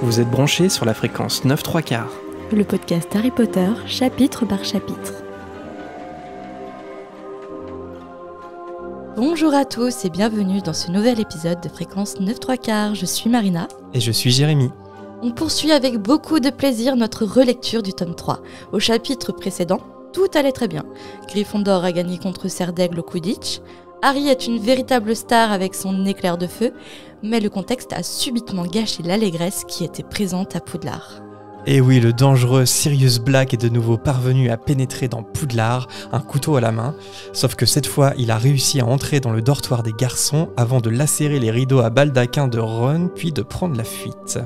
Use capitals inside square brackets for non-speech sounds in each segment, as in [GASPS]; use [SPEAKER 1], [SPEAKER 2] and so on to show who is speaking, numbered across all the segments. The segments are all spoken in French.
[SPEAKER 1] Vous êtes branché sur la fréquence 9 3 quarts.
[SPEAKER 2] Le podcast Harry Potter, chapitre par chapitre. Bonjour à tous et bienvenue dans ce nouvel épisode de fréquence 9 3 quarts. Je suis Marina.
[SPEAKER 1] Et je suis Jérémy.
[SPEAKER 2] On poursuit avec beaucoup de plaisir notre relecture du tome 3. Au chapitre précédent, tout allait très bien. Gryffondor a gagné contre Serdaigle au Kudich. Harry est une véritable star avec son éclair de feu, mais le contexte a subitement gâché l'allégresse qui était présente à Poudlard.
[SPEAKER 1] Et oui, le dangereux Sirius Black est de nouveau parvenu à pénétrer dans Poudlard, un couteau à la main, sauf que cette fois il a réussi à entrer dans le dortoir des garçons avant de lacérer les rideaux à baldaquin de Ron puis de prendre la fuite.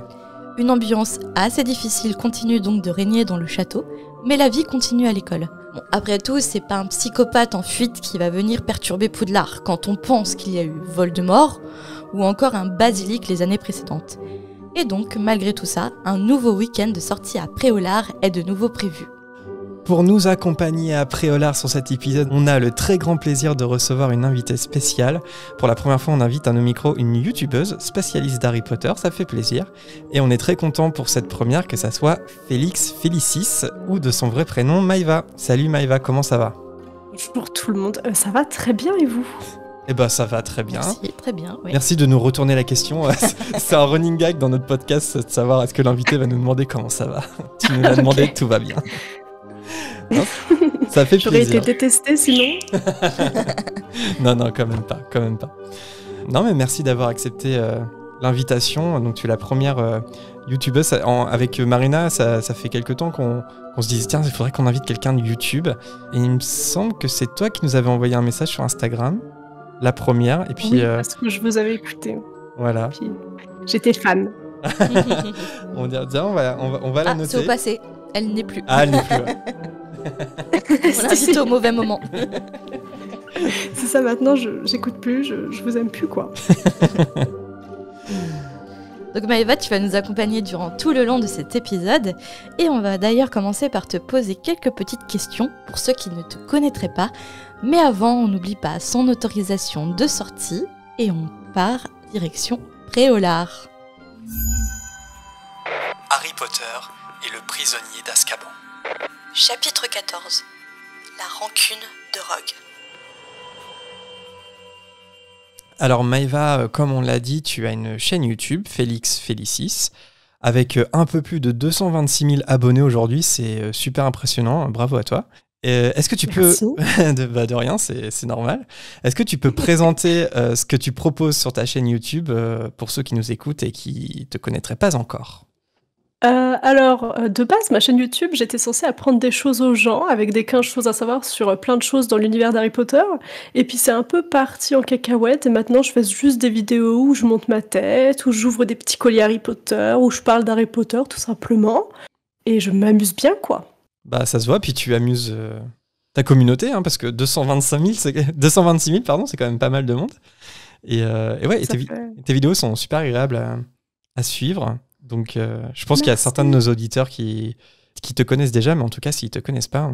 [SPEAKER 2] Une ambiance assez difficile continue donc de régner dans le château, mais la vie continue à l'école. Bon, après tout, c'est pas un psychopathe en fuite qui va venir perturber Poudlard quand on pense qu'il y a eu Voldemort ou encore un basilic les années précédentes. Et donc, malgré tout ça, un nouveau week-end de sortie à Préolard est de nouveau prévu.
[SPEAKER 1] Pour nous accompagner à Préolard sur cet épisode, on a le très grand plaisir de recevoir une invitée spéciale. Pour la première fois, on invite à nos micros une youtubeuse spécialiste d'Harry Potter, ça fait plaisir. Et on est très content pour cette première que ça soit Félix Félicis ou de son vrai prénom Maïva. Salut Maïva, comment ça va
[SPEAKER 3] Bonjour tout le monde, euh, ça va très bien et vous
[SPEAKER 1] eh ben ça va très bien. Merci, très bien. Merci de nous retourner la question. [LAUGHS] [LAUGHS] C'est un running gag dans notre podcast de savoir est-ce que l'invité va nous demander comment ça va. Tu nous l'as demandé, tout va bien ça fait J'aurais été détesté sinon. [LAUGHS] non, non, quand même pas, quand pas. Non, mais merci d'avoir accepté euh, l'invitation. Donc, tu es la première euh, youtubeuse. avec Marina, ça, fait quelques temps qu'on se disait tiens, il faudrait qu'on invite quelqu'un de YouTube. Et il me semble que c'est toi qui nous avais envoyé un message sur Instagram, la première. Et puis, euh, parce
[SPEAKER 3] que je vous avais écouté. Voilà. J'étais fan. [LAUGHS]
[SPEAKER 1] on, va, on va, on va la noter. Ah, c'est au passé. Elle n'est plus. Ah, elle n'est plus. Ouais. [LAUGHS] au
[SPEAKER 3] mauvais moment. [LAUGHS] C'est ça maintenant, je j'écoute plus, je,
[SPEAKER 2] vous aime plus quoi. [LAUGHS] Donc Maëva, tu vas nous accompagner durant tout le long de cet épisode et on va d'ailleurs commencer par te poser quelques petites questions pour ceux qui ne te connaîtraient pas. Mais avant, on n'oublie pas son autorisation de sortie et on part direction Préolard.
[SPEAKER 1] Harry Potter et le prisonnier d'Azkaban. Chapitre
[SPEAKER 3] 14
[SPEAKER 2] La rancune de Rogue.
[SPEAKER 1] Alors Maeva, euh, comme on l'a dit, tu as une chaîne YouTube, Félix Félicis, avec euh, un peu plus de 226 000 abonnés aujourd'hui. C'est euh, super impressionnant, bravo à toi. Est-ce que tu peux... [LAUGHS] de, bah, de rien, c'est normal. Est-ce que tu peux présenter ce que tu proposes sur ta chaîne YouTube pour ceux qui nous écoutent et qui ne te connaîtraient pas encore
[SPEAKER 3] euh, alors, euh, de base, ma chaîne YouTube, j'étais censée apprendre des choses aux gens, avec des 15 choses à savoir sur euh, plein de choses dans l'univers d'Harry Potter. Et puis c'est un peu parti en cacahuète, et maintenant je fais juste des vidéos où je monte ma tête, où j'ouvre des petits colliers Harry Potter, où je parle d'Harry Potter, tout simplement. Et je m'amuse bien, quoi.
[SPEAKER 1] Bah, ça se voit, puis tu amuses ta communauté, hein, parce que 225 000, 226 000, pardon, c'est quand même pas mal de monde. Et, ouais, tes, vidéos sont super agréables à suivre. Donc, euh, je pense qu'il y a certains de nos auditeurs qui, te connaissent déjà, mais en tout cas, s'ils ne te connaissent pas,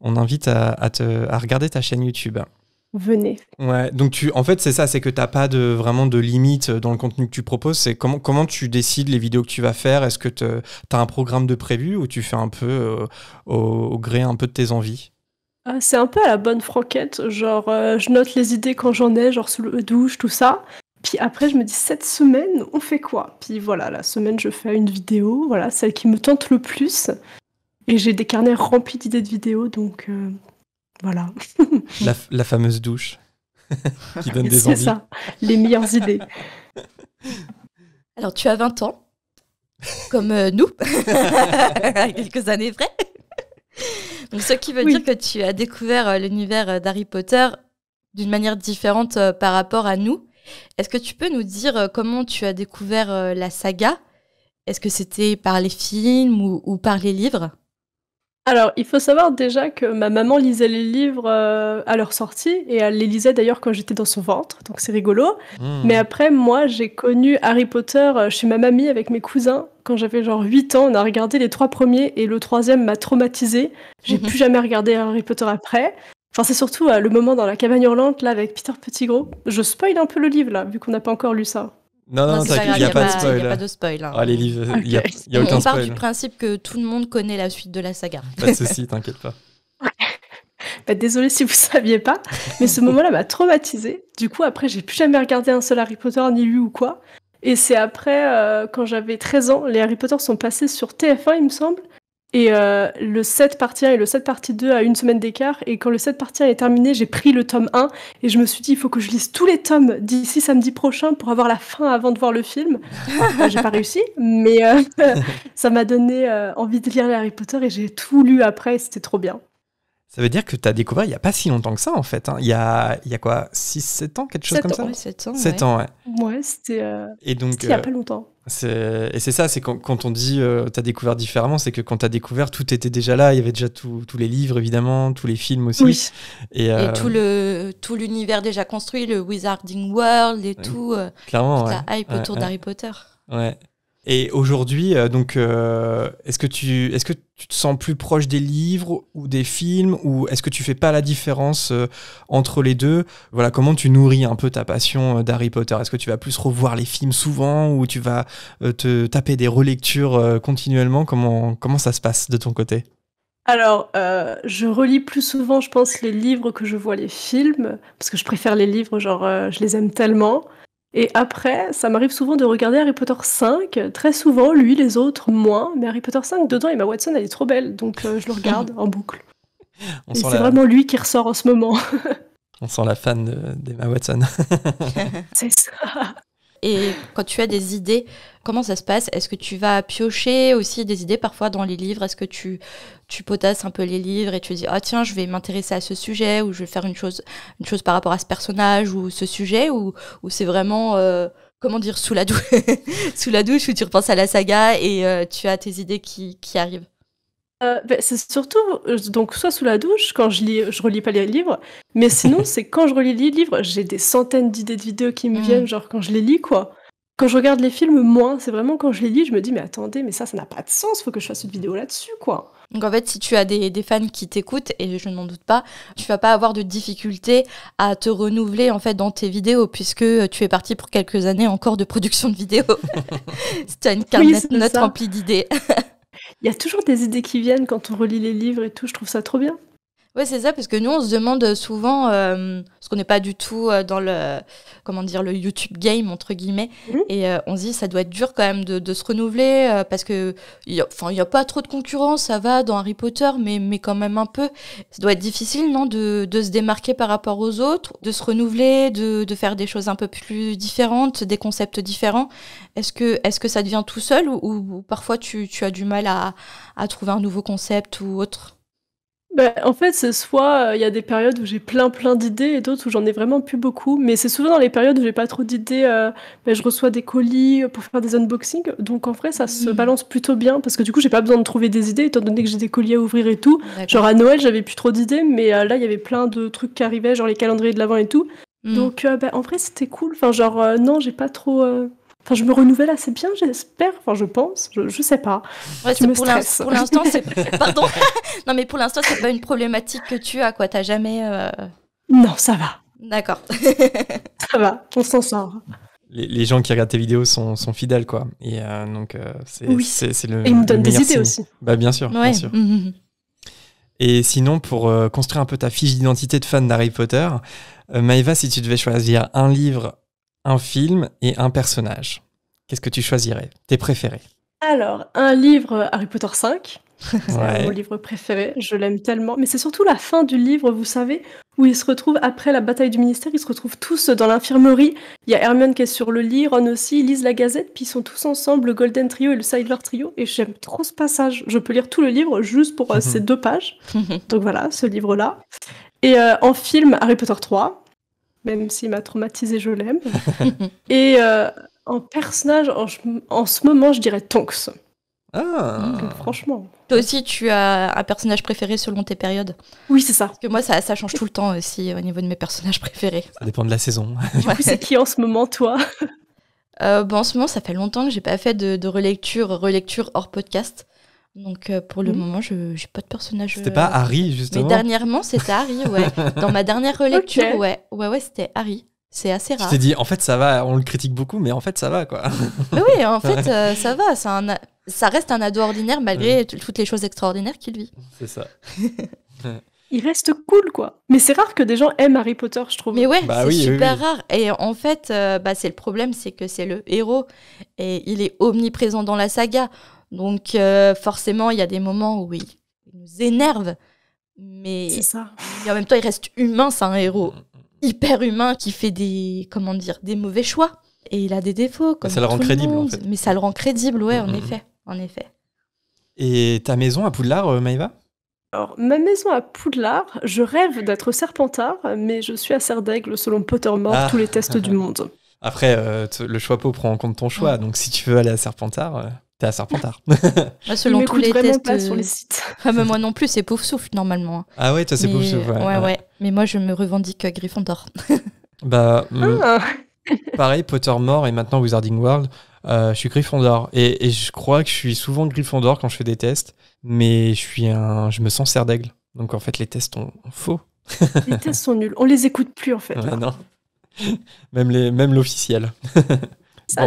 [SPEAKER 1] on, invite à, te, regarder ta chaîne YouTube. Venez. Ouais, donc tu, en fait, c'est ça, c'est que tu n'as pas de, vraiment de limite dans le contenu que tu proposes. C'est comment, tu décides les vidéos que tu vas faire Est-ce que tu as un programme de prévu ou tu fais un peu euh, au, gré un peu de tes envies
[SPEAKER 3] ah, c'est un peu à la bonne franquette, genre euh, je note les idées quand j'en ai, genre sous le douche, tout ça. Puis après, je me dis, cette semaine, on fait quoi Puis voilà, la semaine, je fais une vidéo, voilà, celle qui me tente le plus. Et j'ai des carnets remplis d'idées de vidéos, donc euh, voilà.
[SPEAKER 1] [LAUGHS] la, fameuse douche [LAUGHS] qui donne des envies. C'est ça,
[SPEAKER 2] les meilleures idées. Alors, tu as 20 ans, comme euh, nous, [LAUGHS] quelques années près. Donc, ce qui veut dire que tu as découvert euh, l'univers d'Harry Potter d'une manière différente par rapport à nous. Est-ce que tu peux nous dire euh, comment tu as découvert euh, la saga Est-ce que c'était par les films ou, par les livres
[SPEAKER 3] alors, il faut savoir déjà que ma maman lisait les livres euh, à leur sortie, et elle les lisait d'ailleurs quand j'étais dans son ventre, donc c'est rigolo. Mmh. Mais après, moi, j'ai connu Harry Potter chez ma mamie avec mes cousins. Quand j'avais genre 8 ans, on a regardé les trois premiers, et le troisième m'a traumatisé. J'ai mhm. plus jamais regardé Harry Potter après c'est surtout euh, le moment dans la cabane hurlante, là, avec Peter Petitgros. Je spoil un peu le livre, là, vu qu'on n'a pas encore lu ça.
[SPEAKER 1] Non, non, il n'y a, pas de spoil. Il hein. ah, n'y a pas spoil. On part du
[SPEAKER 3] principe que tout le monde connaît la suite de la saga.
[SPEAKER 2] Pas de
[SPEAKER 1] t'inquiète pas.
[SPEAKER 3] Bah, désolée si vous ne saviez pas, mais ce moment-là m'a traumatisée. Du coup, après, j'ai plus jamais regardé un seul Harry Potter, ni lu ou quoi. Et c'est après, euh, quand j'avais 13 ans, les Harry Potter sont passés sur TF1, il me semble. Euh, et le 7 partie 1 et le 7 partie 2 à une semaine d'écart. Et quand le 7 partie 1 est terminé, j'ai pris le tome 1 et je me suis dit, il faut que je lise tous les tomes d'ici samedi prochain pour avoir la fin avant de voir le film. Euh, j'ai pas réussi, mais euh, [LAUGHS] ça m'a donné envie de lire Harry Potter et j'ai tout lu après, et c'était trop bien.
[SPEAKER 1] Ça veut dire que tu as découvert il n'y a pas si longtemps que ça, en fait. Hein. Il, y a, quoi 6-7 ans, quelque chose comme ça 7 ans. 7 ouais. ouais. c'était. Et donc. Il n'y a pas longtemps. Et c'est ça, c'est quand, on dit euh, t'as découvert différemment, c'est que quand t'as découvert, tout était déjà là. Il y avait déjà tous les livres, évidemment, tous les films aussi. Euh, et,
[SPEAKER 2] tout tout l'univers déjà construit, le Wizarding World et tout. Euh, Clairement. Ouais. la hype autour d'Harry Potter.
[SPEAKER 1] Ouais. Et aujourd'hui, euh, donc, euh, est-ce que tu, est-ce que tu te sens plus proche des livres ou des films, ou est-ce que tu fais pas la différence euh, entre les deux Voilà, comment tu nourris un peu ta passion d'Harry Potter Est-ce que tu vas plus revoir les films souvent, ou tu vas te taper des relectures continuellement Comment ça se passe de ton côté
[SPEAKER 3] alors, je relis plus souvent, je pense, les livres que je vois les films, parce que je préfère les livres, genre, je les aime tellement. Et après, ça m'arrive souvent de regarder Harry Potter 5, très souvent, lui, les autres, moins. Mais Harry Potter 5, dedans, Emma Watson, elle est trop belle, donc euh, je le regarde en boucle. et c'est vraiment lui qui ressort en ce moment.
[SPEAKER 1] [LAUGHS] On sent la fan d'Emma Watson. [LAUGHS]
[SPEAKER 2] c'est ça. Et quand tu as des idées, comment ça se passe Est-ce que tu vas piocher aussi des idées parfois dans les livres Est-ce que tu, tu potasses un peu les livres et tu dis ah tiens je vais m'intéresser à ce sujet ou je vais faire une chose une chose par rapport à ce personnage ou ce sujet ou, ou c'est vraiment euh, comment dire sous la douche [LAUGHS] sous la douche où tu repenses à la saga et euh, tu as tes idées qui, qui arrivent
[SPEAKER 3] euh, ben, c'est surtout, euh, donc, soit sous la douche, quand je lis, je relis pas les livres, mais sinon, [LAUGHS] c'est quand je relis les livres, j'ai des centaines d'idées de vidéos qui me mm. viennent, genre quand je les lis, quoi. Quand je regarde les films, moins. C'est vraiment quand je les lis, je me dis, mais attendez, mais ça, ça n'a pas de sens, faut que je fasse une vidéo là-dessus, quoi. Donc en fait, si tu as des, des fans qui t'écoutent, et je
[SPEAKER 2] n'en doute pas, tu vas pas avoir de difficulté à te renouveler en fait dans tes vidéos, puisque euh, tu es parti pour quelques années encore de production de vidéos. si tu as une carte de notes remplie d'idées. [LAUGHS] Il y a toujours des idées qui viennent quand on relit les livres et tout, je trouve ça trop bien. Oui, c'est ça, parce que nous, on se demande souvent, euh, parce qu'on n'est pas du tout euh, dans le, comment dire, le YouTube game, entre guillemets, mhm. et euh, on se dit, ça doit être dur quand même de, se renouveler, parce que, enfin, il n'y a pas trop de concurrence, ça va, dans Harry Potter, mais, mais quand même un peu. Ça doit être difficile, non, de, de se démarquer par rapport aux autres, de se renouveler, de, de faire des choses un peu plus différentes, des concepts différents. Est-ce que, est que ça devient tout seul, ou, ou parfois tu, tu, as du mal à, à trouver un nouveau concept ou autre
[SPEAKER 3] bah, en fait, c'est soit euh, il y a des périodes où j'ai plein plein d'idées et d'autres où j'en ai vraiment plus beaucoup. Mais c'est souvent dans les périodes où j'ai pas trop d'idées, euh, bah, je reçois des colis euh, pour faire des unboxings. Donc en vrai, ça se balance plutôt bien parce que du coup, j'ai pas besoin de trouver des idées étant donné que j'ai des colis à ouvrir et tout. Genre à Noël, j'avais plus trop d'idées, mais là, il y avait plein de trucs qui arrivaient, genre les calendriers de l'avant et tout. Hmm. Donc bah, en vrai, c'était cool. Enfin, genre non, j'ai pas trop Enfin, je me renouvelle assez bien, j'espère. Enfin, je pense, je, sais pas. pour l'instant, c'est. [LAUGHS] [LAUGHS] Pardon.
[SPEAKER 2] non, mais pour l'instant, c'est pas une problématique que tu as, quoi. T'as jamais. Euh,
[SPEAKER 3] non, ça va.
[SPEAKER 2] D'accord. [LAUGHS] ça va, on
[SPEAKER 3] s'en sort.
[SPEAKER 1] Les, gens qui regardent tes vidéos sont, fidèles, quoi. Et euh, donc, euh, c'est oui. Et ils me donnent des idées aussi. Bah, bien sûr, bien sûr. Hum, hum, hum. Et sinon, pour construire un peu ta fiche d'identité de fan d'Harry Potter, Maëva, si tu devais choisir un livre un film et un personnage. Qu'est-ce que tu choisirais Tes préférés
[SPEAKER 3] Alors, un livre Harry Potter 5. C'est mon livre préféré, je l'aime tellement. Mais c'est surtout la fin du livre, vous savez, où ils se retrouvent après la bataille du ministère, ils se retrouvent tous dans l'infirmerie. Il y a Hermione qui est sur le lit, Ron aussi, ils lisent la gazette, puis ils sont tous ensemble, le Golden Trio et le Sidler Trio. Et j'aime trop ce passage. Je peux lire tout le livre juste pour euh, [LAUGHS] ces deux pages. [LAUGHS] Donc voilà, ce livre-là. Et euh, en film, Harry Potter 3 même s'il m'a traumatisé, je l'aime. [LAUGHS] et euh, en personnage, en, ce moment, je dirais Tonks. Ah. Euh, franchement.
[SPEAKER 2] Toi aussi, tu as un personnage préféré selon tes périodes. Oui, c'est ça. Parce que moi, ça, change tout le temps aussi euh, au niveau de mes personnages préférés.
[SPEAKER 1] Ça dépend de la saison.
[SPEAKER 2] Du [LAUGHS] coup, c'est qui en ce moment, toi bon, En ce moment, ça fait longtemps que j'ai pas fait de, de relecture, relecture hors podcast. Donc euh, pour le mhm. moment, je n'ai pas de personnage. C'était pas euh, Harry, justement. Mais dernièrement, c'était Harry, ouais. [LAUGHS] Dans ma dernière relecture, ouais. Ouais, ouais, c'était Harry. C'est assez rare. Je t'ai dit, en
[SPEAKER 1] fait, ça va, on le critique beaucoup, mais en fait, ça va, quoi.
[SPEAKER 2] oui, en [LAUGHS] fait, euh, ça va. Ça, reste un ado ordinaire malgré toutes les choses extraordinaires qu'il vit.
[SPEAKER 1] C'est ça. [LAUGHS]
[SPEAKER 2] il reste cool, quoi. Mais c'est rare que des gens aiment Harry Potter, je trouve. Mais ouais, bah c'est super rare. Et en fait, bah, c'est le problème, c'est que c'est le héros. Et il est omniprésent dans la saga. Donc euh, forcément, il y a des moments où il, il nous énerve, mais, ça. en même temps, il reste humain, c'est un héros mm, mm, mm. hyper humain qui fait des comment dire des mauvais choix et il a des défauts comme ça le rend crédible en fait. mais ça le rend crédible ouais en effet en effet
[SPEAKER 1] et ta maison à Poudlard euh, Maïva alors,
[SPEAKER 3] ma maison à Poudlard, je rêve d'être serpentard, mais je suis à Serdaigle selon Pottermore, ah. tous les tests du [LAUGHS] monde.
[SPEAKER 1] Après, euh, le choix peau prend en compte ton choix, donc si tu veux aller à Serpentard. T'es à Serpentard. [LAUGHS]
[SPEAKER 2] selon tous les tests. Pas euh, sur les sites. [LAUGHS] Ah, moi non plus, c'est Pouf normalement. Hein.
[SPEAKER 1] Ah ouais, toi c'est Pouf Ouais, ouais,
[SPEAKER 2] Mais moi je me revendique euh, Gryffondor. [LAUGHS] bah. Ah.
[SPEAKER 1] Euh, pareil, Pottermore et maintenant Wizarding World, je suis Gryffondor. Et, je crois que je suis souvent Gryffondor quand je fais des tests, mais je, suis un, je me sens serre d'aigle. Donc en fait, les tests sont faux. les
[SPEAKER 3] tests sont nuls. On les écoute plus en fait. Ouais, non.
[SPEAKER 1] Même l'officiel. Même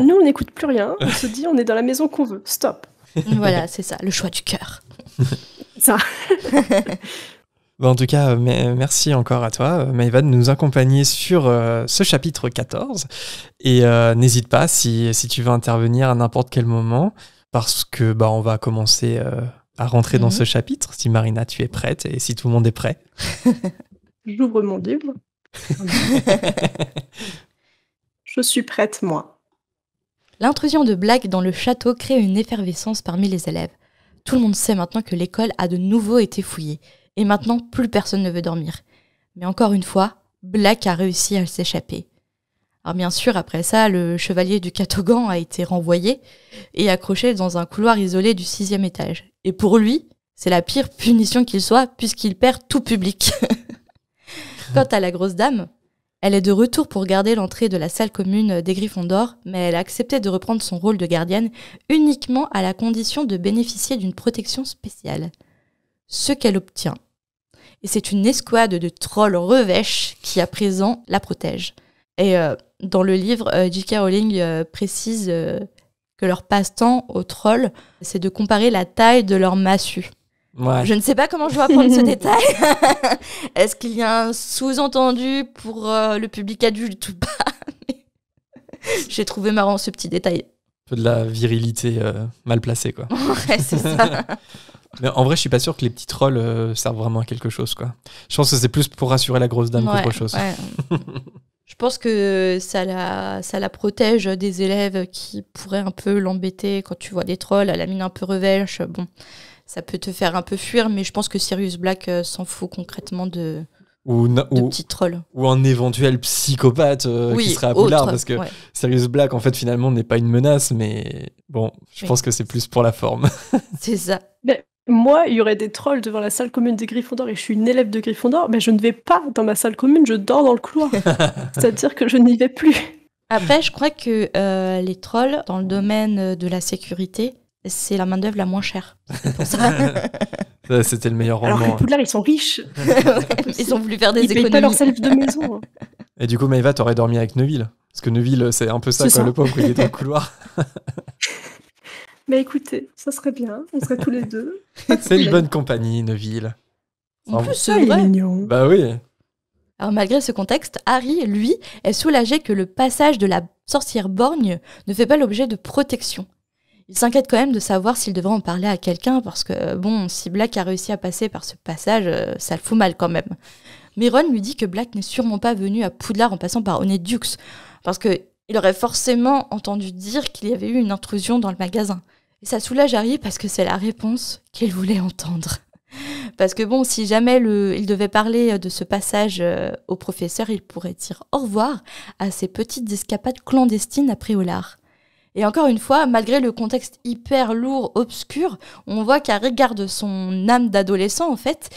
[SPEAKER 3] nous, on n'écoute plus rien. On se dit, on est dans la maison qu'on veut. Stop.
[SPEAKER 1] [LAUGHS]
[SPEAKER 2] voilà,
[SPEAKER 3] c'est ça, le choix du cœur. [LAUGHS] ça.
[SPEAKER 1] [LAUGHS] en tout cas, euh, merci encore à toi, euh, Maïva, de nous accompagner sur euh, ce chapitre 14. Et n'hésite pas si, si, tu veux intervenir à n'importe quel moment, parce que bah, on va commencer à rentrer dans mhm. ce chapitre. Si Marina, tu es prête et si tout le monde est prêt.
[SPEAKER 3] J'ouvre mon livre.
[SPEAKER 2] Je suis prête, moi. L'intrusion de Black dans le château crée une effervescence parmi les élèves. Tout le monde sait maintenant que l'école a de nouveau été fouillée, et maintenant plus personne ne veut dormir. Mais encore une fois, Black a réussi à s'échapper. Alors bien sûr, après ça, le chevalier du Catogan a été renvoyé et accroché dans un couloir isolé du sixième étage. Et pour lui, c'est la pire punition qu'il soit, puisqu'il perd tout public. [LAUGHS] Quant à la grosse dame, elle est de retour pour garder l'entrée de la salle commune des Griffons d'Or, mais elle a accepté de reprendre son rôle de gardienne uniquement à la condition de bénéficier d'une protection spéciale. Ce qu'elle obtient. Et c'est une escouade de trolls revêches qui à présent la protège. Et euh, dans le livre, euh, J.K. Rowling euh, précise que leur passe-temps aux trolls, c'est de comparer la taille de leur massue. Je ne sais pas comment je dois prendre ce [LAUGHS] détail. [LAUGHS] Est-ce qu'il y a un sous-entendu pour euh, le public adulte ou pas [LAUGHS] J'ai trouvé marrant ce petit détail.
[SPEAKER 1] Un peu de la virilité euh, mal placée, quoi. ouais, c'est ça. en vrai, je suis pas sûr que les petits trolls euh, servent vraiment à quelque chose, quoi. Je pense que c'est plus pour rassurer la grosse dame ouais, qu'autre chose. je
[SPEAKER 2] pense que ça la, ça la protège des élèves qui pourraient un peu l'embêter quand tu vois des trolls à la mine un peu revêche. Bon ça peut te faire un peu fuir, mais je pense que Sirius Black euh, s'en fout concrètement de,
[SPEAKER 1] ou, de ou, petits trolls. Ou un éventuel psychopathe euh, qui serait à Poulard, parce que Sirius Black, en fait, finalement, n'est pas une menace, mais bon, je pense que c'est plus pour la forme.
[SPEAKER 3] [LAUGHS] c'est ça. Mais moi, il y aurait des trolls devant la salle commune des Gryffondors et je suis une élève de Gryffondor, mais je ne vais pas dans ma salle commune, je dors dans le couloir. [LAUGHS] C'est-à-dire que je n'y vais plus.
[SPEAKER 2] Après, je crois que euh, les trolls, dans le domaine de la sécurité, c'est la main-d'œuvre la moins chère. [LAUGHS]
[SPEAKER 1] C'était le meilleur rendement. Alors que Poudlard,
[SPEAKER 2] ils sont riches. [LAUGHS]
[SPEAKER 3] ils
[SPEAKER 4] ont voulu faire des économies. Ils payent pas leur de
[SPEAKER 3] maison. Hein. [LAUGHS]
[SPEAKER 1] Et du coup, Maïva, t'aurais dormi avec Neuville Parce que Neuville, c'est un peu ça, le pauvre, il est dans le couloir.
[SPEAKER 3] Mais bah, écoutez, ça serait bien. On serait tous les deux.
[SPEAKER 2] C'est une bonne
[SPEAKER 1] compagnie, Neuville. En plus, ah, c'est Mignon. Bah oui.
[SPEAKER 2] Alors, malgré ce contexte, Harry, lui, est soulagé que le passage de la sorcière borgne ne fait pas l'objet de protection il s'inquiète quand même de savoir s'il devrait en parler à quelqu'un parce que, euh, bon, si Black a réussi à passer par ce passage, euh, ça le fout mal quand même. Mais lui dit que Black n'est sûrement pas venu à Poudlard en passant par Dux, parce qu'il aurait forcément entendu dire qu'il y avait eu une intrusion dans le magasin. Et ça soulage Harry parce que c'est la réponse qu'il voulait entendre. [LAUGHS] Parce que bon, si jamais il devait parler euh, de ce passage au professeur, il pourrait dire au revoir à ses petites escapades clandestines après Hollard. Et encore une fois, malgré le contexte hyper lourd, obscur, on voit regard garde son âme d'adolescent en fait,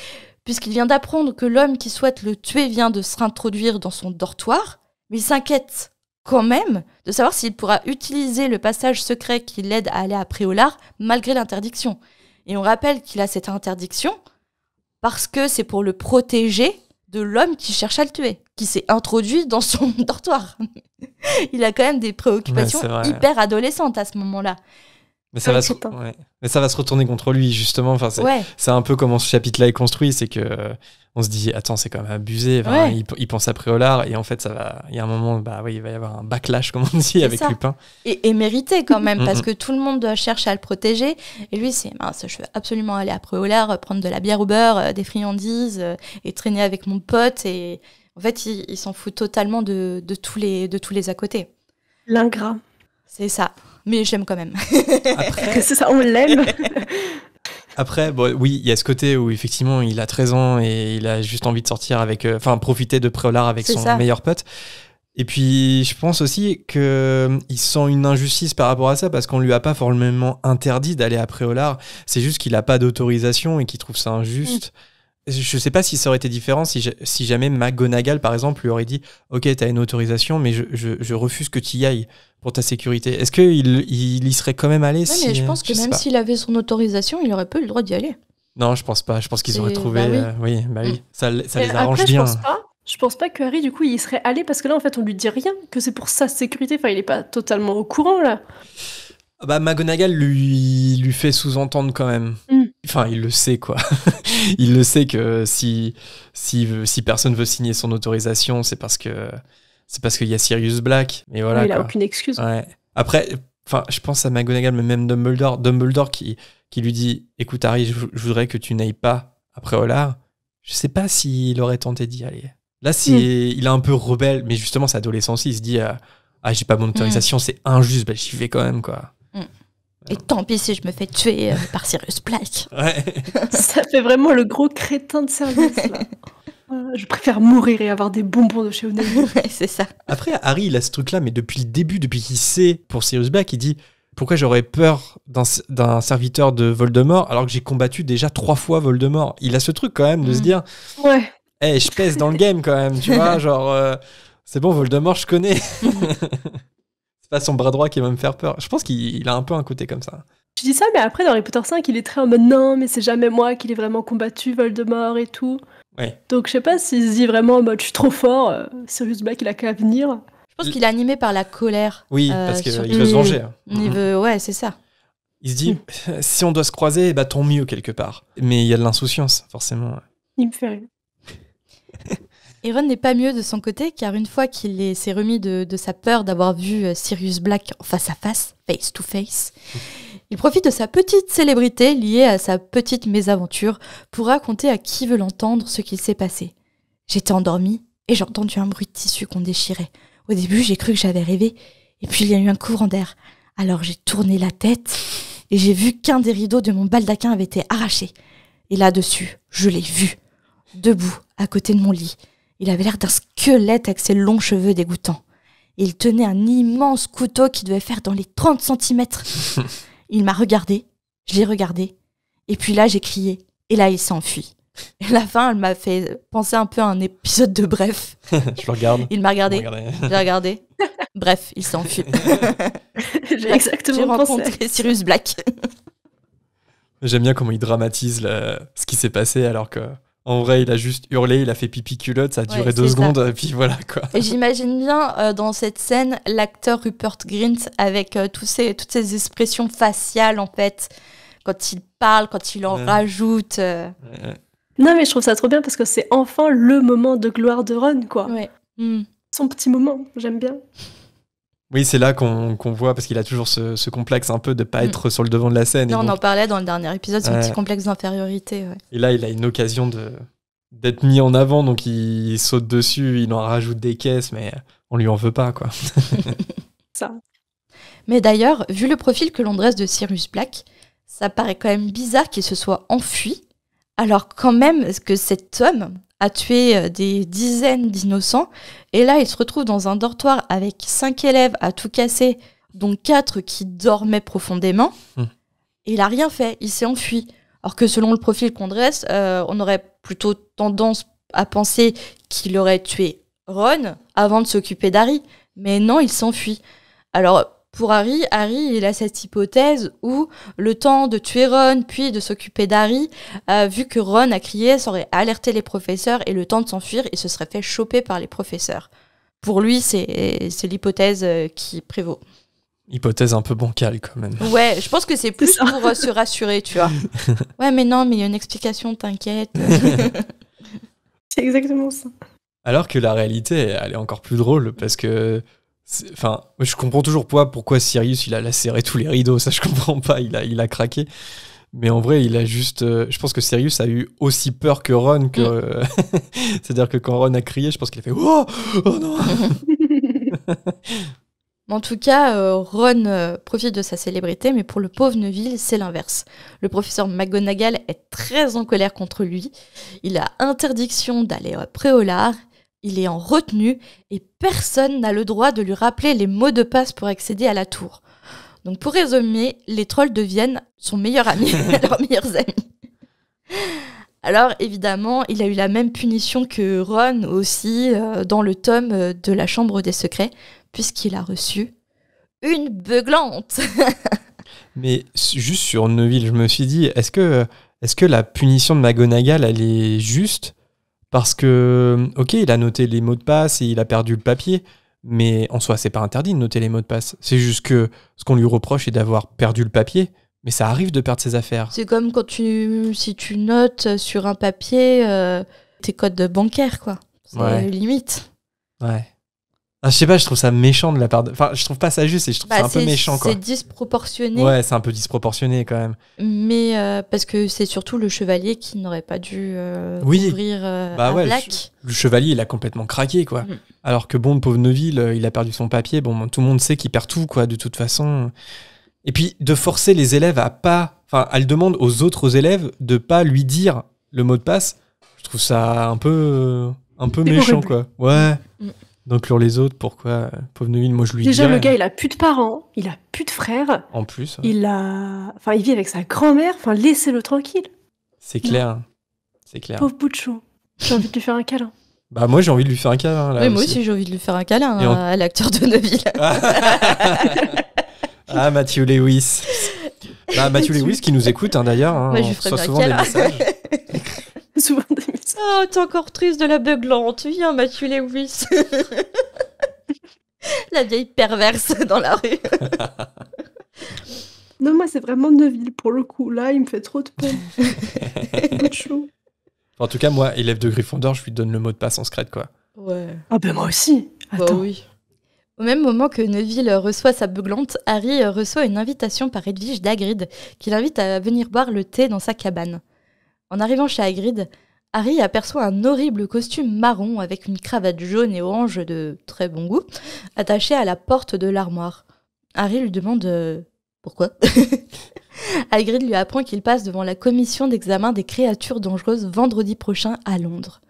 [SPEAKER 2] puisqu'il vient d'apprendre que l'homme qui souhaite le tuer vient de s'introduire dans son dortoir, mais il s'inquiète quand même de savoir s'il pourra utiliser le passage secret qui l'aide à aller à Préolard malgré l'interdiction. Et on rappelle qu'il a cette interdiction parce que c'est pour le protéger de l'homme qui cherche à le tuer, qui s'est introduit dans son [LAUGHS] dortoir. il a quand même des préoccupations hyper adolescentes à ce moment-là.
[SPEAKER 1] Mais ça, va se... mais ça va se retourner contre lui, justement. Enfin, c'est un peu comment ce chapitre-là est construit. C'est que on se dit, attends, c'est quand même abusé. il, pense à Préolard. Et en fait, ça va... il y a un moment, bah, il va y avoir un backlash, comme on dit, avec Lupin.
[SPEAKER 2] Et, mérité, quand même, mm, parce mm. que tout le monde cherche à le protéger. Et lui, c'est mince, je veux absolument aller à Préolard, prendre de la bière au beurre, euh, des friandises, euh, et traîner avec mon pote. Et en fait, il, s'en fout totalement de, de, tous les, de tous les à côté. L'ingrat. C'est ça mais j'aime quand même.
[SPEAKER 3] Après... c'est ça, on l'aime.
[SPEAKER 1] [LAUGHS] Après, bon, oui, il y a ce côté où effectivement il a 13 ans et il a juste envie de sortir avec, euh, enfin, profiter de Préolard avec son meilleur pote. Et puis, je pense aussi qu'il euh, sent une injustice par rapport à ça parce qu'on lui a pas formellement interdit d'aller à Préolard. C'est juste qu'il n'a pas d'autorisation et qu'il trouve ça injuste. Mm je sais pas si ça aurait été différent si, si jamais McGonagall, par exemple, lui aurait dit Ok, tu as une autorisation, mais je, refuse que tu y ailles pour ta sécurité. Est-ce qu'il il y serait quand même allé Non, mais Je pense euh, que même s'il
[SPEAKER 2] avait son
[SPEAKER 3] autorisation, il aurait eu le droit d'y aller.
[SPEAKER 1] Non, je pense pas. Je pense qu'ils auraient trouvé. Bah euh, oui. bah oui. Mm. Ça, ça les arrange bien. Je pense pas.
[SPEAKER 3] pense pas que Harry, du coup, il serait allé parce que là, en fait, on lui dit rien, que c'est pour sa sécurité. Enfin, il est pas totalement au courant, là.
[SPEAKER 1] Ah bah, McGonagall lui, lui fait sous-entendre quand même. Mm enfin, il le sait quoi. [LAUGHS] il le sait que si, si, personne veut signer son autorisation, c'est parce que c'est parce qu'il y a Sirius Black. Mais voilà. il a aucune excuse. Après, enfin, je pense à McGonagall, mais même Dumbledore, Dumbledore qui, qui lui dit, écoute Harry, je, voudrais que tu n'ailles pas après Hollard. Je sais pas s'il aurait tenté d'y aller. Là, si hmm. il est un peu rebelle, mais justement, sa adolescence, il se dit, Ah, ah, j'ai pas mon hmm. autorisation, c'est injuste, je ben, j'y vais quand même quoi.
[SPEAKER 2] Et tant pis si je me fais tuer
[SPEAKER 1] euh,
[SPEAKER 3] par Sirius Black. [LAUGHS] [LAUGHS] Ça fait vraiment le gros crétin de service. [LAUGHS] Je préfère mourir et avoir des bonbons de chez c'est ça.
[SPEAKER 1] Après, Harry, il a ce truc-là, mais depuis le début, depuis qu'il sait pour Sirius Black, il dit Pourquoi j'aurais peur d'un serviteur de Voldemort alors que j'ai combattu déjà trois fois Voldemort Il a ce truc quand même de se mm. dire Ouais. Eh, je pèse dans le game quand même, tu vois, genre. Euh, c'est bon, Voldemort, je connais c'est pas son bras droit qui va me faire peur. Je pense qu'il a un peu un côté comme ça.
[SPEAKER 3] Je dis ça, mais après, dans Harry Potter 5, il est très en mode non, mais c'est jamais moi qui l'ai vraiment combattu, Voldemort et tout. Ouais. Donc je sais pas s'il se dit vraiment en mode je suis trop fort, euh, Sirius Black il a qu'à venir. Je pense qu'il est animé par la colère.
[SPEAKER 2] Oui, euh, parce qu'il veut
[SPEAKER 1] se venger. Il,
[SPEAKER 3] veut, euh, ouais, c'est ça.
[SPEAKER 1] Il se dit, mm. si on doit se croiser, bah, tant mieux quelque part. Mais il y a de l'insouciance, forcément.
[SPEAKER 2] Il me fait rire. Iron n'est pas mieux de son côté car une fois qu'il s'est remis de, sa peur d'avoir vu euh, Sirius Black face à face, face to face, [LAUGHS] il profite de sa petite célébrité liée à sa petite mésaventure pour raconter à qui veut l'entendre ce qu'il s'est passé. J'étais endormi et j'ai entendu un bruit de tissu qu'on déchirait. Au début, j'ai cru que j'avais rêvé et puis il y a eu un courant d'air. Alors j'ai tourné la tête et j'ai vu qu'un des rideaux de mon baldaquin avait été arraché. Et là-dessus, je l'ai vu, debout, à côté de mon lit. Il avait l'air d'un squelette avec ses longs cheveux dégoûtants. Il tenait un immense couteau qui devait faire dans les 30 centimètres. [LAUGHS] Il m'a regardé, je l'ai regardé, et puis là j'ai crié, et là il s'enfuit. [LAUGHS] Et la fin, elle m'a fait penser un peu à un épisode de Bref.
[SPEAKER 4] [LAUGHS] je le regarde. Il m'a regardé, j'ai
[SPEAKER 2] regardé. Bref, il s'enfuit. j'ai exactement rencontré Cyrus Black.
[SPEAKER 1] J'aime bien comment il dramatise ce qui s'est passé alors que en vrai, il a juste hurlé, il a fait pipi culotte, ça a duré deux secondes, [LAUGHS] et puis voilà quoi.
[SPEAKER 2] j'imagine bien euh, dans cette scène l'acteur Rupert Grint avec euh, tous ces, toutes ces expressions faciales en fait,
[SPEAKER 3] quand il parle, quand il en rajoute. Euh. Non mais je trouve ça trop bien parce que c'est enfin le moment de gloire de Ron quoi. Hmm. Son petit moment, j'aime bien.
[SPEAKER 1] Oui, c'est là qu'on voit, parce qu'il a toujours ce, complexe un peu de ne pas mm. être sur le devant de la scène. on en
[SPEAKER 3] parlait
[SPEAKER 2] dans le dernier épisode, ce petit complexe d'infériorité.
[SPEAKER 1] Et là, il a une occasion d'être mis en avant, donc il, saute dessus, il en rajoute des caisses, mais on lui en veut pas, quoi. [LAUGHS]
[SPEAKER 2] ça. Mais d'ailleurs, vu le profil que l'on dresse de Cyrus Black, ça paraît quand même bizarre qu'il se soit enfui, alors quand même que cet homme a tué euh, des dizaines d'innocents. Et là, il se retrouve dans un dortoir avec cinq élèves à tout casser, dont quatre qui dormaient profondément. Hum. Et il n'a rien fait, il s'est enfui. Alors que selon le profil qu'on dresse, euh, on aurait plutôt tendance à penser qu'il aurait tué Ron avant de s'occuper d'Harry. Mais non, il s'enfuit. Alors, pour Harry, Harry, il a cette hypothèse où le temps de tuer Ron, puis de s'occuper d'Harry, euh, vu que Ron a crié, ça aurait alerté les professeurs et le temps de s'enfuir, il se serait fait choper par les professeurs. Pour lui, c'est l'hypothèse euh, qui prévaut.
[SPEAKER 1] Hypothèse un peu bancale quand même.
[SPEAKER 2] Ouais, je pense que c'est plus pour euh, se rassurer, tu vois. [LAUGHS] Ouais, mais non, mais il y a une explication, t'inquiète. [LAUGHS] c'est
[SPEAKER 3] exactement ça.
[SPEAKER 1] Alors que la réalité, elle est encore plus drôle parce que Enfin, je comprends toujours pas pourquoi Sirius il a lacéré tous les rideaux, ça je comprends pas, il a, il a craqué. Mais en vrai, il a juste. Euh, je pense que Sirius a eu aussi peur que Ron. Que, mm. [LAUGHS] C'est-à-dire que quand Ron a crié, je pense qu'il a fait Oh, oh non [LAUGHS]
[SPEAKER 2] En tout cas, euh, Ron euh, profite de sa célébrité, mais pour le pauvre Neville, c'est l'inverse. Le professeur McGonagall est très en colère contre lui. Il a interdiction d'aller au lard il est en retenue et personne n'a le droit de lui rappeler les mots de passe pour accéder à la tour. Donc pour résumer, les trolls deviennent son meilleur ami, [LAUGHS] [LAUGHS] leurs meilleurs amis. Alors évidemment, il a eu la même punition que Ron aussi euh, dans le tome euh, de la Chambre des Secrets, puisqu'il a reçu une beuglante.
[SPEAKER 1] [LAUGHS] Mais juste sur Neville, je me suis dit, est-ce que, est que la punition de McGonagall, elle est juste parce que, ok, il a noté les mots de passe et il a perdu le papier, mais en soi, c'est pas interdit de noter les mots de passe. C'est juste que ce qu'on lui reproche est d'avoir perdu le papier, mais ça arrive de perdre ses affaires.
[SPEAKER 2] C'est comme quand tu, si tu notes sur un papier euh, tes codes bancaires, quoi. C'est une limite.
[SPEAKER 1] Ouais. Je ah, je sais pas, je trouve ça méchant de la part de. Enfin, je trouve pas ça juste et je trouve bah, ça un peu méchant. C'est disproportionné. Ouais, c'est un peu disproportionné quand même.
[SPEAKER 2] Mais euh, parce que c'est surtout le chevalier qui n'aurait pas dû euh, ouvrir euh, bah, black.
[SPEAKER 1] Le, chevalier, il a complètement craqué quoi. Mm. Alors que bon, le pauvre Neville, il a perdu son papier. Bon, tout le monde sait qu'il perd tout quoi, de toute façon. Et puis de forcer les élèves à pas. Enfin, elle demande aux autres élèves de pas lui dire le mot de passe. Je trouve ça un peu, un peu méchant quoi. Ouais. Mm. Donc, d'inclure les autres. Pourquoi euh, Pauvre Neville, moi je lui Déjà, le gars,
[SPEAKER 3] il a plus de parents, il a plus de frères. En plus. Il a. Enfin, il vit avec sa grand-mère. Enfin, laissez-le tranquille.
[SPEAKER 1] C'est clair. Hein. C'est clair. Pauvre
[SPEAKER 3] bout J'ai envie de lui faire un câlin.
[SPEAKER 1] Bah moi j'ai envie de lui faire un câlin. oui, moi aussi j'ai
[SPEAKER 3] envie de lui faire un câlin
[SPEAKER 2] hein, à l'acteur de
[SPEAKER 1] Neville. [LAUGHS] ah Mathieu Lewis. [LAUGHS] Bah, Mathieu Lewis qui nous écoute hein, d'ailleurs. souvent des messages. [LAUGHS]
[SPEAKER 3] [LAUGHS] souvent des Oh, t'es encore triste
[SPEAKER 2] de la beuglante. Viens, Mathieu Lewis. [LAUGHS] la vieille perverse
[SPEAKER 3] dans la rue. [LAUGHS] non, moi, c'est vraiment Neville, pour le coup. Là, il me fait trop de peine.
[SPEAKER 1] En tout cas, moi, élève de Gryffondor, je lui donne le mot de passe en secret, quoi.
[SPEAKER 3] Ouais.
[SPEAKER 2] Ah, ben moi aussi. Bah, oui. Au même moment que Neville reçoit sa beuglante, Harry reçoit une invitation par Edwige d'Agrid, qui l'invite à venir boire le thé dans sa cabane. En arrivant chez Hagrid, Harry aperçoit un horrible costume marron avec une cravate jaune et orange de très bon goût, attaché à la porte de l'armoire. Harry lui demande euh, pourquoi. [LAUGHS] Hagrid lui apprend qu'il passe devant la commission d'examen des créatures dangereuses vendredi prochain à Londres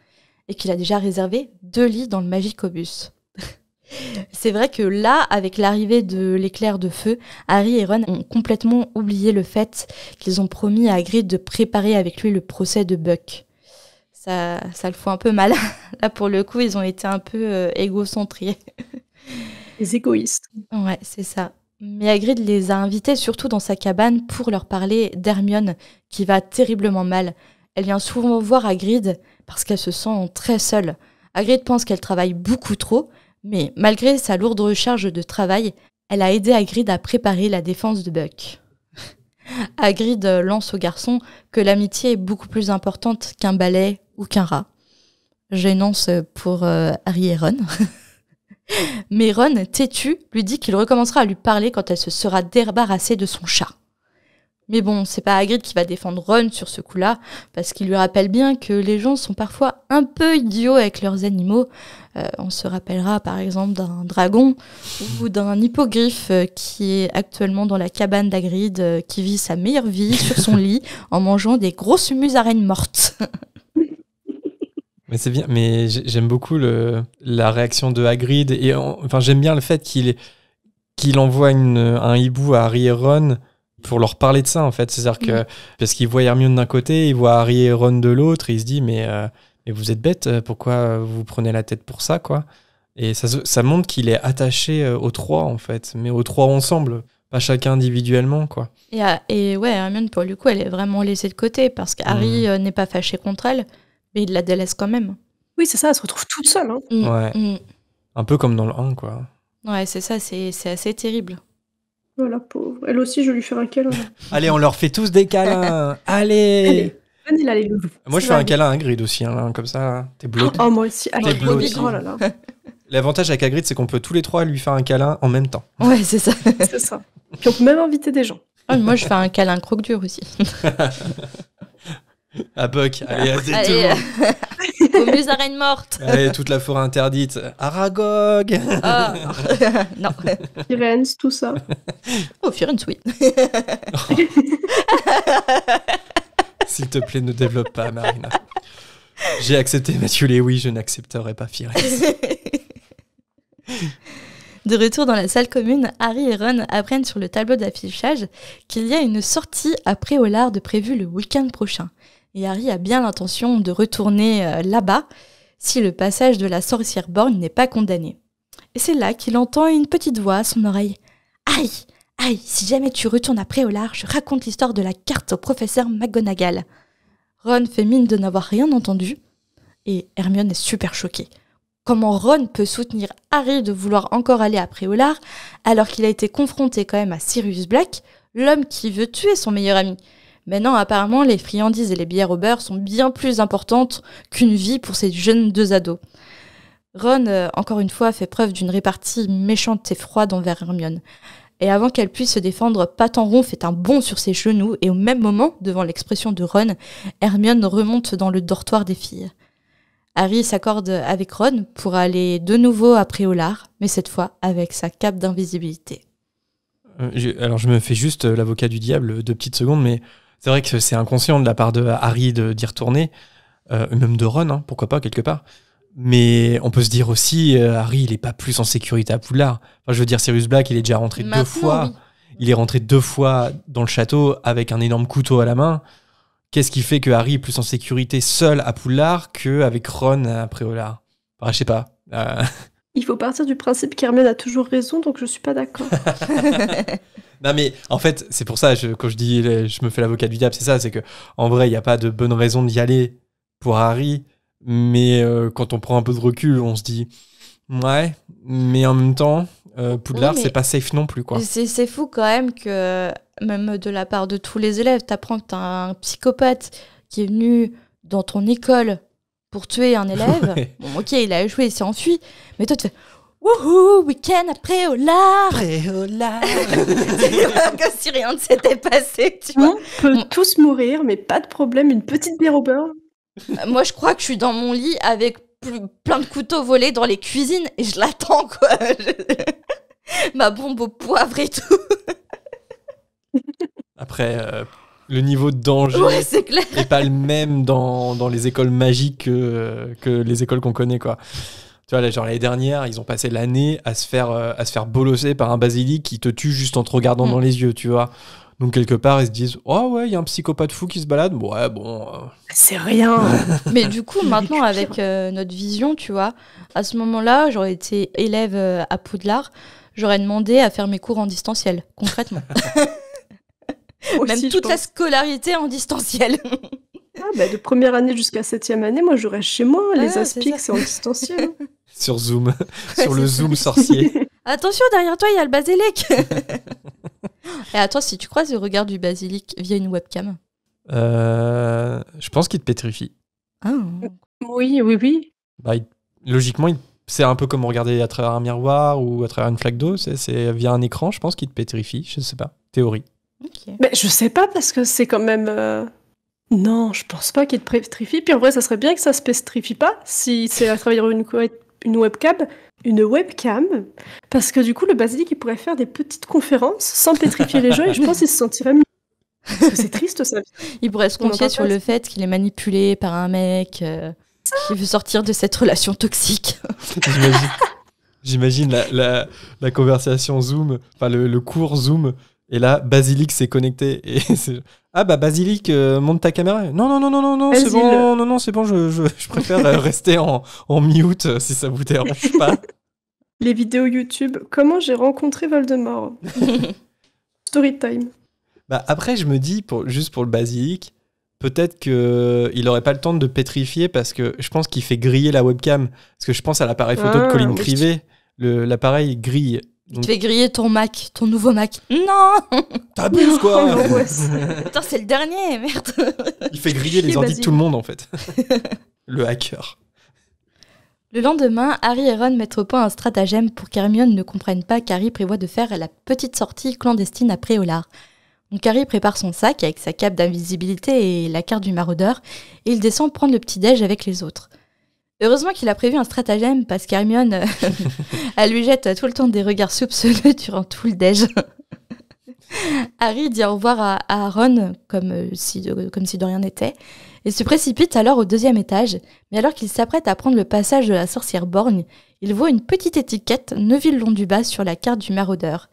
[SPEAKER 2] et qu'il a déjà réservé deux lits dans le Magicobus. C'est vrai que là, avec l'arrivée de l'éclair de feu, Harry et Ron ont complètement oublié le fait qu'ils ont promis à Hagrid de préparer avec lui le procès de Buck. Ça, ça le fout un peu mal. [LAUGHS] Là, pour le coup, ils ont été un peu euh, égocentriés. [LAUGHS] Les égoïstes. Ouais, c'est ça. Mais Hagrid les a invités surtout dans sa cabane pour leur parler d'Hermione, qui va terriblement mal. Elle vient souvent voir Hagrid parce qu'elle se sent très seule. Hagrid pense qu'elle travaille beaucoup trop, mais malgré sa lourde recharge de travail, elle a aidé Hagrid à préparer la défense de Buck. [LAUGHS] Hagrid lance au garçon que l'amitié est beaucoup plus importante qu'un balai ou qu'un rat. Gênance pour euh, Harry et Ron. [LAUGHS] Mais Ron, têtu, lui dit qu'il recommencera à lui parler quand elle se sera débarrassée de son chat. Mais bon, c'est pas Hagrid qui va défendre Ron sur ce coup-là, parce qu'il lui rappelle bien que les gens sont parfois un peu idiots avec leurs animaux. Euh, on se rappellera par exemple d'un dragon ou d'un hippogriffe euh, qui est actuellement dans la cabane d'Hagrid euh, qui vit sa meilleure vie sur son lit [LAUGHS] en mangeant des grosses musaraignes mortes.
[SPEAKER 1] Mais c'est bien, mais j'aime beaucoup la réaction de Hagrid et enfin j'aime bien le fait qu'il qu'il envoie un hibou à Harry et Ron pour leur parler de ça en fait. C'est-à-dire que parce qu'il voit Hermione d'un côté, il voit Harry et Ron de l'autre, il se dit mais et vous êtes bête, euh, pourquoi euh, vous prenez la tête pour ça, quoi Et ça, montre qu'il est attaché euh, aux trois, en fait, mais aux trois ensemble, pas chacun individuellement, quoi.
[SPEAKER 2] Et, ouais, Hermione, pour le coup, elle est vraiment laissée de côté, parce qu'Harry mmh. n'est pas fâché contre elle, mais il la délaisse quand même.
[SPEAKER 3] Oui, c'est ça, elle se retrouve toute seule. Hein.
[SPEAKER 2] Mmh, ouais. Mmh.
[SPEAKER 1] Un peu comme dans le 1, quoi.
[SPEAKER 3] Ouais, c'est ça, c'est assez terrible. Voilà, oh, pauvre. Elle aussi, je vais lui faire un câlin.
[SPEAKER 1] [LAUGHS] Allez, on leur fait tous des câlins. [LAUGHS] Allez.
[SPEAKER 3] Moi, je fais un câlin
[SPEAKER 1] à Hagrid aussi, hein, comme ça. T'es bloqué. Oh, moi aussi. Ah, oh là là. [LAUGHS] L'avantage avec Hagrid, c'est qu'on peut tous les trois lui faire un câlin en même temps.
[SPEAKER 2] Ouais, c'est ça. [LAUGHS] Puis on peut même inviter des gens. Ah, moi, je fais un câlin croque dur aussi.
[SPEAKER 1] [LAUGHS] à Buck, allez, à allez
[SPEAKER 4] Au Reine Morte.
[SPEAKER 1] Allez, toute la forêt interdite. Aragog. Oh. non.
[SPEAKER 3] Firenze, tout ça. Oh, Firenze, oui.
[SPEAKER 1] S'il te plaît, ne développe pas, Marina. J'ai accepté Mathieu oui, je n'accepterai pas Firenze.
[SPEAKER 2] De retour dans la salle commune, Harry et Ron apprennent sur le tableau d'affichage qu'il y a une sortie après au prévue le week-end prochain. Et Harry a bien l'intention de retourner euh, là-bas si le passage de la sorcière Borne n'est pas condamné. Et c'est là qu'il entend une petite voix à son oreille. Aïe Aïe, si jamais tu retournes après au je raconte l'histoire de la carte au professeur McGonagall. Ron fait mine de n'avoir rien entendu, et Hermione est super choquée. Comment Ron peut soutenir Harry de vouloir encore aller après au alors qu'il a été confronté quand même à Sirius Black, l'homme qui veut tuer son meilleur ami mais non, apparemment, les friandises et les bières au beurre sont bien plus importantes qu'une vie pour ces jeunes deux ados. Ron, euh, encore une fois, fait preuve d'une répartie méchante et froide envers Hermione et avant qu'elle puisse se défendre, Patanron fait un bond sur ses genoux et au même moment, devant l'expression de Ron, Hermione remonte dans le dortoir des filles. Harry s'accorde avec Ron pour aller de nouveau après Olar, mais cette fois avec sa cape d'invisibilité.
[SPEAKER 1] Euh, alors je me fais juste euh, l'avocat du diable deux petites secondes, mais c'est vrai que c'est inconscient de la part de Harry d'y retourner, euh, même de Ron, hein, pourquoi pas quelque part. Mais on peut se dire aussi, euh, Harry, il n'est pas plus en sécurité à Poudlard. je veux dire, Sirius Black, il est déjà rentré deux fois. Il est rentré deux fois dans le château avec un énorme couteau à la main. Qu'est-ce qui fait que Harry est plus en sécurité seul à Poudlard qu'avec Ron à Préola Enfin, je sais pas. Euh.
[SPEAKER 3] Il faut partir du principe qu'Hermione a toujours raison, donc je ne suis pas d'accord. [LAUGHS]
[SPEAKER 1] non, mais en fait, c'est pour ça, je, quand je dis je me fais l'avocat du diable, c'est ça, c'est que en vrai, il n'y a pas de bonne raison d'y aller pour Harry mais euh, quand on prend un peu de recul, on se dit ouais, mais en même temps, euh, Poudlard, c'est pas safe non plus. quoi. C'est
[SPEAKER 2] fou quand même que, même de la part de tous les élèves, t'apprends que t'as un psychopathe qui est venu dans ton école pour tuer un élève. [LAUGHS] Bon, ok, il a joué il s'est enfui. Mais toi, tu fais Wouhou, week-end après au lard Après [LAUGHS] Comme si rien ne s'était passé, tu vois. On peut tous mourir, mais pas de problème, une petite bière euh, moi, je crois que je suis dans mon lit avec plein de couteaux volés dans les cuisines et je l'attends, quoi. [LAUGHS] Ma bombe au poivre et tout. [LAUGHS]
[SPEAKER 1] Après, euh, le niveau de danger n'est pas le même dans, les écoles magiques euh, que, les écoles qu'on connaît, quoi. Tu vois, genre l'année dernière, ils ont passé l'année à se faire faire bolosser par un basilic qui te tue juste en te regardant mm. dans les yeux, tu vois. Donc quelque part, ils se disent Oh ouais, il y a un psychopathe fou qui se balade. Ouais, bon. Euh. C'est rien. [LAUGHS] Mais du
[SPEAKER 2] coup, maintenant, avec euh, notre vision, tu vois, à ce moment-là, j'aurais été élève euh, à Poudlard, j'aurais demandé à faire mes cours en distanciel, concrètement. [LAUGHS] Même toute la scolarité
[SPEAKER 3] en distanciel. ah, bah, de première année jusqu'à septième année, moi, j'aurais chez moi. les ah, aspics, en distanciel.
[SPEAKER 1] [LAUGHS] Sur Zoom, sur le Zoom sorcier.
[SPEAKER 3] Attention, derrière toi, il y a le
[SPEAKER 2] basilic [LAUGHS] Et attends, si tu croises le regard du basilic via une webcam.
[SPEAKER 1] Euh, je pense qu'il te pétrifie.
[SPEAKER 3] Ah. Oui, oui, oui.
[SPEAKER 1] Bah, logiquement, c'est un peu comme regarder à travers un miroir ou à travers une flaque d'eau. C'est via un écran, je pense qu'il te pétrifie. Je ne sais pas. Théorie.
[SPEAKER 3] Mais je sais pas parce que c'est quand même. Euh, non, je pense pas qu'il te pétrifie. Puis en vrai, ça serait bien que ça se pétrifie pas si c'est à travers une webcam une webcam, parce que du coup, le basilic, il pourrait faire des petites conférences sans pétrifier les gens, et je pense qu'il se sentirait mieux. Parce que c'est triste, ça.
[SPEAKER 2] Il pourrait se confier sur le fait qu'il est manipulé par un mec euh, qui veut sortir de cette relation toxique.
[SPEAKER 1] J'imagine la, la, conversation Zoom, enfin le, cours Zoom, et là, Basilic s'est connecté. Et [LAUGHS] ah bah Basilic, euh, monte ta caméra. Non, non, non, non, non, non, c'est bon, non, non, c'est bon, je, je, préfère euh, rester en, en mute si ça vous dérange pas les vidéos YouTube. Comment j'ai rencontré
[SPEAKER 3] Voldemort [LAUGHS] Story time.
[SPEAKER 1] Bah après, je me dis, pour, juste pour le basique, peut-être qu'il n'aurait pas le temps de pétrifier parce que je pense qu'il fait griller la webcam. Parce que je pense à l'appareil photo de ah, Colin Crivet. L'appareil grille. Il Tu
[SPEAKER 2] griller ton Mac, ton nouveau Mac. Non [LAUGHS] T'abuses quoi [LAUGHS] Attends, c'est le dernier, merde
[SPEAKER 1] Il fait griller les ordi de tout le monde en fait. le hacker.
[SPEAKER 2] Le lendemain, Harry et Ron mettent au point un stratagème pour qu'Hermione ne comprenne pas qu'Harry prévoit de faire la petite sortie clandestine après Ollard. Donc Harry prépare son sac avec sa cape d'invisibilité et la carte du maraudeur, et il descend prendre le petit-déj avec les autres. Heureusement qu'il a prévu un stratagème parce qu'Hermione, euh, [LAUGHS] elle lui jette tout le temps des regards soupçonneux durant tout le déj. [LAUGHS] Harry dit au revoir à, Ron comme euh, si, comme si de rien n'était, il se précipite alors au deuxième étage, mais alors qu'il s'apprête à prendre le passage de la sorcière borgne, il voit une petite étiquette Neville Bas sur la carte du maraudeur.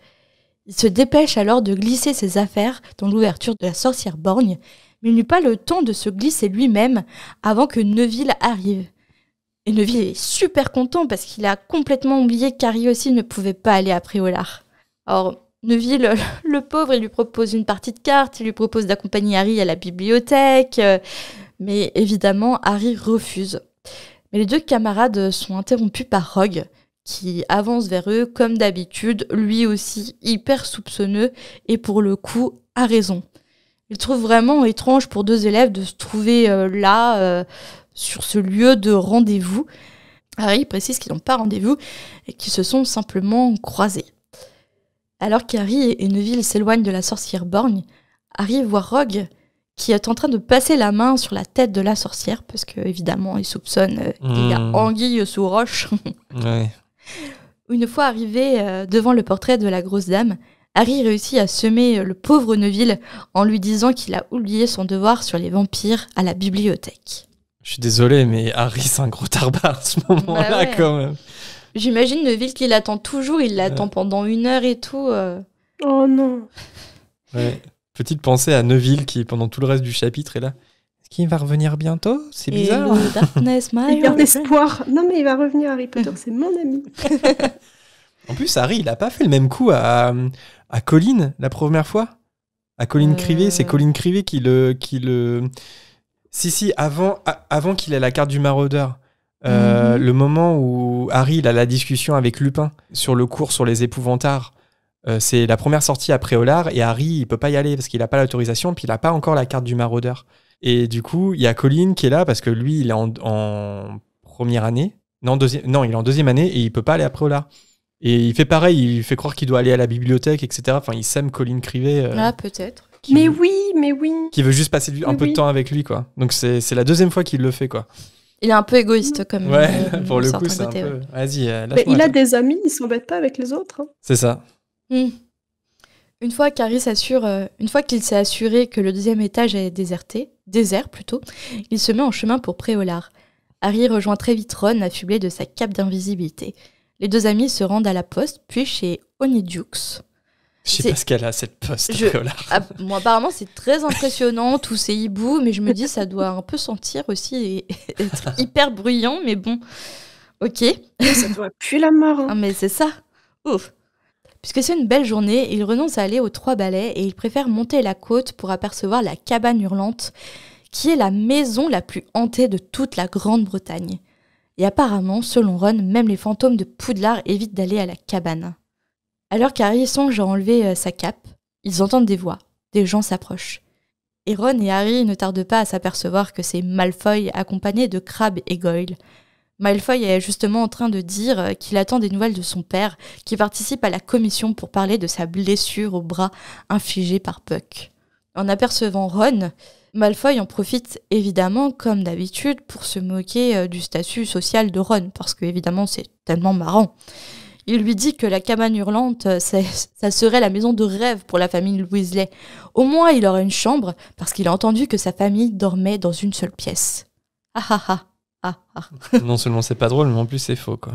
[SPEAKER 2] Il se dépêche alors de glisser ses affaires dans l'ouverture de la sorcière borgne, mais il n'eut pas le temps de se glisser lui-même avant que Neuville arrive. Et Neuville est super content parce qu'il a complètement oublié qu'Harry aussi ne pouvait pas aller à Préolard. Or, Neville, [LAUGHS] le pauvre, il lui propose une partie de cartes, il lui propose d'accompagner Harry à la bibliothèque. Euh, mais évidemment Harry refuse. Mais les deux camarades sont interrompus par Rogue, qui avance vers eux comme d'habitude, lui aussi hyper soupçonneux et pour le coup a raison. Il trouve vraiment étrange pour deux élèves de se trouver euh, là, euh, sur ce lieu de rendez-vous. Harry précise qu'ils n'ont pas rendez-vous et qu'ils se sont simplement croisés. Alors qu'Harry et Neville s'éloignent de la sorcière borgne, Harry voit Rogue qui est en train de passer la main sur la tête de la sorcière, parce que évidemment, il soupçonne qu'il euh, y a hmm. anguille sous roche. [LAUGHS] Une fois arrivé euh, devant le portrait de la grosse dame, Harry réussit à semer le pauvre Neville en lui disant qu'il a oublié son devoir sur les vampires à la bibliothèque.
[SPEAKER 1] Je suis désolé, mais Harry, c'est un gros tarbard à ce bah moment-là, quand même.
[SPEAKER 2] J'imagine Neville qui l'attend toujours, il l'attend pendant une heure et
[SPEAKER 3] tout. Euh. Oh non.
[SPEAKER 1] Petite pensée à Neville qui, pendant tout le reste du chapitre, est là. Est-ce qu'il va revenir bientôt C'est bizarre. Le darkness, [LAUGHS] il un
[SPEAKER 3] espoir. Non, mais il va revenir, Harry Potter, [LAUGHS] c'est mon ami. [LAUGHS]
[SPEAKER 1] en plus, Harry, il a pas fait le même coup à, à Colline la première fois. À Colline Crivé, c'est euh. Colline Crivé qui le, qui le. Si, si, avant, avant qu'il ait la carte du maraudeur. Euh, mhm. le moment où Harry il a la discussion avec Lupin sur le cours sur les épouvantards euh, c'est la première sortie après Olar et Harry, il peut pas y aller parce qu'il n'a pas l'autorisation, puis il a pas encore la carte du maraudeur. Et du coup, il y a Colin qui est là parce que lui, il est en, première année. Non, deuxième, non, il est en deuxième année et il peut pas aller après Olar. Et il fait pareil, il fait croire qu'il doit aller à la bibliothèque, etc. Enfin, il sème Colin Crivet. Euh,
[SPEAKER 3] ah, peut-être. Mais oui, mais oui.
[SPEAKER 1] Qui veut juste passer un peu de temps avec lui, quoi. Donc c'est la deuxième fois qu'il le fait, quoi.
[SPEAKER 2] Il est un peu égoïste comme. Ouais, euh, [LAUGHS] pour le coup, il a des amis, il s'embête pas avec les autres. Hein. C'est ça. Hmm. Une fois s'assure, euh, une fois qu'il s'est assuré que le deuxième étage est déserté, désert plutôt, il se met en chemin pour Préolard. Harry rejoint très vite Ron, affublé de sa cape d'invisibilité. Les deux amis se rendent à la poste, puis chez Onidux.
[SPEAKER 1] Je sais pas ce qu'elle a cette poste. Je...
[SPEAKER 2] Ah, moi, apparemment, c'est très impressionnant, tous ces hiboux, mais je me dis, ça doit un peu sentir aussi et être [LAUGHS] hyper bruyant, mais bon. Ok. Ça doit puer la mort. Hein. Ah, mais c'est ça. Ouf. Puisque c'est une belle journée, il renonce à aller aux trois balais et il préfère monter la côte pour apercevoir la cabane hurlante, qui est la maison la plus hantée de toute la Grande-Bretagne. Et apparemment, selon Ron, même les fantômes de Poudlard évitent d'aller à la cabane. Alors qu'Harry songe à enlever euh, sa cape, ils entendent des voix, des gens s'approchent. Et Ron et Harry ne tardent pas à s'apercevoir que c'est Malfoy accompagné de Crabbe et Goyle, Malfoy est justement en train de dire qu'il attend des nouvelles de son père, qui participe à la commission pour parler de sa blessure au bras infligée par Puck. En apercevant Ron, Malfoy en profite évidemment, comme d'habitude, pour se moquer euh, du statut social de Ron, parce que évidemment c'est tellement marrant. Il lui dit que la cabane hurlante, euh, ça serait la maison de rêve pour la famille Weasley. Au moins, il aurait une chambre, parce qu'il a entendu que sa famille dormait dans une seule pièce. Ah ah, ah.
[SPEAKER 1] [LAUGHS] non seulement c'est pas drôle, mais en plus c'est faux, quoi.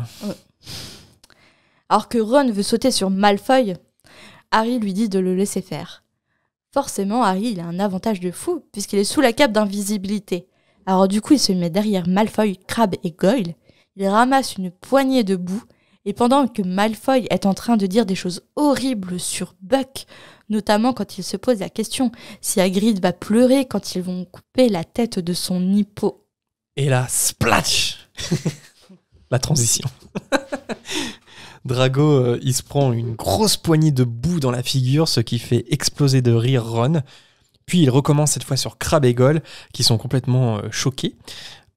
[SPEAKER 2] Alors que Ron veut sauter sur Malfoy, Harry lui dit de le laisser faire. Forcément, Harry, il a un avantage de fou, puisqu'il est sous la cape d'invisibilité. Alors du coup, il se met derrière Malfoy, Crabbe et Goyle. Il ramasse une poignée de boue, et pendant que Malfoy est en train de dire des choses horribles sur Buck, notamment quand il se pose la question si Hagrid va pleurer quand ils vont couper la tête de son hippo
[SPEAKER 1] et là, splash [LAUGHS] La transition. [LAUGHS] Drago, euh, il se prend une grosse poignée de boue dans la figure, ce qui fait exploser de rire Ron. Puis il recommence cette fois sur Crabbe et Goll, qui sont complètement euh, choqués.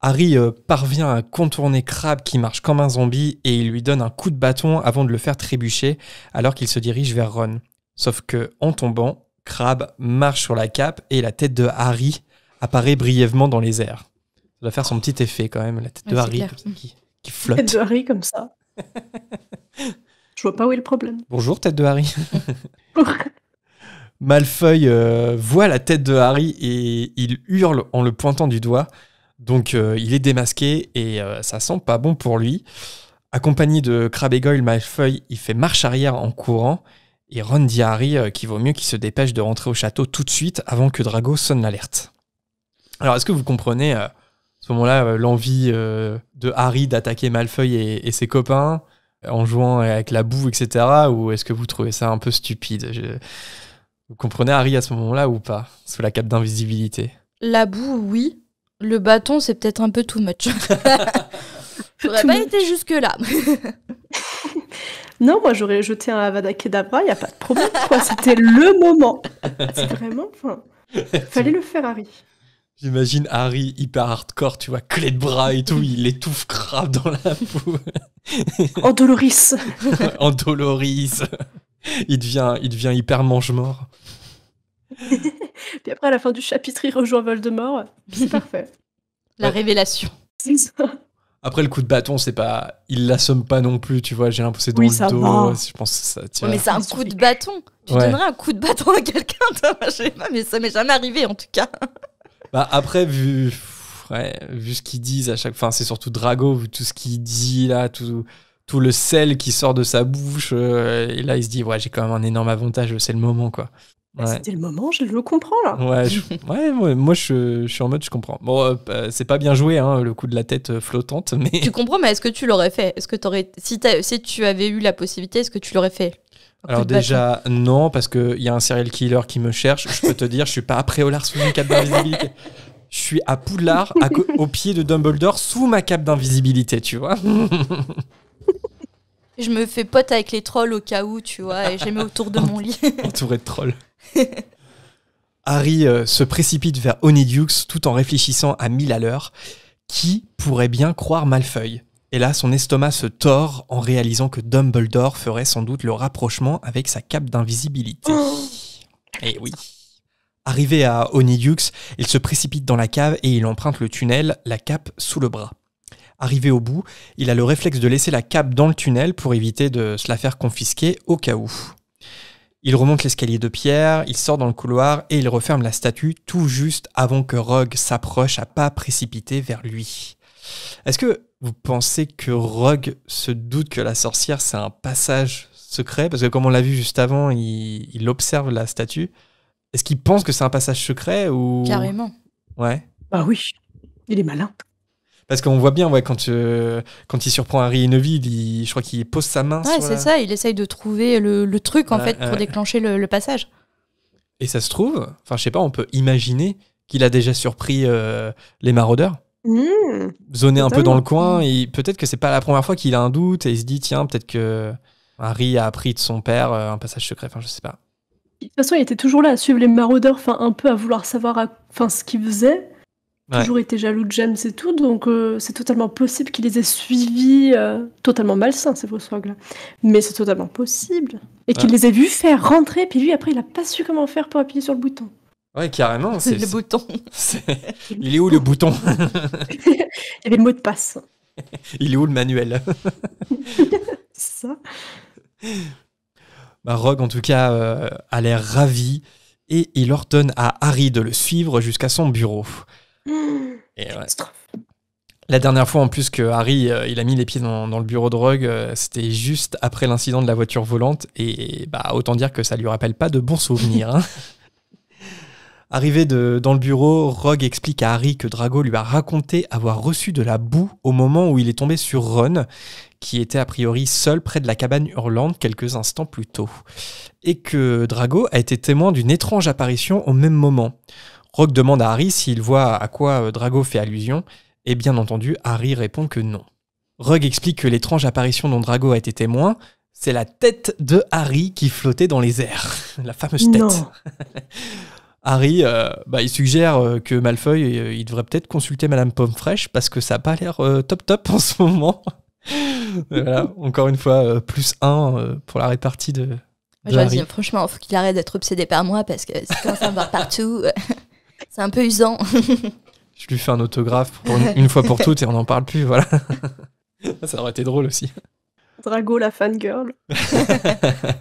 [SPEAKER 1] Harry euh, parvient à contourner Crabbe qui marche comme un zombie et il lui donne un coup de bâton avant de le faire trébucher alors qu'il se dirige vers Ron. Sauf que, en tombant, Crab marche sur la cape et la tête de Harry apparaît brièvement dans les airs doit faire son petit effet quand même, la tête de Harry qui, [LAUGHS] flotte. tête
[SPEAKER 3] de Harry comme ça. [LAUGHS] Je vois pas où est le problème.
[SPEAKER 1] Bonjour, tête de Harry. [LAUGHS] Malfeuille voit la tête de Harry et il hurle en le pointant du doigt. Donc euh, il est démasqué et euh, ça sent pas bon pour lui. Accompagné de Crabbe et Goyle, Malfeuille, il fait marche arrière en courant. Et Ron dit à Harry euh, qu'il vaut mieux qu'il se dépêche de rentrer au château tout de suite avant que Drago sonne l'alerte. Alors est-ce que vous comprenez ce moment-là, euh, l'envie euh, de Harry d'attaquer Malfeuille et, ses copains euh, en jouant avec la boue, etc. Ou est-ce que vous trouvez ça un peu stupide Vous comprenez Harry à ce moment-là ou pas Sous la cape d'invisibilité
[SPEAKER 2] La boue, oui. Le bâton, c'est peut-être un peu too much. J'aurais
[SPEAKER 3] [LAUGHS] pas été jusque-là. [LAUGHS] non, moi j'aurais jeté un Avada Kedavra, il a pas de problème. C'était le moment. [LAUGHS] C'est vraiment. Enfin, fallait le faire, Harry.
[SPEAKER 1] J'imagine Harry hyper hardcore, tu vois, clé de bras et tout, il étouffe crabe dans la peau.
[SPEAKER 3] En Doloris. [LAUGHS]
[SPEAKER 1] en Doloris. Il devient, il devient hyper mange-mort.
[SPEAKER 3] Puis après, à la fin du chapitre, il rejoint Voldemort. C'est [LAUGHS] parfait. La révélation.
[SPEAKER 1] Après, le coup de bâton, c'est pas. Il l'assomme pas non plus, tu vois. J'ai un poussé dans le dos. Je pense ça. mais c'est un
[SPEAKER 3] coup
[SPEAKER 2] de bâton. Tu donnerais un coup de bâton à quelqu'un, Je sais pas, mais ça m'est jamais arrivé en tout cas.
[SPEAKER 1] Bah, après, vu, vu ce qu'ils disent à chaque fois, c'est surtout Drago, vu tout ce qu'il dit là, tout, tout le sel qui sort de sa bouche. Euh, et là, il se dit, ouais, j'ai quand même un énorme avantage, c'est le moment, quoi. Bah, c'était le moment, je le comprends là. Ouais, moi je, suis en mode je comprends. Bon, euh, bah, c'est pas bien joué hein, le coup de la tête euh, flottante, [LAUGHS] mais. Tu
[SPEAKER 2] comprends, mais est-ce que tu l'aurais fait Est-ce que si, si tu avais eu la possibilité, est-ce que tu l'aurais fait alors déjà,
[SPEAKER 1] non, parce il y a un serial killer qui me cherche. Je peux te dire, je suis pas à Préolard sous une cape d'invisibilité. Je suis à Poudlard, au pied de Dumbledore, sous ma cape d'invisibilité, tu vois.
[SPEAKER 2] [LAUGHS] je me fais pote avec les trolls au cas où, tu vois, et j'ai mis
[SPEAKER 3] autour de mon [LAUGHS] lit.
[SPEAKER 1] Entouré de trolls. [LAUGHS] Harry euh, se précipite vers Honeydukes tout en réfléchissant à mille à l'heure. Qui pourrait bien croire Malfeuille Et là, son estomac se tord en réalisant que Dumbledore ferait sans doute le rapprochement avec sa cape d'invisibilité. Oh. et eh oui. Arrivé à Honeydukes il se précipite dans la cave et il emprunte le tunnel, la cape sous le bras. Arrivé au bout, il a le réflexe de laisser la cape dans le tunnel pour éviter de se la faire confisquer au cas où. Il remonte l'escalier de pierre, il sort dans le couloir et il referme la statue tout juste avant que Rogue s'approche à pas précipiter vers lui. Est-ce que vous pensez que Rogue se doute que la sorcière c'est un passage secret Parce que comme on l'a vu juste avant, il, observe la statue. Est-ce qu'il pense que c'est un passage secret ou Carrément. Ouais. Bah oui, il est malin. Parce qu'on voit bien, ouais, quand, euh, quand il surprend Harry et Neville, je crois qu'il pose sa main. Ouais, c'est ça,
[SPEAKER 2] il essaye de trouver le, truc en fait pour déclencher le, passage.
[SPEAKER 1] Et ça se trouve, enfin, je sais pas, on peut imaginer qu'il a déjà surpris euh, les maraudeurs. Hmm. zoné un peu dans le coin, et hmm. peut-être que c'est pas la première fois qu'il a un doute et il se dit, tiens, peut-être que Harry a appris de son père euh, un passage secret, enfin, je sais pas.
[SPEAKER 3] De toute façon, il était toujours là à suivre les maraudeurs, enfin un peu à vouloir savoir enfin ce qu'ils faisaient toujours été jaloux de James et tout, donc euh, c'est totalement possible qu'il les ait suivis euh, totalement malsains, ces Rogues là Mais c'est totalement possible. Et qu'il les ait vus faire rentrer, puis lui, après, il a pas su comment faire pour appuyer sur le bouton.
[SPEAKER 1] Ouais, carrément. C'est [LAUGHS] le bouton. [LAUGHS] Il est où le bouton [LAUGHS] Il y avait le mot de passe. Il est où le manuel Ça. Bah, Rogue, en tout cas, euh, a l'air ravi et il ordonne à Harry de le suivre jusqu'à son bureau. [GASPS] La dernière fois en plus que Harry euh, il a mis les pieds dans, le bureau de Rogue, euh, c'était juste après l'incident de la voiture volante et, bah autant dire que ça lui rappelle pas de bons souvenirs. Hein. [LAUGHS] Arrivé dans le bureau, Rogue explique à Harry que Drago lui a raconté avoir reçu de la boue au moment où il est tombé sur Ron, qui était a priori seul près de la cabane hurlante quelques instants plus tôt, et que Drago a été témoin d'une étrange apparition au même moment. Rogue demande à Harry s'il voit à quoi euh, Drago fait allusion, et bien entendu, Harry répond que non. Rogue explique que l'étrange apparition dont Drago a été témoin, c'est la tête de Harry qui flottait dans les airs. [LAUGHS] La fameuse tête. [LAUGHS] Harry, euh, bah, il suggère euh, que Malfoy, il devrait peut-être consulter Madame Pomme Fraîche parce que ça n'a pas l'air top top en ce moment. [LAUGHS] voilà, encore une fois, plus un pour la répartie de.
[SPEAKER 2] franchement, il faut qu'il arrête d'être obsédé par moi parce que c'est ça me partout c'est un peu usant.
[SPEAKER 3] [LAUGHS]
[SPEAKER 1] je lui fais un autographe [LAUGHS] une, fois pour toutes et on n'en parle plus, voilà. [LAUGHS] Ça aurait été drôle aussi.
[SPEAKER 3] Drago la fangirl. je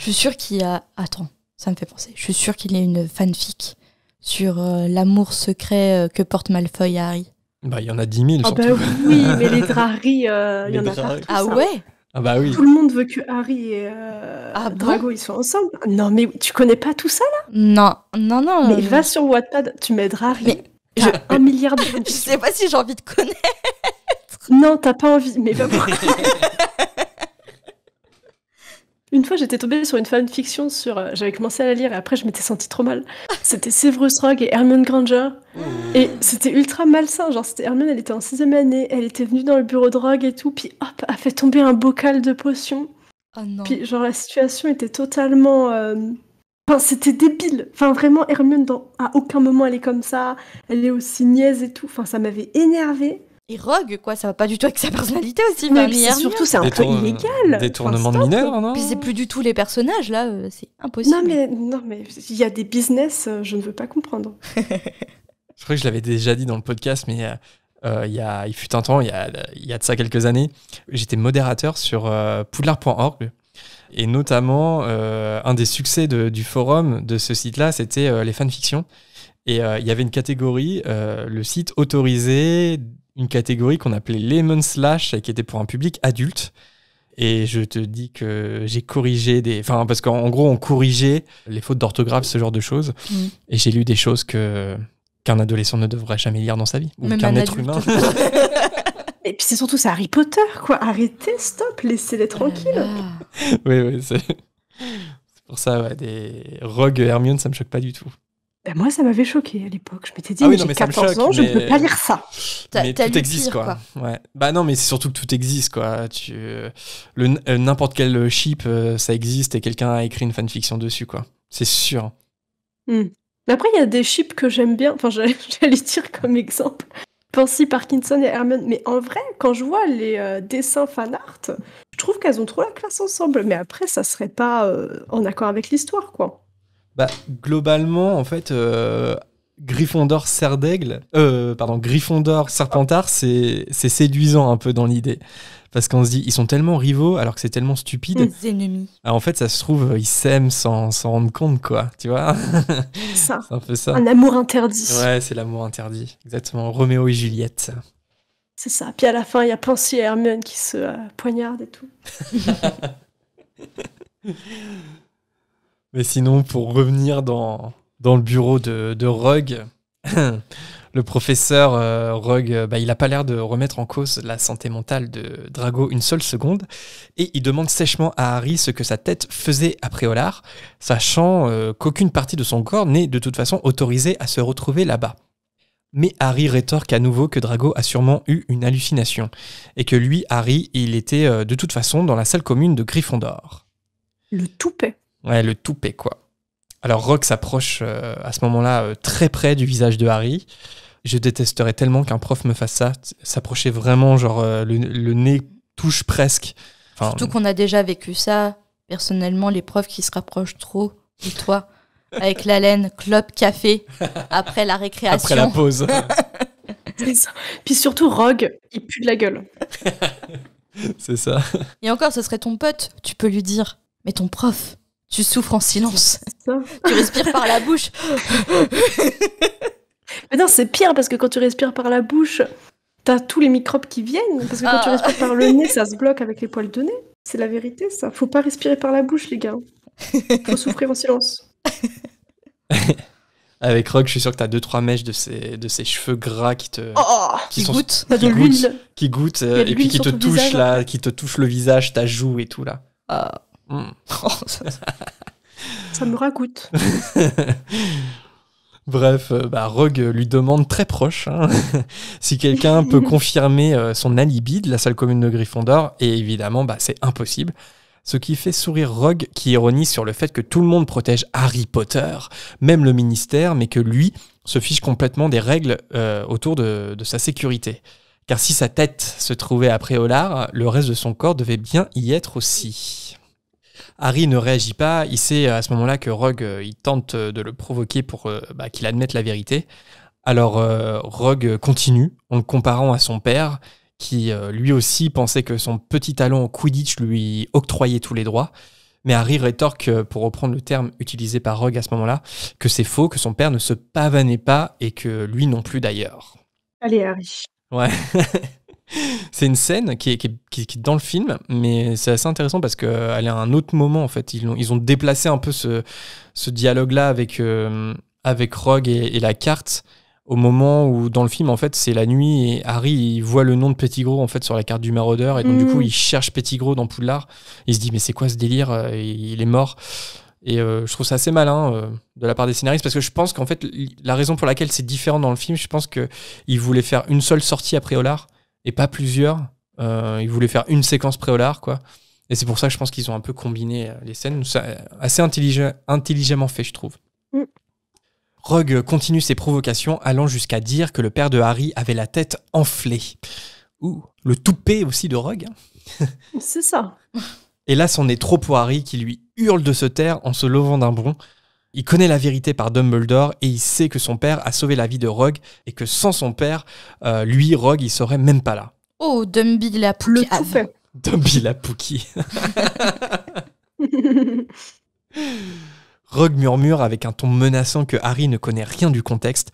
[SPEAKER 2] suis sûre qu'il y a... Attends, ça me fait penser. Je suis sûre qu'il y a une fanfic sur euh, l'amour secret euh, que porte Malfoy à Harry.
[SPEAKER 1] Bah, il y en a 10 000. Ah, oh oui, mais les
[SPEAKER 3] Drarry. Euh, il y en a
[SPEAKER 1] Ah ouais ah bah tout le
[SPEAKER 3] monde veut que Harry et euh, ah Drago ils soient ensemble. Non mais tu connais pas tout ça là Non, non, non. Mais va sur Wattpad, tu m'aideras Harry. J'ai un milliard de. [LAUGHS] Je sais pas si j'ai envie de connaître. Non, t'as pas envie, mais va voir [LAUGHS] Une fois, j'étais tombée sur une fanfiction sur. Euh, j'avais commencé à la lire et après, je m'étais sentie trop mal. C'était Severus Rogue et Hermione Granger. Et c'était ultra malsain. Genre, c'était Hermione, elle était en sixième année, elle était venue dans le bureau de Rogue et tout, puis hop, a fait tomber un bocal de potion. Oh puis, genre, la situation était totalement. Euh, enfin, c'était débile. Enfin, vraiment, Hermione, dans... à aucun moment, elle est comme ça. Elle est aussi niaise et tout. Enfin, ça m'avait énervée et rogue, quoi. Ça va pas du tout avec sa personnalité aussi. Mais surtout, c'est un peu illégal. Détournement de mineurs, non c'est plus du tout les personnages, là. Euh, c'est impossible. Non, mais non, mais il y a des business, euh, je ne veux pas comprendre. [LAUGHS] je
[SPEAKER 1] crois que je l'avais déjà dit dans le podcast, mais euh, il, y a, il fut un temps, il y a, y a de ça quelques années, j'étais modérateur sur euh, poudlard.org. Et notamment, un des succès de, du forum de ce site-là, c'était les fanfictions. Et il y avait une catégorie, le site autorisé une catégorie qu'on appelait Lemon Slash qui était pour un public adulte. Et je te dis que j'ai corrigé des. Enfin, parce qu'en gros, on corrigeait les fautes d'orthographe, ce genre de choses. Mm. Et j'ai lu des choses que qu'un adolescent ne devrait jamais lire dans sa vie. Ou qu'un être humain. [LAUGHS]
[SPEAKER 3] Et puis c'est surtout, Harry Potter, quoi. Arrêtez, stop, laissez-les ah tranquilles.
[SPEAKER 1] oui, oui, c'est. pour ça, des Rogue Hermione, ça me choque pas du tout.
[SPEAKER 3] Bah, moi, ça m'avait choqué à l'époque. Je m'étais dit, ah j'ai 14 ans, je ne peux pas lire ça. Mais tout existe, quoi.
[SPEAKER 1] Bah non, mais c'est surtout que tout existe, quoi. Tu... Euh, le, euh, n'importe quel chip, euh, ça existe et quelqu'un a écrit une fanfiction dessus, quoi. C'est sûr.
[SPEAKER 3] Hmm. Mais après, il y a des chips que j'aime bien. Enfin, j'allais [LAUGHS] dire comme exemple. Pansy, Parkinson et Hermione. Mais en vrai, quand je vois les dessins fan art, je trouve qu'elles ont trop la classe ensemble. Mais après, ça serait pas en accord avec l'histoire, quoi.
[SPEAKER 1] Bah, globalement, en fait, euh, Gryffondor Serdaigle, euh, pardon, Gryffondor Serpentard, c'est séduisant un peu dans l'idée. Parce qu'on se dit, ils sont tellement rivaux alors que c'est tellement stupide. Des ennemis. Ah, en fait, ça se trouve, ils s'aiment sans s'en rendre compte, quoi. Tu vois [LAUGHS] c'est un peu ça. Un amour
[SPEAKER 3] interdit. Ouais,
[SPEAKER 1] c'est l'amour interdit. Exactement. Roméo et Juliette.
[SPEAKER 3] C'est ça. Puis à la fin, il y a Pansy et Hermione qui se euh, poignardent et tout. [LAUGHS]
[SPEAKER 1] Mais sinon, pour revenir dans, dans le bureau de, de Rug, [CLEARS THROAT] le professeur euh, Rogue, euh, bah, il n'a pas l'air de remettre en cause la santé mentale de Drago une seule seconde, et il demande sèchement à Harry ce que sa tête faisait après Olar, sachant euh, qu'aucune partie de son corps n'est de toute façon autorisée à se retrouver là-bas. Mais Harry rétorque à nouveau que Drago a sûrement eu une hallucination, et que lui, Harry, il était de toute façon dans la salle commune de Gryffondor.
[SPEAKER 3] Le toupet.
[SPEAKER 1] Ouais, le toupet, quoi. Alors Rock s'approche euh, à ce moment-là euh, très près du visage de Harry. Je détesterais tellement qu'un prof me fasse ça, s'approcher vraiment, genre euh, le, nez touche presque. Surtout
[SPEAKER 2] qu'on a déjà vécu ça, personnellement, les profs qui se rapprochent trop de toi, avec la laine, club café, après la récréation. Après la pause. [LAUGHS] Puis surtout, Rogue, il pue de la gueule.
[SPEAKER 1] [LAUGHS] C'est ça.
[SPEAKER 2] Et encore, ce serait ton pote, tu peux lui dire, mais ton prof,
[SPEAKER 3] tu souffres en silence.
[SPEAKER 2] tu respires par la bouche. [LAUGHS]
[SPEAKER 3] Mais non, c'est pire parce que quand tu respires par la bouche, t'as tous les microbes qui viennent. Parce que quand tu ah. respires par le [LAUGHS] nez, ça se bloque avec les poils de nez. C'est la vérité, ça. Faut pas respirer par la bouche, les gars. Faut souffrir en silence.
[SPEAKER 1] [LAUGHS] Avec Rock, je suis sûr que t'as deux trois mèches de ces de ses cheveux gras qui te oh, oh, oh, qui, qui goûtent, qui, goûtent, et puis qui te touchent là, qui te touchent le visage, ta joue et tout là. Ah. Ça me racoute [LAUGHS] Bref, euh, bah, Rogue lui demande très proche hein, [LAUGHS] si quelqu'un peut [LAUGHS] confirmer euh, son alibi de la salle commune de Gryffondor, et évidemment, bah, c'est impossible. Ce qui fait sourire Rogue qui ironise sur le fait que tout le monde protège Harry Potter, même le ministère, mais que lui se fiche complètement des règles euh, autour de, sa sécurité. Car si sa tête se trouvait après Préolard, le reste de son corps devait bien y être aussi. Harry ne réagit pas. Il sait euh, à ce moment-là que Rogue euh, il tente euh, de le provoquer pour bah, qu'il admette la vérité. Alors Rogue continue en le comparant à son père, qui lui aussi pensait que son petit talent au Quidditch lui octroyait tous les droits. Mais Harry rétorque, pour reprendre le terme utilisé par Rogue à ce moment-là, que c'est faux, que son père ne se pavanait pas et que lui non plus d'ailleurs.
[SPEAKER 3] Allez Harry.
[SPEAKER 1] Ouais. [LAUGHS] c'est une scène qui est, qui, dans le film, mais c'est assez intéressant parce qu'elle euh, est à un autre moment en fait. Ils ont, ils ont déplacé un peu ce, ce dialogue-là avec, euh, avec Rogue et, la carte au moment où dans le film en fait c'est la nuit et Harry il voit le nom de gros en fait sur la carte du maraudeur et donc du coup mm. il cherche gros dans Poudlard. Il se dit mais c'est quoi ce délire euh, il, est mort. Et je trouve ça assez malin de la part des scénaristes parce que je pense qu'en fait, la raison pour laquelle c'est différent dans le film, je pense qu'ils voulaient faire une seule sortie après Olar et pas plusieurs. Euh, ils voulaient faire une séquence pré quoi. Et c'est pour ça que je pense qu'ils ont un peu combiné euh, les scènes. Euh, assez intelligemment fait, je trouve. Mm. Rogue continue ses provocations, allant jusqu'à dire que le père de Harry avait la tête enflée. Ouh, le toupet aussi de Rogue.
[SPEAKER 3] Hein. [LAUGHS] C'est ça.
[SPEAKER 1] Et là, c'en est trop pour Harry qui lui hurle de se taire en se levant d'un bond il connaît la vérité par Dumbledore et il sait que son père a sauvé la vie de Rogue et que sans son père, euh, lui, Rogue, il serait même pas là.
[SPEAKER 2] Oh, Dumby
[SPEAKER 3] la [LAUGHS] Pookie.
[SPEAKER 1] Dumby la [LAUGHS] Rogue murmure avec un ton menaçant que Harry ne connaît rien du contexte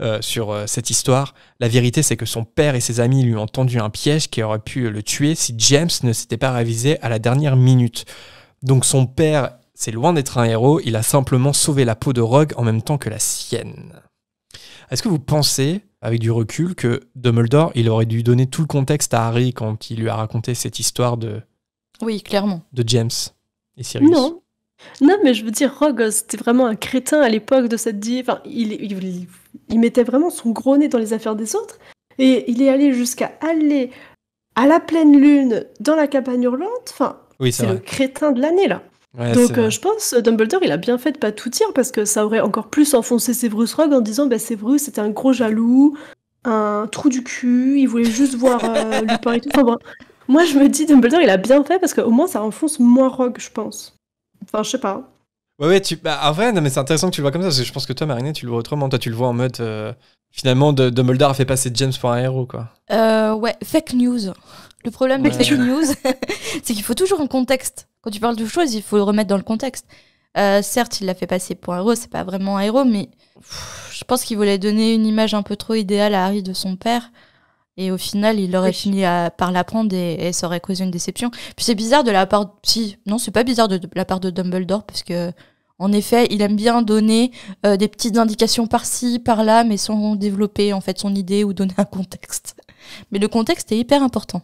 [SPEAKER 1] euh, sur euh, cette histoire. La vérité, c'est que son père et ses amis lui ont tendu un piège qui aurait pu le tuer si James ne s'était pas ravisé à la dernière minute. Donc son père c'est loin d'être un héros, il a simplement sauvé la peau de Rogue en même temps que la sienne. Est-ce que vous pensez, avec du recul, que Dumbledore, il aurait dû donner tout le contexte à Harry quand il lui a raconté cette histoire de...
[SPEAKER 4] Oui, clairement.
[SPEAKER 1] De James et Sirius Non.
[SPEAKER 3] Non, mais je veux dire, Rogue, c'était vraiment un crétin à l'époque de cette... Enfin, il, mettait vraiment son gros nez dans les affaires des autres. Et il est allé jusqu'à aller à la pleine lune dans la cabane hurlante. Enfin, c'est le crétin de l'année, là. Donc euh, je pense euh, Dumbledore il a bien fait de pas tout dire parce que ça aurait encore plus enfoncé Severus Rogue en disant bah Severus c'était un gros jaloux, un trou du cul, il voulait juste voir euh, [LAUGHS] Lupin tout. moi je me dis Dumbledore il a bien fait parce qu'au moins ça enfonce moins Rogue je pense. Enfin je sais pas.
[SPEAKER 1] Ouais ouais tu bah, en vrai non, mais c'est intéressant que tu le vois comme ça parce que je pense que toi Marinette tu le vois autrement toi tu le vois en mode finalement Dumbledore a fait passer James pour un héros quoi.
[SPEAKER 2] ouais fake news. Le problème avec fake news [LAUGHS] c'est qu'il faut toujours un contexte. Quand tu parles de choses, il faut le remettre dans le contexte. Euh, certes, il l'a fait passer pour un héros, c'est pas vraiment un héros, mais je pense qu'il voulait donner une image un peu trop idéale à Harry de son père. Et au final, il aurait fini par l'apprendre et, et, ça aurait causé une déception. Puis c'est bizarre de la part. Si, non, c'est pas bizarre de, la part de Dumbledore, parce que, en effet, il aime bien donner euh, des petites indications par-ci, par-là, mais sans développer en fait son idée ou donner un contexte. Mais le contexte est hyper important.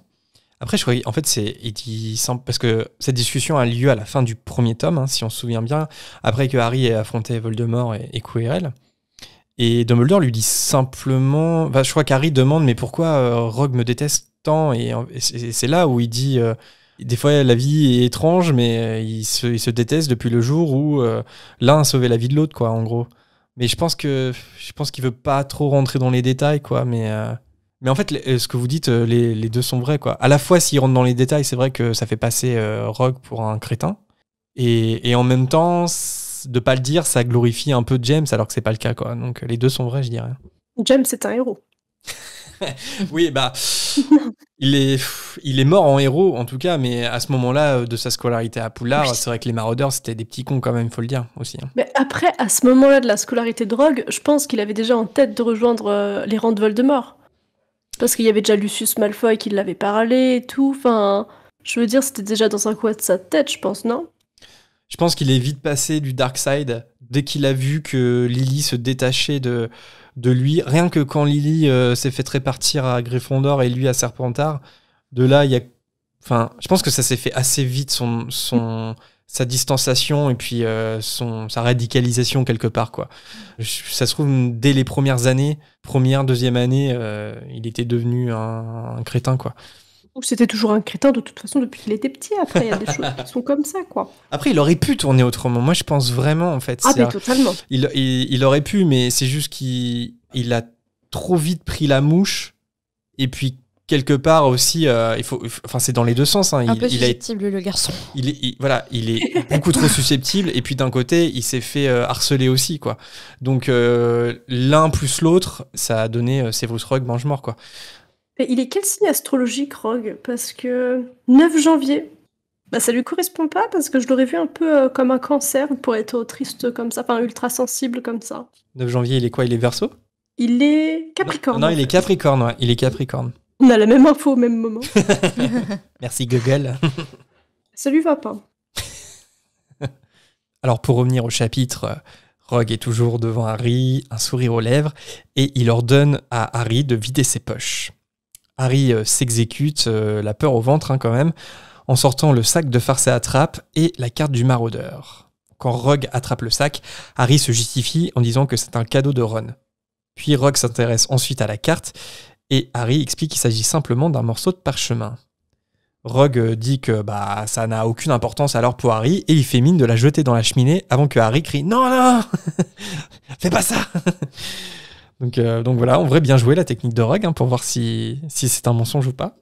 [SPEAKER 1] Après, je crois en fait, c'est il semble parce que cette discussion a lieu à la fin du premier tome, hein, si on se souvient bien, après que Harry ait affronté Voldemort et, et Quirrell. Et Dumbledore lui dit simplement, je crois qu'Harry demande, mais pourquoi euh, Rogue me déteste tant Et, c'est là où il dit. Euh, des fois, la vie est étrange, mais euh, il se, déteste depuis le jour où l'un a sauvé la vie de l'autre, quoi, en gros. Mais je pense que je pense qu'il veut pas trop rentrer dans les détails, quoi. Mais mais en fait, euh, ce que vous dites, euh, les, deux sont vrais. Quoi. À la fois, s'ils rentrent dans les détails, c'est vrai que ça fait passer euh, Rogue pour un crétin. Et, en même temps, de pas le dire, ça glorifie un peu James, alors que c'est pas le cas. Quoi. Donc les deux sont vrais, je dirais.
[SPEAKER 3] James est un héros.
[SPEAKER 1] [LAUGHS] oui, bah, [LAUGHS] il est, il est mort en héros, en tout cas, mais à ce moment-là, de sa scolarité à Poulard, c'est vrai que les maraudeurs, c'était des petits cons quand même, il faut le dire aussi. Hein.
[SPEAKER 3] Mais après, à ce moment-là de la scolarité de Rogue, je pense qu'il avait déjà en tête de rejoindre les rangs de Voldemort parce qu'il y avait déjà Lucius Malfoy qui l'avait parlé et tout. Enfin, je veux dire, c'était déjà dans un coin de sa tête, je pense, non
[SPEAKER 1] Je pense qu'il est vite passé du Dark Side dès qu'il a vu que Lily se détachait de, de lui. Rien que quand Lily euh, s'est fait répartir à Gryffondor et lui à Serpentard, de là, il y a. Enfin, je pense que ça s'est fait assez vite son, son, sa distanciation et puis euh, son, sa radicalisation quelque part. quoi. Ça se trouve, dès les premières années, première, deuxième année, euh, il était devenu un, crétin. quoi.
[SPEAKER 3] C'était toujours un crétin de toute façon depuis qu'il était petit. Après, il y a des choses [LAUGHS] qui sont comme ça, quoi.
[SPEAKER 1] Après, il aurait pu tourner autrement. Moi, je pense vraiment, en fait. Ah, mais totalement. Il, aurait pu, mais c'est juste qu'il il a trop vite pris la mouche. Et puis, quelque part aussi, euh, il faut, enfin c'est dans les deux sens. Hein. Il, un peu susceptible le garçon. Il, est, voilà, il est [LAUGHS] beaucoup trop susceptible. Et puis d'un côté, il s'est fait euh, harceler aussi, quoi. Donc euh, l'un plus l'autre, ça a donné Severus Rogue mange mort, quoi.
[SPEAKER 3] il est quel signe astrologique Rogue Parce que 9 janvier, bah ça lui correspond pas parce que je l'aurais vu un peu comme un cancer pour être triste comme ça, enfin ultra sensible comme ça.
[SPEAKER 1] 9 janvier, il est quoi Il est verso
[SPEAKER 3] Il est Capricorne. Non, il est
[SPEAKER 1] Capricorne, Il est Capricorne.
[SPEAKER 3] On a la même info au même moment. [LAUGHS]
[SPEAKER 1] Merci Google.
[SPEAKER 3] Ça lui va pas.
[SPEAKER 1] [LAUGHS] Alors pour revenir au chapitre, Rogue est toujours devant Harry, un sourire aux lèvres, et il ordonne à Harry de vider ses poches. Harry euh, s'exécute, euh, la peur au ventre hein, quand même, en sortant le sac de farce à attrape et la carte du maraudeur. Quand Rogue attrape le sac, Harry se justifie en disant que c'est un cadeau de Ron. Puis Rogue s'intéresse ensuite à la carte et Harry explique qu'il s'agit simplement d'un morceau de parchemin. Rogue euh, dit que bah ça n'a aucune importance alors pour Harry et il fait mine de la jeter dans la cheminée avant que Harry crie non non [LAUGHS] fais pas ça [LAUGHS] euh, donc voilà on devrait bien jouer la technique de Rogue hein, pour voir si c'est un mensonge ou pas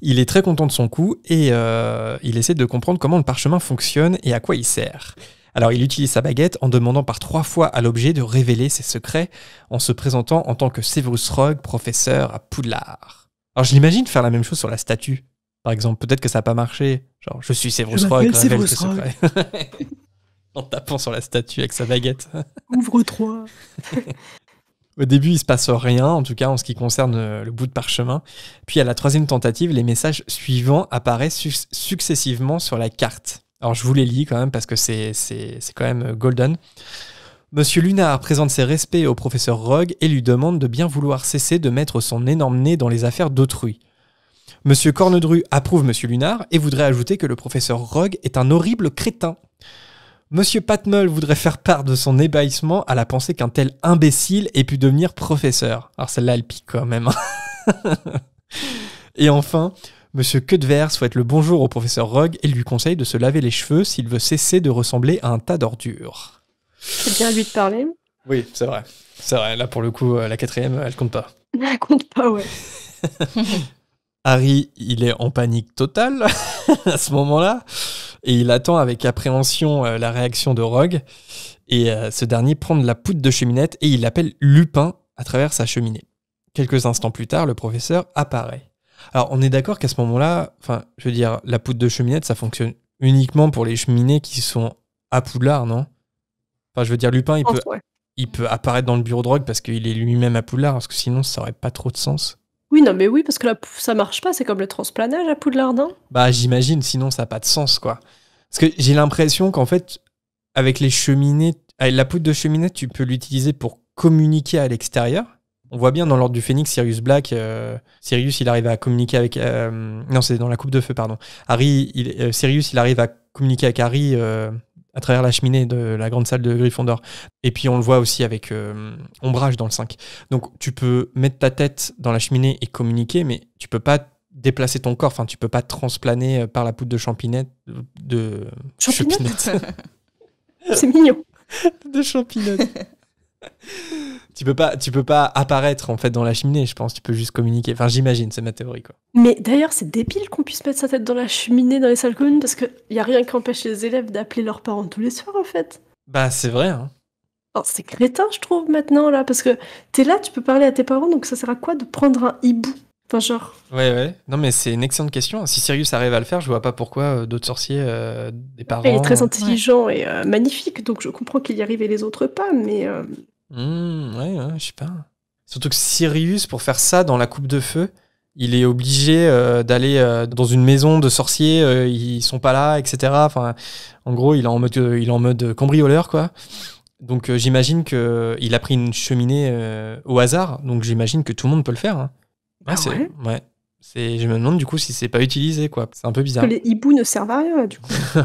[SPEAKER 1] il est très content de son coup et euh, il essaie de comprendre comment le parchemin fonctionne et à quoi il sert alors il utilise sa baguette en demandant par trois fois à l'objet de révéler ses secrets en se présentant en tant que Severus Rogue, professeur à Poudlard. Alors je l'imagine faire la même chose sur la statue. Par exemple, peut-être que ça n'a pas marché. Genre, je suis Severus Rogue, révèle ses secrets. [LAUGHS] en tapant sur la statue avec sa baguette. [LAUGHS]
[SPEAKER 3] Ouvre trois. [LAUGHS]
[SPEAKER 1] Au début, il se passe rien, en tout cas en ce qui concerne euh, le bout de parchemin. Puis à la troisième tentative, les messages suivants apparaissent successivement sur la carte. Alors je vous les lis quand même parce que c'est quand même euh, golden. Monsieur Lunard présente ses respects au professeur Rogue et lui demande de bien vouloir cesser de mettre son énorme nez dans les affaires d'autrui. Monsieur Cornedru approuve Monsieur Lunard et voudrait ajouter que le professeur Rogue est un horrible crétin. Monsieur Patmull voudrait faire part de son ébahissement à la pensée qu'un tel imbécile ait pu devenir professeur. Alors celle-là, elle pique quand même. Hein. [LAUGHS] et enfin, Monsieur Cudver souhaite le bonjour au professeur Rogue et lui conseille de se laver les cheveux s'il veut cesser de ressembler à un tas d'ordures.
[SPEAKER 3] C'est bien lui de parler.
[SPEAKER 1] Oui, c'est vrai. C'est vrai, là pour le coup, euh, la quatrième, elle compte pas.
[SPEAKER 3] [LAUGHS] Elle compte pas, ouais.
[SPEAKER 1] [LAUGHS] Harry, il est en panique totale [LAUGHS] à ce moment-là et il attend avec appréhension euh, la réaction de Rogue et euh, ce dernier prend de la poudre de cheminette et il appelle Lupin à travers sa cheminée. Quelques instants plus tard, le professeur apparaît. Alors, on est d'accord qu'à ce moment-là, enfin, je veux dire, la poudre de cheminette, ça fonctionne uniquement pour les cheminées qui sont à Poudlard, non Enfin, je veux dire, Lupin, il peut, apparaître dans le bureau de drogue parce qu'il est lui-même à Poudlard, parce que sinon, ça n'aurait pas trop de sens.
[SPEAKER 3] Oui, non, mais oui, parce que là, ça marche pas, c'est comme le transplanage à Poudlard, non
[SPEAKER 1] Bah, j'imagine, sinon, ça n'a pas de sens, quoi. Parce que j'ai l'impression qu'en fait, avec les cheminées, avec la poudre de cheminée, tu peux l'utiliser pour communiquer à l'extérieur. On voit bien dans l'ordre du Phénix, Sirius Black. Euh, Sirius, il arrive à communiquer avec. Euh, non, c'est dans la Coupe de Feu, pardon. Harry, euh, Sirius, il arrive à communiquer avec Harry à travers la cheminée de la grande salle de Gryffondor. Et puis on le voit aussi avec Ombrage dans le 5. Donc tu peux mettre ta tête dans la cheminée et communiquer, mais tu peux pas déplacer ton corps. Enfin, tu peux pas transplaner par la poudre de champinette. De champinette.
[SPEAKER 3] C'est mignon. [LAUGHS] de champinette. [LAUGHS]
[SPEAKER 1] tu peux pas, tu peux pas apparaître en fait dans la cheminée, je pense. Tu peux juste communiquer. Enfin, j'imagine, c'est ma théorie quoi.
[SPEAKER 3] Mais d'ailleurs, c'est débile qu'on puisse mettre sa tête dans la cheminée dans les salles communes parce que y a rien qui empêche les élèves d'appeler leurs parents tous les soirs en fait.
[SPEAKER 1] Bah, c'est vrai. Hein.
[SPEAKER 3] Oh, c'est crétin, je trouve maintenant là parce que t'es là, tu peux parler à tes parents, donc ça sert à quoi de prendre un hibou Enfin, genre.
[SPEAKER 1] Ouais, ouais. Non, mais c'est une excellente question. Si Sirius arrive à le faire, je vois pas pourquoi euh, d'autres sorciers, euh, des parents. Il est très euh, intelligent
[SPEAKER 3] et magnifique, donc je comprends qu'il y arrive et les autres pas, mais
[SPEAKER 1] Mmh, ouais, je sais pas. Surtout que Sirius, pour faire ça dans la coupe de feu, il est obligé euh, d'aller euh, dans une maison de sorciers, euh, ils sont pas là, etc. Enfin, en gros, il est en mode, il est en mode cambrioleur, quoi. Donc j'imagine qu'il a pris une cheminée au hasard, donc j'imagine que tout le monde peut le faire. Hein. Ah c'est, ouais. je me demande du coup si c'est pas utilisé, quoi. C'est un peu bizarre. Que les
[SPEAKER 3] hiboux ne servent à rien, du coup. [LAUGHS]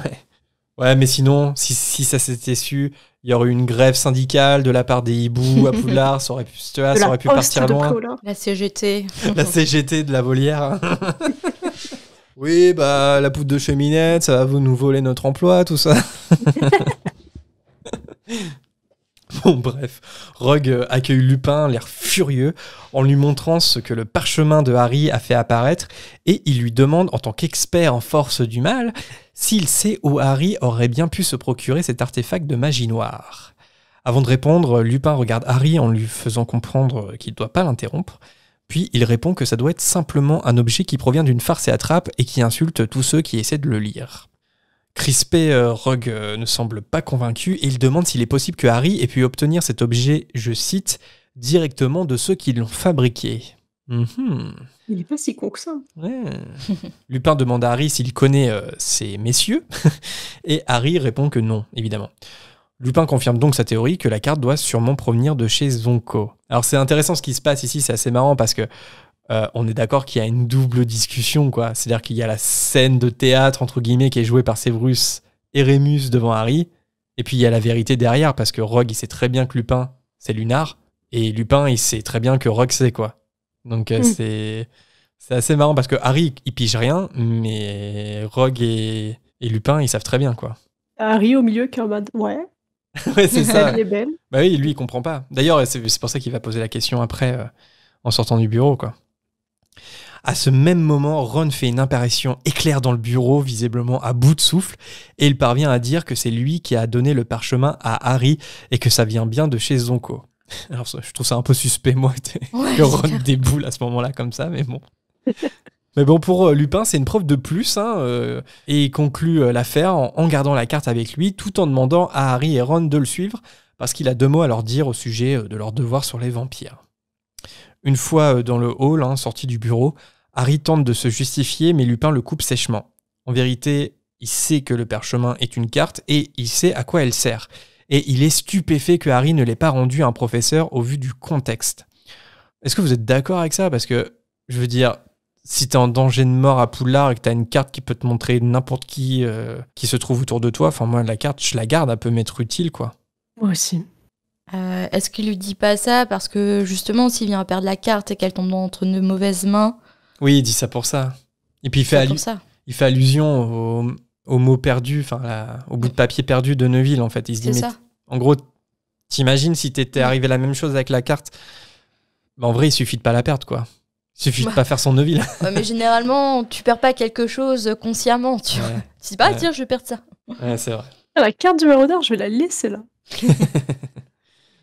[SPEAKER 1] ouais. mais sinon, si, si ça s'était su, il y aurait eu une grève syndicale de la part des hiboux à Poudlard, ça aurait pu, aurait pu partir loin.
[SPEAKER 2] La CGT. la
[SPEAKER 1] CGT de la volière. [LAUGHS] oui, bah, la poudre de cheminette, ça va vous nous voler notre emploi, tout ça. [LAUGHS] [LAUGHS] bref, Rogue euh, accueille Lupin, l'air furieux, en lui montrant ce que le parchemin de Harry a fait apparaître, et il lui demande, en tant qu'expert en force du mal, s'il sait où Harry aurait bien pu se procurer cet artefact de magie noire. Avant de répondre, Lupin regarde Harry en lui faisant comprendre euh, qu'il ne doit pas l'interrompre, puis il répond que ça doit être simplement un objet qui provient d'une farce et attrape et qui insulte tous ceux qui essaient de le lire. Crispé euh, Rogue euh, ne semble pas convaincu et il demande s'il est possible que Harry ait pu obtenir cet objet, je cite, directement de ceux qui l'ont fabriqué. Mhm.
[SPEAKER 3] Il n'est pas si con que ça. [LAUGHS]
[SPEAKER 1] Lupin demande à Harry s'il connaît euh, ces messieurs [LAUGHS] et Harry répond que non, évidemment. Lupin confirme donc sa théorie que la carte doit sûrement provenir de chez Zonko. Alors c'est intéressant ce qui se passe ici, c'est assez marrant parce que euh, on est d'accord qu'il y a une double discussion, quoi. C'est-à-dire qu'il y a la scène de théâtre, entre guillemets, qui est jouée par Severus et Remus devant Harry, et puis il y a la vérité derrière, parce que Rogue, il sait très bien que Lupin, c'est Lunar, et Lupin, il sait très bien que Rogue, c'est quoi. Donc euh, mm. c'est. C'est assez marrant parce que Harry, il pige rien, mais Rogue et, Lupin, ils savent très bien, quoi.
[SPEAKER 3] Harry au milieu qui est ouais. [LAUGHS]
[SPEAKER 4] ouais, c'est ça. Elle est belle.
[SPEAKER 1] Bah oui, lui, il comprend pas. D'ailleurs, c'est pour ça qu'il va poser la question après, euh, en sortant du bureau, quoi. À ce même moment, Ron fait une apparition éclair dans le bureau, visiblement à bout de souffle, et il parvient à dire que c'est lui qui a donné le parchemin à Harry et que ça vient bien de chez Zonko. [LAUGHS] Alors je trouve ça un peu suspect, moi, que Ron déboule à ce moment-là comme ça, mais bon. Mais bon, pour euh, Lupin, c'est une preuve de plus, hein, euh, et il conclut euh, l'affaire en, en, gardant la carte avec lui, tout en demandant à Harry et Ron de le suivre, parce qu'il a deux mots à leur dire au sujet de leur devoir sur les vampires. Une fois euh, dans le hall, hein, sorti du bureau, Harry tente de se justifier, mais Lupin le coupe sèchement. En vérité, il sait que le perchemin est une carte et il sait à quoi elle sert. Et il est stupéfait que Harry ne l'ait pas rendu à un professeur au vu du contexte. Est-ce que vous êtes d'accord avec ça Parce que, je veux dire, si t'es en danger de mort à Poulard et que t'as une carte qui peut te montrer n'importe qui euh, qui se trouve autour de toi, enfin moi la carte, je la garde, elle peut m'être utile quoi.
[SPEAKER 2] Moi aussi. Euh, est-ce qu'il lui dit pas ça parce que justement, s'il vient à perdre la carte et qu'elle tombe entre de mauvaises mains
[SPEAKER 1] Oui, il dit ça pour ça. Et puis il fait, Il fait allusion au, mot perdu, enfin au bout de papier perdu de Neuville en fait. Il se dit, en gros, t'imagines si t'étais arrivé la même chose avec la carte bah, En vrai, il suffit de pas la perdre quoi. Il suffit de bah. pas faire son Neuville. [LAUGHS]
[SPEAKER 2] mais généralement, tu perds pas quelque chose consciemment. Tu, [LAUGHS] sais dis pas, tiens, je vais perdre ça. c'est vrai. Ah, la carte du maraudeur,
[SPEAKER 3] je vais la laisser là. [LAUGHS]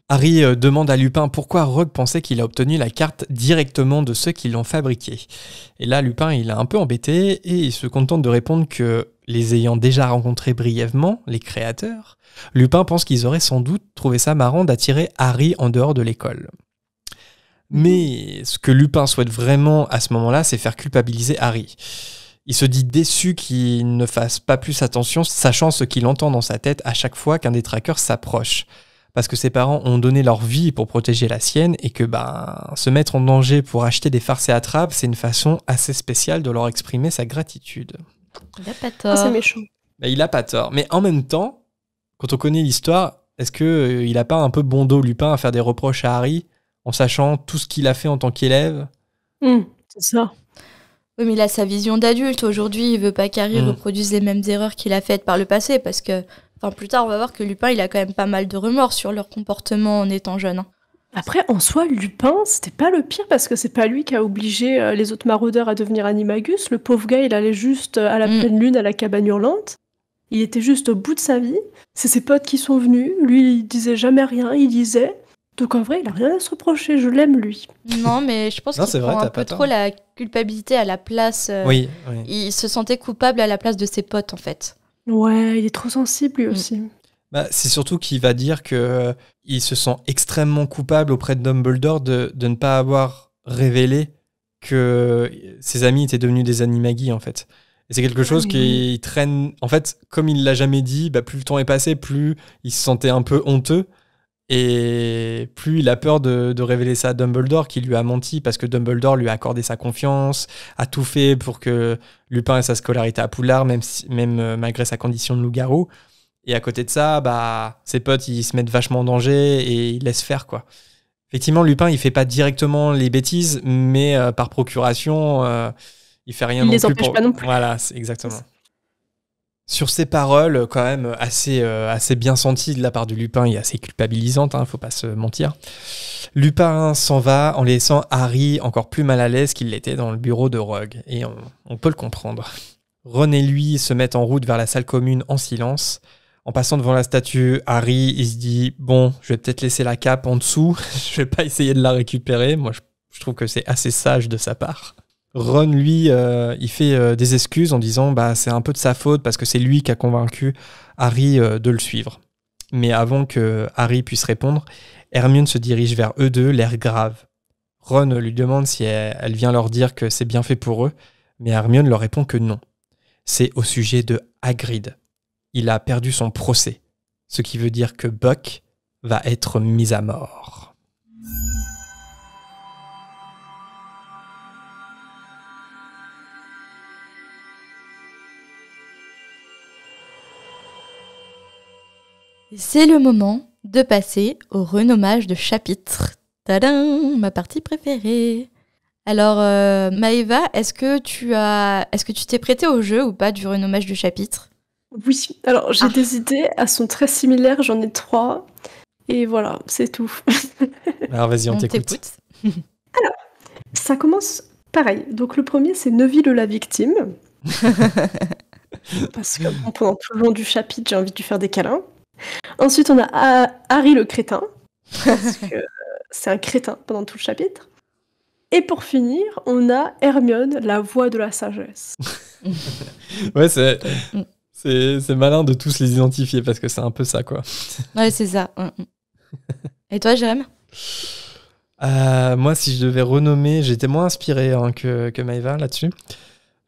[SPEAKER 1] Harry euh, demande à Lupin pourquoi Rogue pensait qu'il a obtenu la carte directement de ceux qui l'ont fabriquée. Et là, Lupin, il a un peu embêté et il se contente de répondre que, les ayant déjà rencontrés brièvement, les créateurs, Lupin pense qu'ils auraient sans doute trouvé ça marrant d'attirer Harry en dehors de l'école. Mais ce que Lupin souhaite vraiment à ce moment-là, c'est faire culpabiliser Harry. Il se dit déçu qu'il ne fasse pas plus attention, sachant ce qu'il entend dans sa tête à chaque fois qu'un des traqueurs s'approche parce que ses parents ont donné leur vie pour protéger la sienne et que ben, se mettre en danger pour acheter des farces et attrapes, c'est une façon assez spéciale de leur exprimer sa gratitude.
[SPEAKER 3] Il a pas ah, tort. c'est méchant.
[SPEAKER 1] Ben, il a pas tort. Mais en même temps, quand on connaît l'histoire, est-ce qu'il n'a euh, il a pas un peu bon dos Lupin à faire des reproches à Harry en sachant tout ce qu'il a fait en tant qu'élève
[SPEAKER 2] hmm, C'est ça. Oui, mais il a sa vision d'adulte. Aujourd'hui, il veut pas qu'Harry hmm. reproduise les mêmes erreurs qu'il a faites par le passé parce que plus tard, on va voir que Lupin, il a quand même pas mal de remords sur leur comportement en étant jeune. Hein.
[SPEAKER 3] Après, en soi, Lupin, c'était pas le pire parce que c'est pas lui qui a obligé euh, les autres maraudeurs à devenir animagus. Le pauvre gars, il allait juste euh, à la mm. pleine lune à la cabane hurlante. Il était juste au bout de sa vie. C'est ses potes qui sont venus. Lui, il disait jamais rien. Il disait. Donc en vrai, il a rien à se reprocher. Je l'aime lui. Non, mais je pense [LAUGHS] qu'il prend un peu trop la culpabilité à la place. Euh, oui.
[SPEAKER 2] Il se sentait coupable à la place de ses potes en fait.
[SPEAKER 3] Ouais, il est trop sensible lui mm. aussi.
[SPEAKER 1] Bah, c'est surtout qu'il va dire que euh, se sent extrêmement coupable auprès de Dumbledore de, ne pas avoir révélé que euh, ses amis étaient devenus des animagis, en fait. Et c'est quelque ah, chose qui traîne. En fait, comme il l'a jamais dit, bah, plus le temps est passé, plus il se sentait un peu honteux. Et plus il a peur de, révéler ça à Dumbledore, qui lui a menti parce que Dumbledore lui a accordé sa confiance, a tout fait pour que Lupin ait sa scolarité à poulard même, même euh, malgré sa condition de loup-garou. Et à côté de ça, bah, ses potes, ils se mettent vachement en danger et ils laissent faire, quoi. Effectivement, Lupin, il fait pas directement les bêtises, mais euh, par procuration, euh, il fait rien il non les empêche pas non plus. Voilà, exactement. Sur ces paroles, euh, quand même assez, euh, assez bien senties de la part de Lupin et assez culpabilisantes, hein, faut pas se mentir. Lupin s'en va en laissant Harry encore plus mal à l'aise qu'il l'était dans le bureau de Rogue, et on, peut le comprendre. Ron et lui se mettent en route vers la salle commune en silence. En passant devant la statue, Harry, il se dit Bon, je vais peut-être laisser la cape en dessous, [LAUGHS] je vais pas essayer de la récupérer. Moi, je trouve que c'est assez sage de sa part. Ron, lui, euh, il fait euh, des excuses en disant bah, c'est un peu de sa faute parce que c'est lui qui a convaincu Harry euh, de le suivre. Mais avant que Harry puisse répondre, Hermione se dirige vers eux deux, l'air grave. Ron lui demande si elle, elle vient leur dire que c'est bien fait pour eux, mais Hermione leur répond que non. C'est au sujet de Hagrid. Il a perdu son procès, ce qui veut dire que Buck va être mis à mort.
[SPEAKER 2] C'est le moment de passer au renommage de chapitre. Tadam, ma partie préférée. Alors Maeva, euh, Maëva, est-ce que tu as est-ce que tu t'es
[SPEAKER 3] prêtée au jeu ou pas du renommage de chapitre Oui, alors j'ai ah. des idées, elles sont très similaires, j'en ai trois. Et voilà, c'est tout.
[SPEAKER 1] [LAUGHS] alors vas-y, on, t'écoute.
[SPEAKER 3] [LAUGHS] alors, ça commence pareil. Donc le premier c'est Neville la victime. [LAUGHS] Parce que pendant tout le long du chapitre, j'ai envie de lui faire des câlins. Ensuite, on a Harry le crétin, [LAUGHS] euh, c'est un crétin pendant tout le chapitre. Et pour finir, on a Hermione, la voix de la sagesse.
[SPEAKER 1] [LAUGHS] ouais, c'est... malin de tous les identifier parce que c'est un peu ça, quoi.
[SPEAKER 2] [LAUGHS] Ouais, c'est ça. Mm, mm. Et toi, Jérém
[SPEAKER 1] euh, Moi, si je devais renommer, j'étais moins inspiré hein, que, que là-dessus.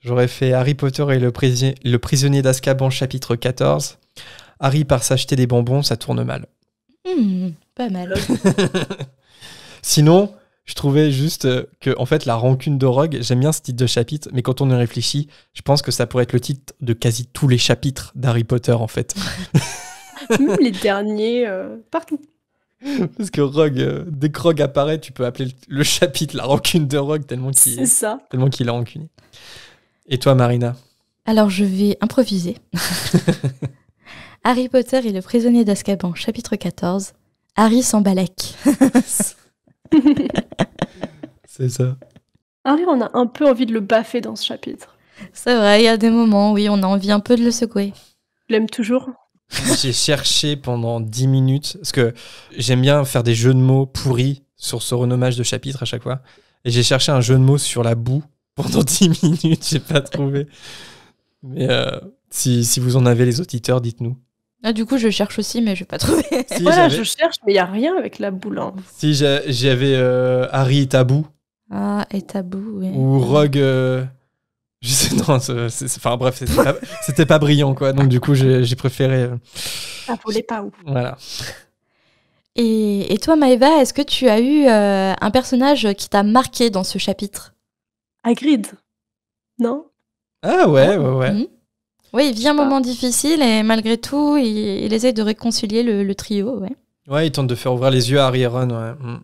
[SPEAKER 1] J'aurais fait Harry Potter et le, prisonnier, le prisonnier d'Azkaban, chapitre 14. Harry part s'acheter des bonbons, ça tourne mal.
[SPEAKER 2] Hmm, pas mal.
[SPEAKER 1] [LAUGHS] Sinon, je trouvais juste euh, que, en fait, la rancune de Rogue, j'aime bien ce titre de chapitre, mais quand on y réfléchit, je pense que ça pourrait être le titre de quasi tous les chapitres d'Harry Potter, en fait. [LAUGHS]
[SPEAKER 3] Même les derniers, euh, partout.
[SPEAKER 1] Parce que Rogue, euh, dès que Rogue apparaît, tu peux appeler le, chapitre la rancune de Rogue tellement qu'il tellement qu'il a rancuné. Et toi, Marina
[SPEAKER 2] Alors, je vais improviser. [LAUGHS] Harry Potter et le prisonnier d'Azkaban, chapitre 14. Harry sans [LAUGHS] C'est ça. Harry, on a un peu envie de le baffer dans ce chapitre. C'est vrai, il y a des moments, oui, on a envie un peu de le secouer. Je l'aime toujours
[SPEAKER 1] [LAUGHS] J'ai cherché pendant 10 minutes, parce que j'aime bien faire des jeux de mots pourris sur ce renommage de chapitre à chaque fois. Et j'ai cherché un jeu de mots sur la boue pendant 10 [LAUGHS] minutes, j'ai pas trouvé. Mais euh, si, si vous en avez les auditeurs, dites-nous.
[SPEAKER 2] Ah, du coup, je cherche aussi, mais
[SPEAKER 3] je vais pas trouvé. [LAUGHS] voilà, je cherche, mais il n'y a rien avec la boule. Hein.
[SPEAKER 1] Si j'avais euh, Harry et Tabou.
[SPEAKER 3] Ah, et Tabou, oui.
[SPEAKER 2] Ou Rogue.
[SPEAKER 1] Euh, [LAUGHS] je sais, non, enfin bref, c'était pas, pas, brillant, quoi. Donc, du coup, j'ai, préféré.
[SPEAKER 2] Ah, pas où. Voilà. Et, toi, Maeva, est-ce que tu as eu un personnage qui t'a marqué dans ce chapitre Hagrid. Non
[SPEAKER 1] Ah, ouais, oh. ouais, ouais. Mhm.
[SPEAKER 2] Oui, il vit un moment difficile et malgré tout, il, essaie de réconcilier
[SPEAKER 3] le, trio. Ouais.
[SPEAKER 1] ouais, il tente de faire ouvrir les yeux à Harry et Ron. Mm.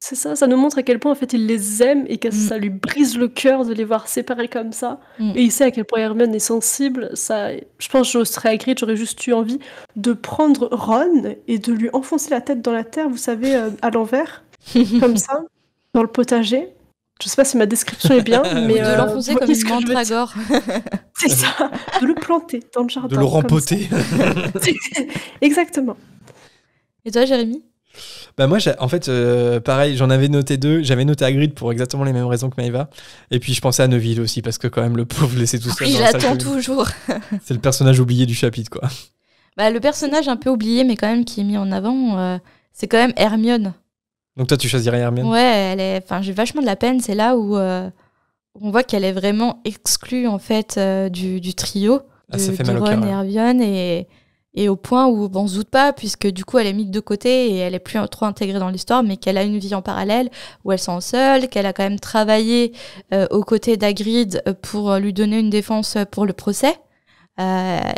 [SPEAKER 3] C'est ça, ça nous montre à quel point en fait il les aime et que mm. ça lui brise le cœur de les voir séparés comme ça. Mm. Et il sait à quel point Hermione est sensible. Ça, je pense que je serais j'aurais juste eu envie de prendre Ron et de lui enfoncer la tête dans la terre, vous savez, euh, à l'envers, [LAUGHS] comme ça, dans le potager je sais pas si ma description est bien, [LAUGHS] mais de euh, l'enfoncer comme une mandragore. [LAUGHS] C'est ça, de le planter dans le jardin. De le rempoter. [LAUGHS] Exactement. Et toi, Jérémy
[SPEAKER 1] bah moi, en fait, euh, pareil, j'en avais noté deux. J'avais noté Agrid pour exactement les mêmes raisons que Maeva. Et puis je pensais à Neuville aussi, parce que quand même, le pauvre laissait tout seul. Il j'attends toujours. C'est le personnage oublié du chapitre, quoi.
[SPEAKER 2] Bah, le personnage un peu oublié, mais quand même qui est mis en avant, euh, c'est quand même Hermione.
[SPEAKER 1] Donc toi, tu choisirais Hermione Ouais,
[SPEAKER 2] elle enfin, j'ai vachement de la peine. C'est là où euh, on voit qu'elle est vraiment exclue en fait euh, du, trio ah, de, et Hermione et, au point où on se doute pas puisque du coup elle est mise de côté et elle est plus trop intégrée dans l'histoire, mais qu'elle a une vie en parallèle où elle s'en seule, qu'elle a quand même travaillé euh, aux côtés d'Agrid pour lui donner une défense pour le procès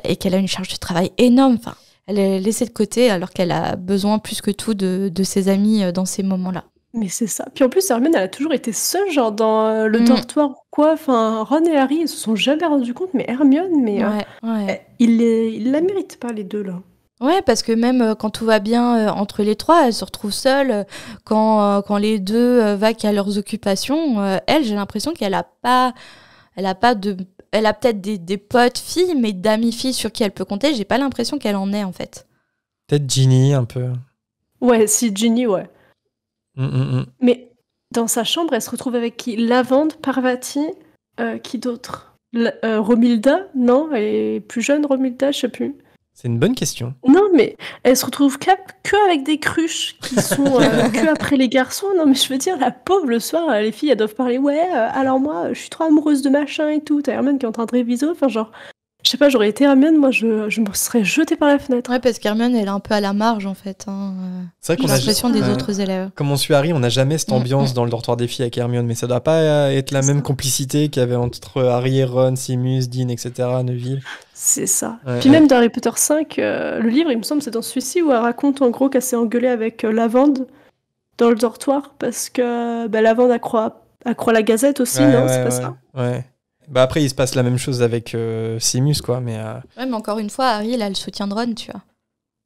[SPEAKER 2] et qu'elle a une charge de travail énorme. Enfin, elle est laissée de côté alors qu'elle a besoin plus que tout de, ses amis euh, dans ces moments-là.
[SPEAKER 3] Mais c'est ça. Puis en plus, Hermione, elle a toujours été seule, genre dans euh, le mm. dortoir ou quoi. Enfin, Ron et Harry, ils se sont jamais rendus compte, mais Hermione, mais euh, ouais, Il, la mérite pas, les deux, là. Ouais, parce que
[SPEAKER 2] même quand tout va bien entre les trois, elle se retrouve seule. Quand, quand les deux vaquent à leurs occupations, elle, j'ai l'impression qu'elle n'a pas, elle a pas de elle a peut-être des, potes filles, mais d'amis filles sur qui elle peut compter, j'ai pas l'impression qu'elle en ait en fait.
[SPEAKER 1] Peut-être Ginny un peu.
[SPEAKER 3] Ouais, si Ginny, ouais. Mm, mm, mm. Mais dans sa chambre, elle se retrouve avec qui Lavande, Parvati, euh, qui d'autre euh, Romilda Non, elle est plus jeune, Romilda, je sais plus.
[SPEAKER 1] C'est une bonne question.
[SPEAKER 3] Non, mais elle se retrouve cap que avec des cruches qui sont euh, [LAUGHS] que après les garçons. Non, mais je veux dire, la pauvre, le soir, euh, les filles, elles doivent parler. Ouais, euh, alors moi, je suis trop amoureuse de machin et tout. T'as Herman qui est en train de réviser. Enfin, genre, je sais pas, j'aurais été Hermione, moi je, me serais jetée par la fenêtre. Ouais, parce qu'Hermione, elle est un peu à la marge en fait. Hein,
[SPEAKER 2] c'est vrai euh, qu'on a l'impression des autres élèves.
[SPEAKER 1] Comme on suit Harry, on n'a jamais cette ambiance dans le dortoir des filles avec Hermione, mais ça doit pas euh, être la même complicité qu'il y avait entre Harry, Ron, Simus, Dean, etc., Neville. C'est ça. Puis même
[SPEAKER 3] dans Harry Potter 5, euh, le livre, il me semble, c'est dans celui-ci où elle raconte en gros qu'elle s'est engueulée avec Lavande dans le dortoir parce que bah, Lavande accroît, accroît la gazette
[SPEAKER 2] aussi,
[SPEAKER 1] non C'est pas ça Ouais. Bah après, il se passe la même chose avec euh, Simus, quoi. Mais, euh,
[SPEAKER 2] même encore une fois, Harry, a elle soutien de Ron, tu vois.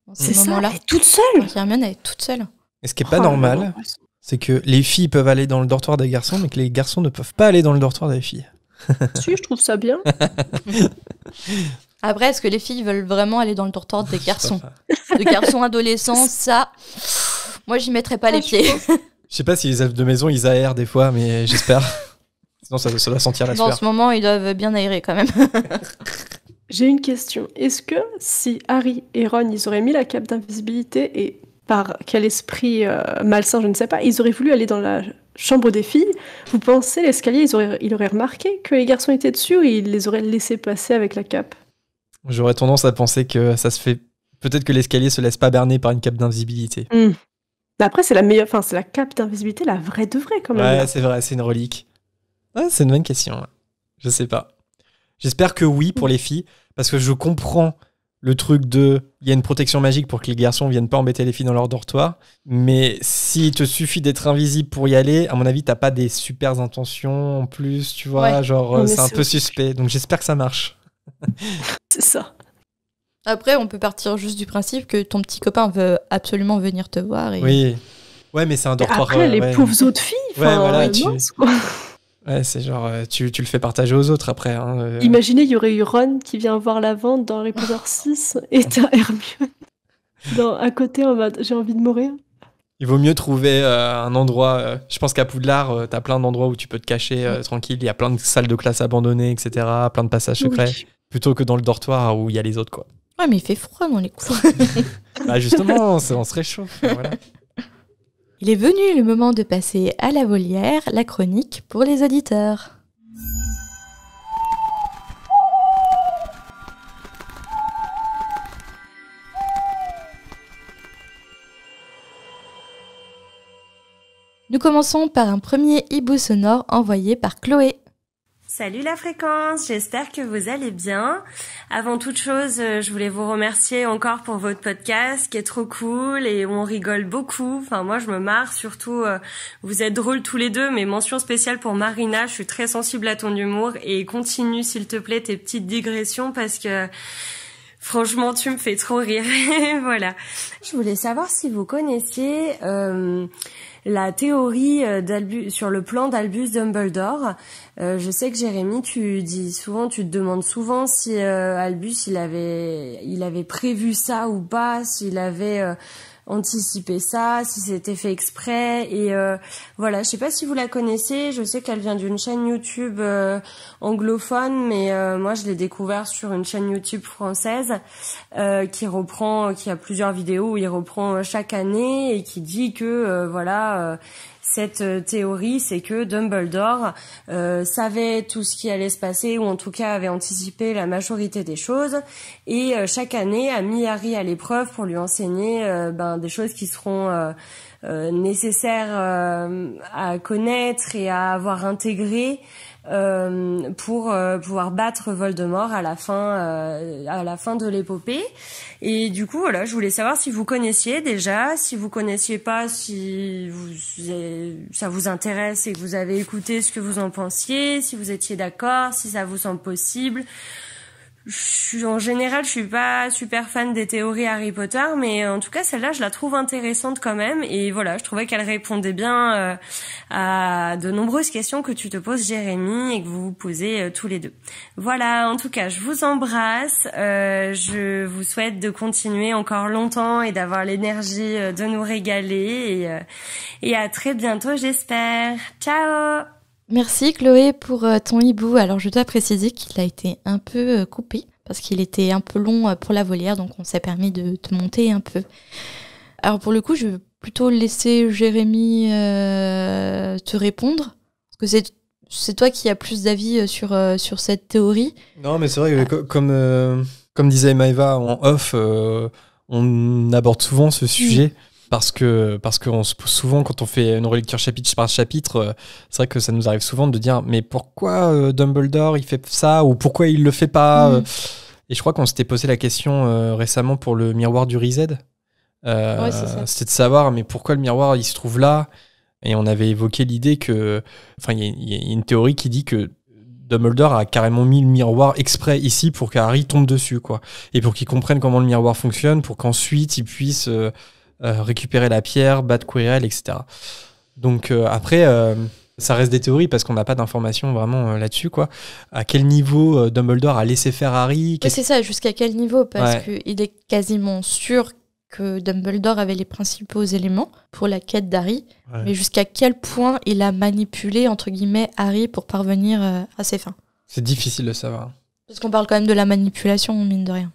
[SPEAKER 2] en ce ça, elle est toute seule. Hermione, elle est toute seule.
[SPEAKER 1] Et ce qui est pas oh, normal, c'est que les filles peuvent aller dans le dortoir des garçons, mais que les garçons ne peuvent pas aller dans le dortoir des filles. [LAUGHS]
[SPEAKER 2] si, je trouve ça bien. Après, est-ce que les filles veulent vraiment aller dans le dortoir des [LAUGHS] garçons Des garçons adolescents, ça. Moi, j'y mettrais pas ah, les pieds.
[SPEAKER 1] Je sais pas si les elfes de maison, ils aèrent des fois, mais j'espère. [LAUGHS] Sinon, ça, ça doit sentir la Dans ce
[SPEAKER 3] moment, ils doivent bien aérer quand même. [LAUGHS] J'ai une question. Est-ce que si Harry et Ron, ils auraient mis la cape d'invisibilité et par quel esprit euh, malsain, je ne sais pas, ils auraient voulu aller dans la chambre des filles, vous pensez l'escalier, ils auraient, remarqué que les garçons étaient dessus et ils les auraient laissés passer avec la cape
[SPEAKER 1] J'aurais tendance à penser que ça se fait. Peut-être que l'escalier se laisse pas berner par une cape d'invisibilité.
[SPEAKER 3] Hmm. Après, c'est la meilleure. Enfin, c'est la cape d'invisibilité, la vraie de vraie, quand même. Ouais,
[SPEAKER 1] c'est vrai, c'est une relique. Ah, c'est une bonne question. Je sais pas. J'espère que oui pour les filles, parce que je comprends le truc de il y a une protection magique pour que les garçons viennent pas embêter les filles dans leur dortoir. Mais s'il te suffit d'être invisible pour y aller, à mon avis, t'as pas des super intentions en plus, tu vois. genre, c'est un peu suspect. Donc j'espère que ça marche.
[SPEAKER 2] [LAUGHS] c'est ça. Après, on peut partir juste du principe que ton petit copain veut absolument venir te voir. Oui.
[SPEAKER 1] Ouais, mais c'est un dortoir. Après, euh, les pauvres autres filles. Ouais, voilà, euh, Ouais, c'est genre, euh, tu, le fais partager aux autres après. Hein, euh. Imaginez,
[SPEAKER 3] il y aurait eu Ron qui vient voir la vente dans l'épisode 6 [LAUGHS] et t'as Hermione dans, à côté en j'ai envie de mourir.
[SPEAKER 1] Il vaut mieux trouver euh, un endroit. je pense qu'à Poudlard, t'as plein d'endroits où tu peux te cacher tranquille. Il y a plein de salles de classe abandonnées, etc. Plein de passages secrets. Plutôt que dans le dortoir où il y a les autres, quoi.
[SPEAKER 2] Ouais, mais il fait froid dans les couloirs
[SPEAKER 1] justement, [LAUGHS] on, se réchauffe. Voilà.
[SPEAKER 2] Il est venu le moment de passer à la volière, la chronique pour les auditeurs. Nous commençons par un premier hibou sonore envoyé par Chloé.
[SPEAKER 5] Salut la fréquence, j'espère que vous allez bien. Avant toute chose, euh, je voulais vous remercier encore pour votre podcast qui est trop cool et on rigole beaucoup. Enfin moi je me marre surtout, euh, vous êtes drôles tous les deux, mais mention spéciale pour Marina, je suis très sensible à ton humour et continue s'il te plaît tes petites digressions parce que franchement tu me fais trop rire. [LAUGHS] voilà. Je voulais savoir si vous connaissiez... Euh, la théorie euh, sur le plan d'Albus Dumbledore. Euh, je sais que Jérémy, tu dis souvent, tu te demandes souvent si euh, Albus il avait, il avait prévu ça ou pas, s'il avait anticiper ça, si c'était fait exprès. Et euh, voilà, je sais pas si vous la connaissez, je sais qu'elle vient d'une chaîne YouTube euh, anglophone, mais euh, moi je l'ai découvert sur une chaîne YouTube française qui reprend, qui a plusieurs vidéos, où il reprend chaque année et qui dit que voilà cette euh, théorie, c'est que Dumbledore euh, savait tout ce qui allait se passer, ou en tout cas avait anticipé la majorité des choses, et euh, chaque année a mis Harry à l'épreuve pour lui enseigner ben, des choses qui seront nécessaires à connaître et à avoir intégrées euh, pour euh, pouvoir battre Voldemort à la fin, euh, à la fin de l'épopée. Et du coup, voilà, je voulais savoir si vous connaissiez déjà, si vous connaissiez pas, si vous, ça vous intéresse et que vous avez écouté ce que vous en pensiez, si vous étiez d'accord, si ça vous semble possible en général, je suis pas super fan des théories Harry Potter, mais euh, en tout cas celle-là, je la trouve intéressante quand même. Et voilà, je trouvais qu'elle répondait bien euh, à de nombreuses questions que tu te poses, Jérémy, et que vous vous posez euh, tous les deux. Voilà, en tout cas, je vous embrasse. je vous souhaite de continuer encore longtemps et d'avoir l'énergie de nous régaler. Et, et à très bientôt, j'espère. Ciao.
[SPEAKER 2] Merci Chloé pour euh, ton hibou. Alors je dois préciser qu'il a été un peu euh, coupé parce qu'il était un peu long euh, pour la volière, donc on s'est permis de te monter un peu. Alors pour le coup, je vais plutôt laisser Jérémy te répondre, parce que c'est toi qui as plus d'avis sur, sur cette théorie.
[SPEAKER 1] Non, mais c'est vrai que comme, comme disait Maïva en off, on aborde souvent ce sujet parce que parce qu'on se pose souvent quand on fait une relecture chapitre par chapitre, euh, c'est vrai que ça nous arrive souvent de dire mais pourquoi euh, Dumbledore il fait ça ou pourquoi il le fait pas mm. euh. Et je crois qu'on s'était posé la question récemment pour le miroir du Rized. Euh, C'était de savoir mais pourquoi le miroir il se trouve là et on avait évoqué l'idée que, enfin, il y, a une théorie qui dit que Dumbledore a carrément mis le miroir exprès ici pour qu'Harry tombe dessus, quoi, et pour qu'il comprenne comment le miroir fonctionne, pour qu'ensuite il puisse euh, récupérer la pierre, battre Quirrell, etc. Donc euh, après, euh, ça reste des théories parce qu'on n'a pas d'informations vraiment là-dessus quoi. À quel niveau Dumbledore a laissé faire Harry C'est
[SPEAKER 2] ça, jusqu'à quel niveau Parce qu'il est quasiment sûr que Dumbledore avait les principaux éléments pour la quête d'Harry, mais jusqu'à quel point il a manipulé entre guillemets Harry pour parvenir à ses fins.
[SPEAKER 1] C'est difficile de savoir. Parce
[SPEAKER 2] qu'on parle quand même de la manipulation mine de rien.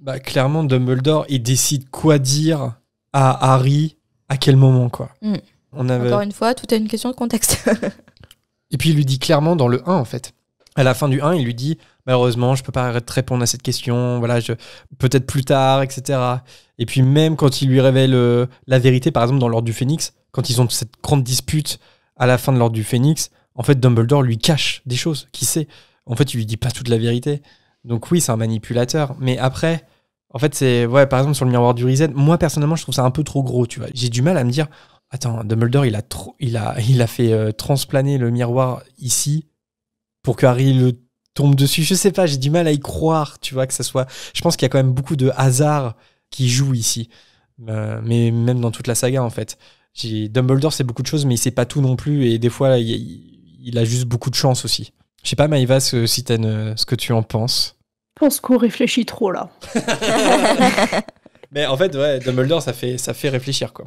[SPEAKER 1] Bah clairement Dumbledore il décide quoi dire à Harry à quel moment quoi. Hmm. On Encore
[SPEAKER 2] une fois, tout est une question de contexte.
[SPEAKER 1] [LAUGHS] et puis il lui dit clairement dans le 1 en fait. À la fin du 1, il lui dit malheureusement, je peux pas répondre à cette question, voilà, je... peut-être plus tard, etc. Et puis même quand il lui révèle euh, la vérité, par exemple dans l'ordre du Phénix, quand ils ont cette grande dispute à la fin de l'ordre du Phénix, en fait Dumbledore lui cache des choses, qui sait. En fait, il lui dit pas toute la vérité. Donc oui, c'est un manipulateur. Mais après, en fait, c'est ouais, par exemple sur le miroir du Risen, moi personnellement, je trouve ça un peu trop gros, tu vois. J'ai du mal à me dire attends, Dumbledore, il a trop il a [LAUGHS] il a fait euh, transplaner le miroir ici pour que Harry le tombe dessus, je sais pas, j'ai du mal à y croire, tu vois que ça soit je pense qu'il y a quand même beaucoup de hasard qui joue ici. Euh, mais même dans toute la saga en fait. Dumbledore c'est beaucoup de choses mais il sait pas tout non plus et des fois il, il a juste beaucoup de chance aussi. Je sais pas Maïva si t'as euh, ce que tu en penses
[SPEAKER 3] pense qu'on réfléchit trop là. [LAUGHS]
[SPEAKER 1] Mais en fait, ouais, Dumbledore, ça fait, ça fait réfléchir, quoi.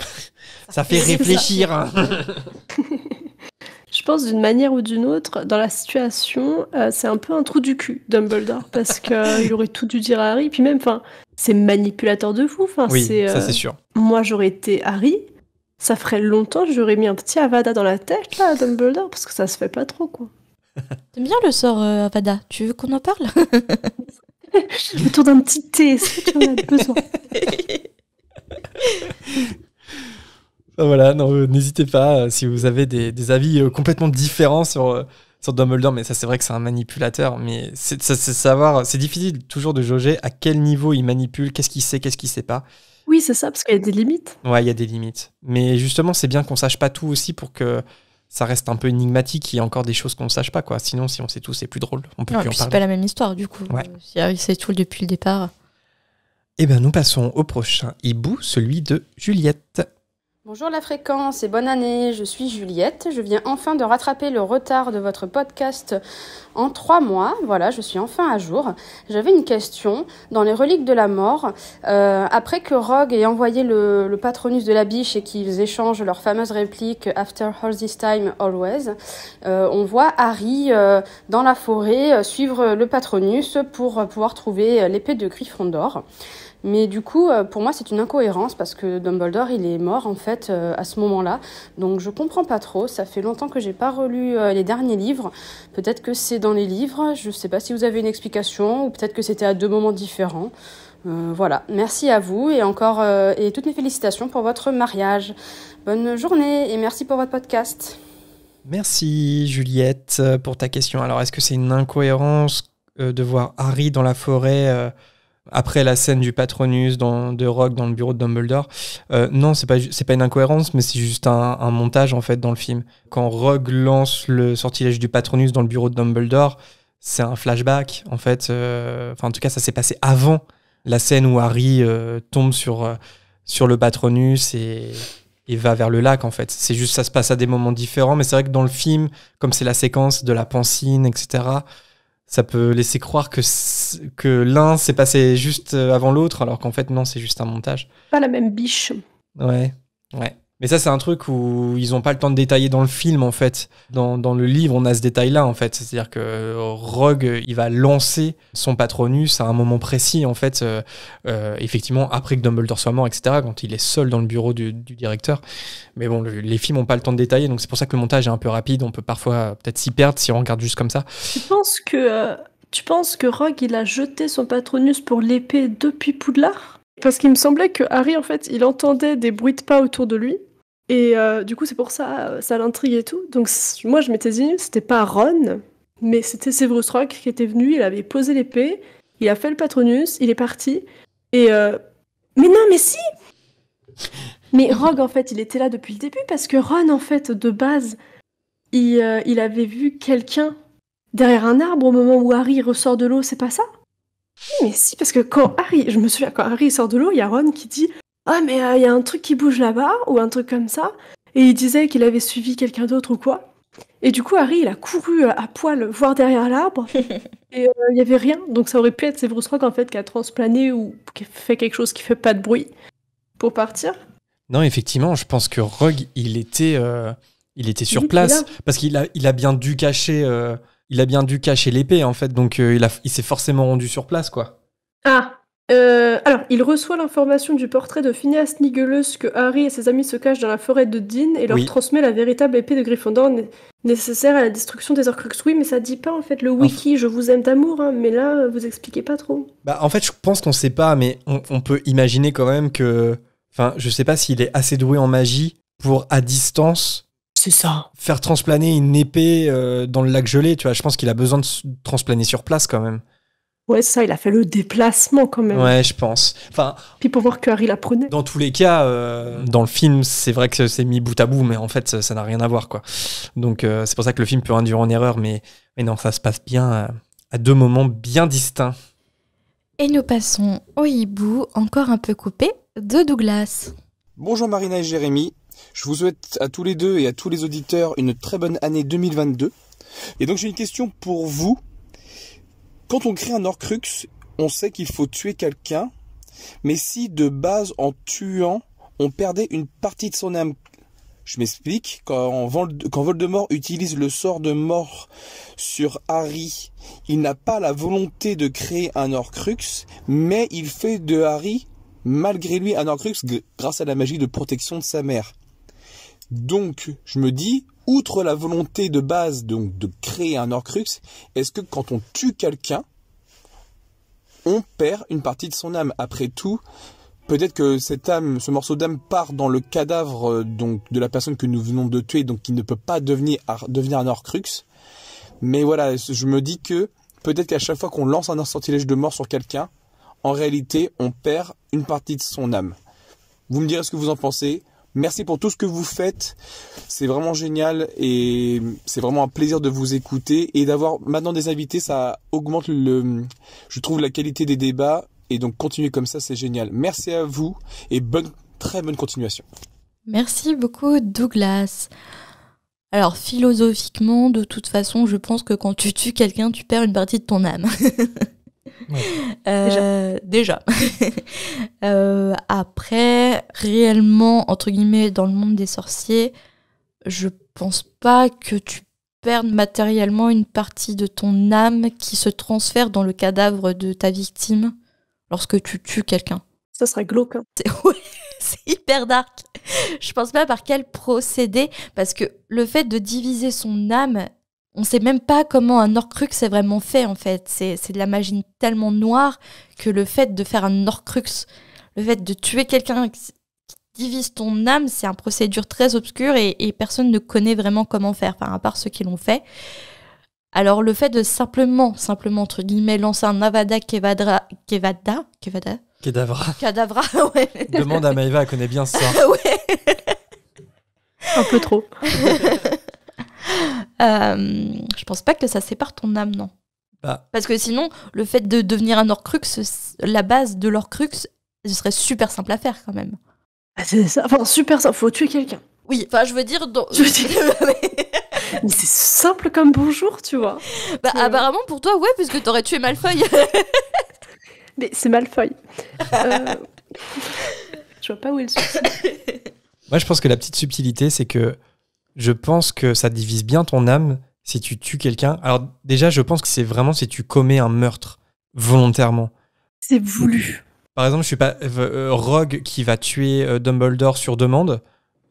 [SPEAKER 1] Ça fait réfléchir. [LAUGHS]
[SPEAKER 3] Je pense d'une manière ou d'une autre, dans la situation, euh, c'est un peu un trou du cul, Dumbledore, parce qu'il euh, aurait tout dû dire à Harry. Puis même, enfin, c'est manipulateur de fou. Enfin, c'est, ça euh, c'est sûr. Moi, j'aurais été Harry. Ça ferait longtemps que j'aurais mis un petit avada dans la tête, là, à Dumbledore, parce que ça se fait pas trop, quoi. [LAUGHS] T'aimes bien le sort, euh, Avada Tu veux qu'on en parle Le [LAUGHS] tour un petit thé, est tu en as besoin [LAUGHS]
[SPEAKER 1] Voilà, euh, n'hésitez pas euh, si vous avez des, avis complètement différents sur, sur Dumbledore, mais ça c'est vrai que c'est un manipulateur, mais c'est savoir, c'est difficile toujours de jauger à quel niveau il manipule, qu'est-ce qu'il sait, qu'est-ce qu'il sait pas.
[SPEAKER 3] Oui, c'est ça, parce qu'il y a des limites.
[SPEAKER 1] Ouais, il y a des limites. Mais justement, c'est bien qu'on sache pas tout aussi pour que ça reste un peu énigmatique. Il y a encore des choses qu'on ne sache pas. Quoi. Sinon, si on sait tout, c'est plus drôle. On peut plus C'est pas la
[SPEAKER 2] même histoire, du coup. Ouais.
[SPEAKER 6] Euh, c'est tout depuis le départ.
[SPEAKER 1] Eh bien, nous passons au prochain hibou, celui de Juliette.
[SPEAKER 6] Bonjour la fréquence et bonne année, je suis Juliette, je viens enfin de rattraper le retard de votre podcast en trois mois, voilà, je suis enfin à jour. J'avais une question, dans les reliques de la mort, euh, après que Rogue ait envoyé le, patronus de la biche et qu'ils échangent leur fameuse réplique After all this time, always, euh, on voit Harry euh, dans la forêt suivre le patronus pour pouvoir trouver l'épée de Gryffondor. Mais du coup, euh, pour moi, c'est une incohérence parce que Dumbledore, il est mort en fait euh, à ce moment-là. Donc je comprends pas trop. Ça fait longtemps que j'ai pas relu euh, les derniers livres. Peut-être que c'est dans les livres. Je ne sais pas si vous avez une explication ou peut-être que c'était à deux moments différents. voilà, merci à vous et encore et toutes mes félicitations pour votre mariage. Bonne journée et merci pour votre podcast.
[SPEAKER 1] Merci Juliette pour ta question. Alors est-ce que c'est une incohérence de voir Harry dans la forêt après la scène du Patronus de Rock dans le bureau de Dumbledore. Euh, non, c'est pas c'est pas une incohérence, mais c'est juste un, montage en fait dans le film. Quand Rogue lance le sortilège du Patronus dans le bureau de Dumbledore, c'est un flashback en fait. Euh, enfin, en tout cas, ça s'est passé avant la scène où Harry euh, tombe sur sur le Patronus et va vers le lac en fait. C'est juste ça se passe à des moments différents, mais c'est vrai que dans le film, comme c'est la séquence de la pancine, etc ça peut laisser croire que, que l'un s'est passé juste euh, avant l'autre, alors qu'en fait, non, c'est juste un montage.
[SPEAKER 3] Pas la même biche.
[SPEAKER 1] Ouais, ouais. Mais ça, c'est un truc où ils n'ont pas le temps de détailler dans le film, en fait. Dans, le livre, on a ce détail-là, en fait. C'est-à-dire que euh, Rogue, il va lancer son patronus à un moment précis, en fait. Euh, euh, effectivement, après que Dumbledore soit mort, etc., quand il est seul dans le bureau du, directeur. Mais bon, les films n'ont pas le temps de détailler, donc c'est pour ça que le montage est un peu rapide. On peut parfois peut-être s'y perdre si on regarde juste comme ça. Tu
[SPEAKER 3] penses que, tu penses que Rogue, il a jeté son patronus pour l'épée depuis Poudlard parce qu'il me semblait que Harry, en fait, il entendait des bruits de pas autour de lui, et euh, du coup, c'est pour ça, euh, ça l'intrigue et tout. Donc, moi, je m'étais dit, c'était pas Ron, mais c'était Severus Rock qui était venu, il avait posé l'épée, il a fait le Patronus, il est parti. Et. Euh, mais non, mais si Mais Rogue, en fait, il était là depuis le début, parce que Ron, en fait, de base, il, avait vu quelqu'un derrière un arbre au moment où Harry ressort de l'eau, c'est pas ça mais si, parce que quand Harry, je me souviens, quand Harry sort de l'eau, il y a Ron qui dit ah, mais il euh, y a un truc qui bouge là-bas, ou un truc comme ça. Et il disait qu'il avait suivi quelqu'un d'autre ou quoi. Et du coup, Harry, il a couru euh, à poil voir derrière l'arbre. [LAUGHS] et euh, il n'y avait rien. Donc ça aurait pu être Severus Rock en fait qui a transplané ou qui a fait quelque chose qui fait pas de bruit pour partir.
[SPEAKER 1] Non, effectivement, je pense que Rogue, il était, il était sur place parce qu'il a, il a bien dû cacher, il a bien dû cacher l'épée en fait. Donc il, il s'est forcément rendu sur place quoi.
[SPEAKER 3] Ah, euh, alors, il reçoit l'information du portrait de Phineas Nigelus que Harry et ses amis se cachent dans la forêt de Dean et leur transmet la véritable épée de Gryffondor nécessaire à la destruction des Horcruxes. Oui, mais ça dit pas en fait le wiki je vous aime d'amour, hein, mais là vous expliquez pas trop.
[SPEAKER 1] Bah en fait, je pense qu'on sait pas, mais on, peut imaginer quand même que, enfin, je sais pas s'il est assez doué en magie pour à distance. C'est ça. Faire transplaner une épée euh, dans le lac gelé, tu vois. Je pense qu'il a besoin de transplaner sur place quand même.
[SPEAKER 3] Ouais, ça, il a fait le déplacement quand même. Ouais,
[SPEAKER 1] je pense. Enfin, Puis pour voir que Harry l'apprenait. Dans tous les cas, euh, dans le film, c'est vrai que c'est mis bout à bout, mais en fait, ça n'a rien à voir. quoi. Donc, euh, c'est pour ça que le film peut induire en erreur, mais, mais non, ça se passe bien euh, à deux moments bien distincts.
[SPEAKER 2] Et nous passons au hibou, encore un peu coupé, de Douglas.
[SPEAKER 7] Bonjour Marina et Jérémy. Je vous souhaite à tous les deux et à tous les auditeurs une très bonne année 2022. Et donc, j'ai une question pour vous quand on crée un Horcrux, on sait qu'il faut tuer quelqu'un, mais si de base en tuant, on perdait une partie de son âme je m'explique, quand, Voldemort utilise le sort de mort sur Harry, il n'a pas la volonté de créer un Horcrux, mais il fait de Harry, malgré lui, un Horcrux grâce à la magie de protection de sa mère. Donc, je me dis, outre la volonté de base donc de créer un Horcrux, est-ce que quand on tue quelqu'un, on perd une partie de son âme Après tout, peut-être que cette âme, ce morceau d'âme part dans le cadavre euh, donc de la personne que nous venons de tuer, donc qui ne peut pas devenir, un Horcrux. Mais voilà, je me dis que peut-être qu'à chaque fois qu'on lance un sortilège de mort sur quelqu'un, en réalité, on perd une partie de son âme. Vous me direz ce que vous en pensez. Merci pour tout ce que vous faites. C'est vraiment génial et c'est vraiment un plaisir de vous écouter et d'avoir maintenant des invités. Ça augmente le, je trouve, la qualité des débats et donc continuer comme ça, c'est génial. Merci à vous et bonne, très bonne continuation.
[SPEAKER 2] Merci beaucoup, Douglas. Alors, philosophiquement, de toute façon, je pense que quand tu tues quelqu'un, tu perds une partie de ton âme. [LAUGHS] déjà. Euh, [LAUGHS] euh, après, réellement, entre guillemets, dans le monde des sorciers, je pense pas que tu perdes matériellement une partie de ton âme qui se transfère dans le cadavre de ta victime lorsque tu tues quelqu'un. Ça serait glauque. Hein. [LAUGHS] c'est hyper dark. Je pense pas par quel procédé, parce que le fait de diviser son âme on sait même pas comment un Horcrux est vraiment fait en fait. C'est de la magie tellement noire que le fait de faire un Horcrux, le fait de tuer quelqu'un qui divise ton âme, c'est une procédure très obscure et, personne ne connaît vraiment comment faire, enfin à part ceux qui l'ont fait. Alors le fait de simplement, simplement entre guillemets, lancer un Avada kevada kevada Kedavra, Kedavra, [LAUGHS] ouais. Demande à
[SPEAKER 1] Maïva, elle connaît bien ça. [LAUGHS] ouais.
[SPEAKER 2] Un peu trop. [LAUGHS] [LAUGHS] Euh, je pense pas que ça sépare ton âme, non. Bah. Parce que sinon, le fait de devenir un Orcrux, la base de l'Orcrux, ce serait super simple à faire quand même.
[SPEAKER 3] Ah, c'est ça. Enfin, super simple. Faut tuer quelqu'un. Oui,
[SPEAKER 2] enfin, je veux dire. [LAUGHS] Mais
[SPEAKER 3] c'est simple comme bonjour, tu vois. Bah, apparemment, pour toi, ouais, parce que t'aurais tué Malfoy. [LAUGHS] Mais c'est Malfoy. Euh, je vois pas où est le souci.
[SPEAKER 1] Moi, je pense que la petite subtilité, c'est que je pense que ça divise bien ton âme si tu tues quelqu'un. Alors déjà, je pense que c'est vraiment si tu commets un meurtre volontairement. C'est voulu. Par exemple, je suis pas euh, Rogue qui va tuer euh, Dumbledore sur demande.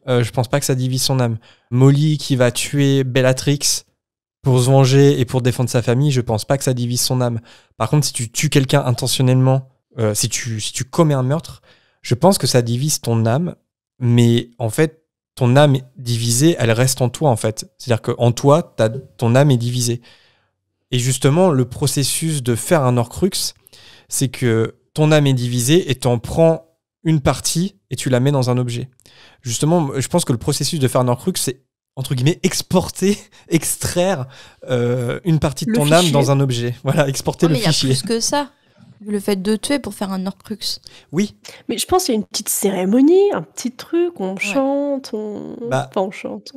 [SPEAKER 1] Euh, je pense pas que ça divise son âme. Molly qui va tuer Bellatrix pour se venger et pour défendre sa famille, je pense pas que ça divise son âme. Par contre, si tu tues quelqu'un intentionnellement, si tu si tu commets un meurtre, je pense que ça divise ton âme. Mais en fait, ton âme est divisée, elle reste en toi, en fait. C'est-à-dire qu'en toi, as, ton âme est divisée. Et justement, le processus de faire un orcrux, c'est que ton âme est divisée et tu en prends une partie et tu la mets dans un objet. Justement, je pense que le processus de faire un orcrux, c'est entre guillemets, [LAUGHS] exporter, extraire euh, une partie de ton âme dans un objet. Voilà, exporter le fichier. Il y que
[SPEAKER 2] ça
[SPEAKER 3] le fait de tuer pour faire un Orcrux. Oui. Mais je pense qu'il y a une petite cérémonie, un petit truc, on chante, on... Bah, enfin, on chante.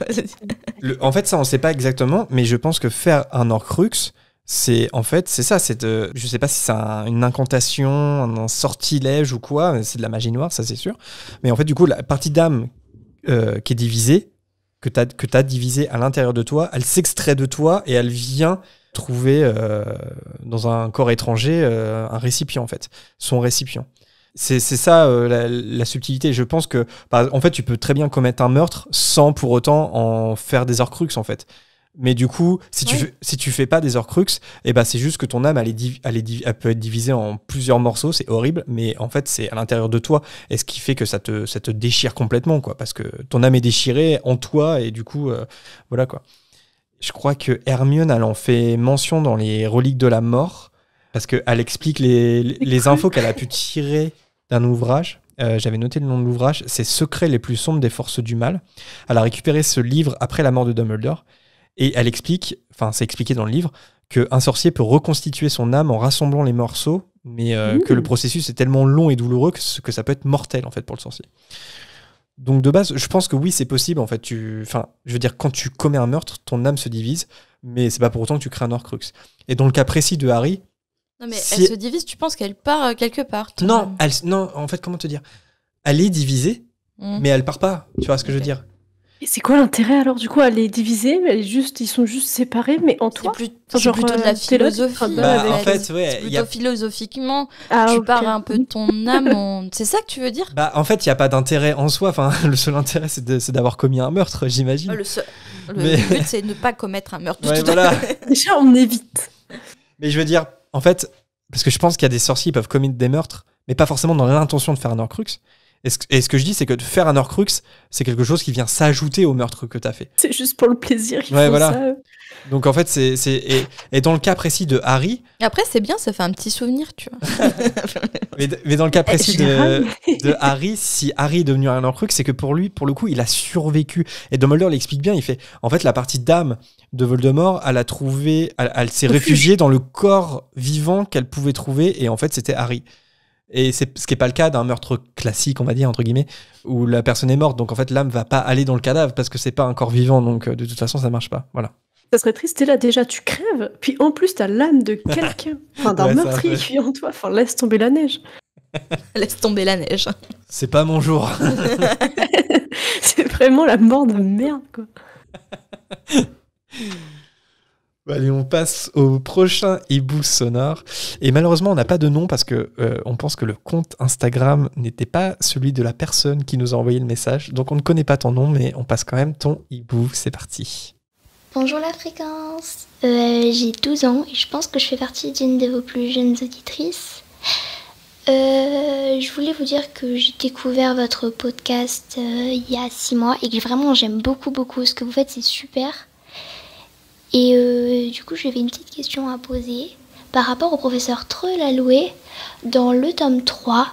[SPEAKER 3] [LAUGHS]
[SPEAKER 1] en fait, ça, on ne sait pas exactement, mais je pense que faire un Orcrux, c'est en fait, c'est ça, c'est de, je sais pas si c'est une incantation, un, sortilège ou quoi, c'est de la magie noire, ça c'est sûr. Mais en fait, du coup, la partie d'âme euh, qui est divisée, que tu que as divisée à l'intérieur de toi, elle s'extrait de toi et elle vient trouver euh, dans un corps étranger euh, un récipient en fait, son récipient. C'est ça euh, la, subtilité. Je pense que, en fait, tu peux très bien commettre un meurtre sans pour autant en faire des horcruxes en fait. Mais du coup, si tu, fais, si tu fais pas des horcruxes eh ben c'est juste que ton âme, elle, est elle, peut être divisée en plusieurs morceaux, c'est horrible, mais en fait, c'est à l'intérieur de toi. Et ce qui fait que ça te, ça te déchire complètement, quoi, parce que ton âme est déchirée en toi, et du coup, euh, voilà, quoi je crois que Hermione, en fait mention dans les reliques de la mort, parce qu'elle explique les, infos qu'elle a pu tirer d'un ouvrage. Euh, j'avais noté le nom de l'ouvrage, c'est Secrets les plus sombres des forces du mal. Elle a récupéré ce livre après la mort de Dumbledore, et elle explique, enfin c'est expliqué dans le livre, qu'un sorcier peut reconstituer son âme en rassemblant les morceaux, mais euh, que le mmh. processus est tellement long et douloureux que, que ça peut être mortel en fait pour le sorcier. Donc de base, je pense que oui, c'est possible. En fait, tu, enfin, je veux dire, quand tu commets un meurtre, ton âme se divise, mais c'est pas pour autant que tu crées un Horcrux. Et dans le cas précis de Harry,
[SPEAKER 2] non mais elle se divise. Tu penses qu'elle part euh, quelque part Non,
[SPEAKER 1] elle, non. En fait, comment te dire Elle est divisée, mmh. mais elle part pas. Tu vois ce que je veux dire
[SPEAKER 3] c'est quoi l'intérêt alors du coup à les diviser mais juste, Ils sont juste séparés, mais en toi C'est plutôt de la euh, philosophie.
[SPEAKER 2] Bah, en fait, ouais, plutôt philosophiquement, ah, tu un peu de ton âme. [LAUGHS] C'est ça que tu veux dire
[SPEAKER 1] bah, En fait, il n'y a pas d'intérêt en soi. Enfin, [LAUGHS] le seul intérêt, c'est d'avoir commis un meurtre, j'imagine. Oh,
[SPEAKER 2] le, but, [LAUGHS] c'est de ne pas commettre un meurtre. Déjà, on évite.
[SPEAKER 1] Mais je veux dire, en fait, parce que je pense qu'il y a des sorciers qui peuvent commettre des meurtres, mais pas forcément dans l'intention de faire un horcrux. Et ce, que je dis, c'est que de faire un Horcrux, c'est quelque chose qui vient s'ajouter au meurtre que tu as fait.
[SPEAKER 3] C'est juste pour le
[SPEAKER 2] plaisir ouais, voilà.
[SPEAKER 1] Donc en fait, c'est. Et, dans le cas précis de Harry.
[SPEAKER 2] Après, c'est bien, ça fait un petit souvenir, tu vois.
[SPEAKER 1] [LAUGHS] mais, dans le cas eh, précis [LAUGHS] de, Harry, si Harry est devenu un Horcrux, c'est que pour lui, pour le coup, il a survécu. Et Dumbledore l'explique bien, il fait. En fait, la partie d'âme de Voldemort, elle a trouvé. elle s'est réfugiée dans le corps vivant qu'elle pouvait trouver, et en fait, c'était Harry. Et c'est ce qui n'est pas le cas d'un meurtre classique, on va dire, entre guillemets, où la personne est morte. Donc en fait, l'âme va pas aller dans le cadavre parce que c'est pas un corps vivant. Donc euh, de toute façon, ça marche pas. Voilà.
[SPEAKER 3] Ça serait triste, t'es là déjà, tu crèves, puis en plus t'as l'âme de [LAUGHS] quelqu'un, enfin d'un meurtrier qui est en toi, enfin laisse tomber la neige. [LAUGHS] [LAUGHS] laisse tomber la neige.
[SPEAKER 1] C'est pas mon jour.
[SPEAKER 3] c'est vraiment la mort de merde, quoi.
[SPEAKER 1] Bah, allez, on passe au prochain hibou sonore. Et malheureusement, on n'a pas de nom parce que euh, on pense que le compte Instagram n'était pas celui de la personne qui nous a envoyé le message. Donc on ne connaît pas ton nom, mais on passe quand même ton hibou. C'est parti.
[SPEAKER 8] Bonjour la fréquence. Euh, j'ai 12 ans et je pense que je fais partie d'une de vos plus jeunes auditrices. Euh, je voulais vous dire que j'ai découvert votre podcast il y a 6 mois et que vraiment j'aime beaucoup beaucoup ce que vous faites, c'est super. Et du coup j'avais une petite question à poser par rapport au professeur Treulaloué dans le tome 3.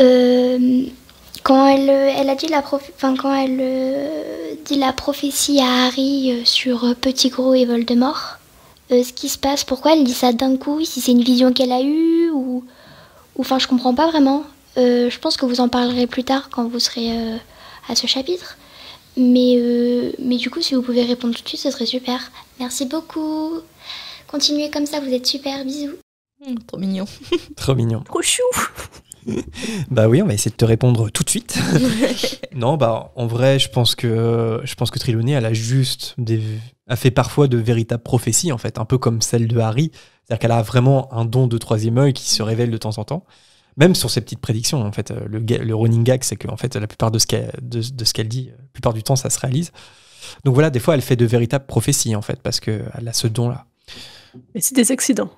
[SPEAKER 8] Euh, quand elle, elle, a dit la enfin, quand elle euh, dit la prophétie à Harry euh, sur Petit Gros et Voldemort, ce qui se passe, pourquoi elle dit ça d'un coup, si c'est une vision qu'elle a eue ou enfin je comprends pas vraiment. je pense que vous en parlerez plus tard quand vous serez à ce chapitre. Mais, euh, mais du coup, si vous pouvez répondre tout de suite, ce serait super. Merci beaucoup. Continuez comme ça, vous êtes super.
[SPEAKER 2] Bisous. Hmm, trop mignon. [LAUGHS]
[SPEAKER 1] trop mignon. Trop chou. [LAUGHS] bah oui, on va essayer de te répondre tout de suite. [LAUGHS] non, bah en vrai, je pense que je pense que Triloné, elle a juste a fait parfois de véritables prophéties en fait, un peu comme celle de Harry, c'est-à-dire qu'elle a vraiment un don de troisième œil qui se révèle de temps en temps même sur ses petites prédictions, en fait, euh, le, le running gag, c'est que en fait, la plupart de ce qu'elle dit, la plupart du temps, ça se réalise. Donc voilà, des fois, elle fait de véritables prophéties, en fait, parce qu'elle a ce don-là.
[SPEAKER 3] Mais c'est des accidents.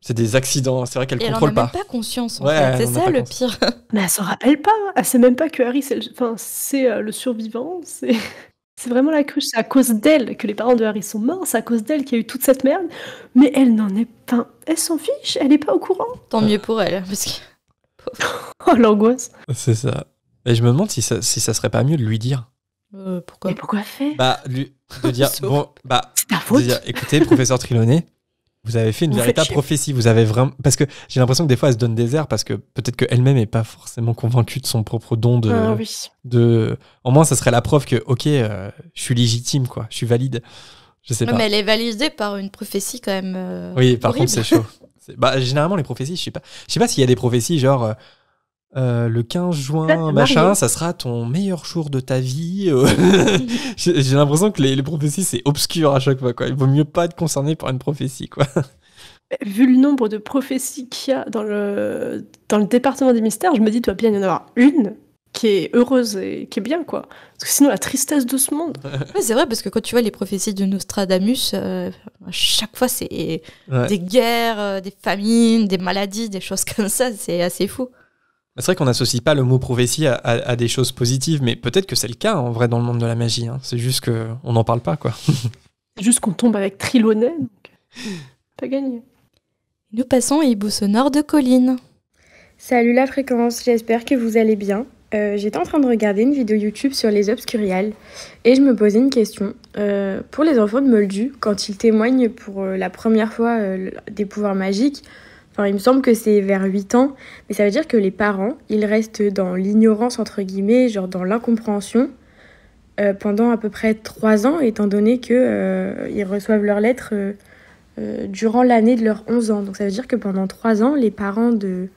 [SPEAKER 1] C'est des accidents, c'est vrai qu'elle contrôle elle a pas. pas
[SPEAKER 3] conscience, C'est ça le pire. [LAUGHS] Mais elle s'en rappelle pas. Hein. Elle sait même pas que Harry, c'est le... Enfin, euh, le survivant. [LAUGHS] C'est. vraiment la cruche. C'est à cause d'elle que les parents de Harry sont morts. C'est à cause d'elle qu'il y a eu toute cette merde. Mais elle n'en est pas. Elle s'en fiche. Elle n'est pas au courant. Tant mieux pour elle. Parce que oh, l'angoisse.
[SPEAKER 1] C'est ça. Et je me demande si ça, si ça serait pas mieux de lui dire.
[SPEAKER 3] Euh, pourquoi pourquoi faire
[SPEAKER 1] Bah, lui, de dire, [LAUGHS] bon, bah, c'est ta faute. écoutez, professeur Trilonnet vous avez fait une véritable prophétie. Vous avez vraiment, parce que j'ai l'impression que des fois elle se donne des airs parce que peut-être qu'elle-même n'est pas forcément convaincue de son propre don de, ah de. Au moins, ça serait la preuve que, ok, euh, je suis légitime, quoi, je suis valide. Je sais pas. Mais elle
[SPEAKER 2] est validée par une prophétie quand même. Euh, oui, par contre, c'est chaud. [LAUGHS]
[SPEAKER 1] Bah, généralement, les prophéties, je sais pas. Je sais pas s'il y a des prophéties genre. Euh, euh, le 15 juin, machin, ça sera ton meilleur jour de ta vie. Euh. [LAUGHS] J'ai l'impression que les, prophéties, c'est obscur à chaque fois. Quoi. Il vaut mieux pas être concerné par une prophétie. Quoi.
[SPEAKER 3] Eh, vu le nombre de prophéties qu'il y a dans le, dans le département des mystères, je me dis, toi bien bien y en aura une qui est heureuse et qui est bien, quoi. Parce que sinon, la tristesse de ce monde. [LAUGHS] c'est vrai, parce que
[SPEAKER 2] quand tu vois les prophéties de Nostradamus, euh, à chaque fois, c'est des guerres, euh, des famines, des maladies, des choses [LAUGHS] comme ça. C'est assez fou.
[SPEAKER 1] C'est vrai qu'on n'associe pas le mot prophétie à, des choses positives, mais peut-être que c'est le cas en vrai dans le monde de la magie. Hein. C'est juste qu'on n'en parle pas, quoi.
[SPEAKER 3] [LAUGHS] juste qu'on tombe avec Trilonet,
[SPEAKER 1] donc
[SPEAKER 3] pas gagné.
[SPEAKER 8] Nous passons à Hibou Sonore de Colline. Salut la fréquence, j'espère que vous allez bien. Euh, j'étais en train de regarder une vidéo YouTube sur les obscuriales et je me posais une question. Euh, pour les enfants de Moldu, quand ils témoignent pour euh, la première fois des pouvoirs magiques, enfin il me semble que c'est vers 8 ans, mais ça veut dire que les parents, ils restent dans l'ignorance entre guillemets, genre dans l'incompréhension, pendant à peu près 3 ans, étant donné qu'ils ils reçoivent leurs lettres durant l'année de leurs 11 ans. Donc ça veut dire que pendant 3 ans, les parents de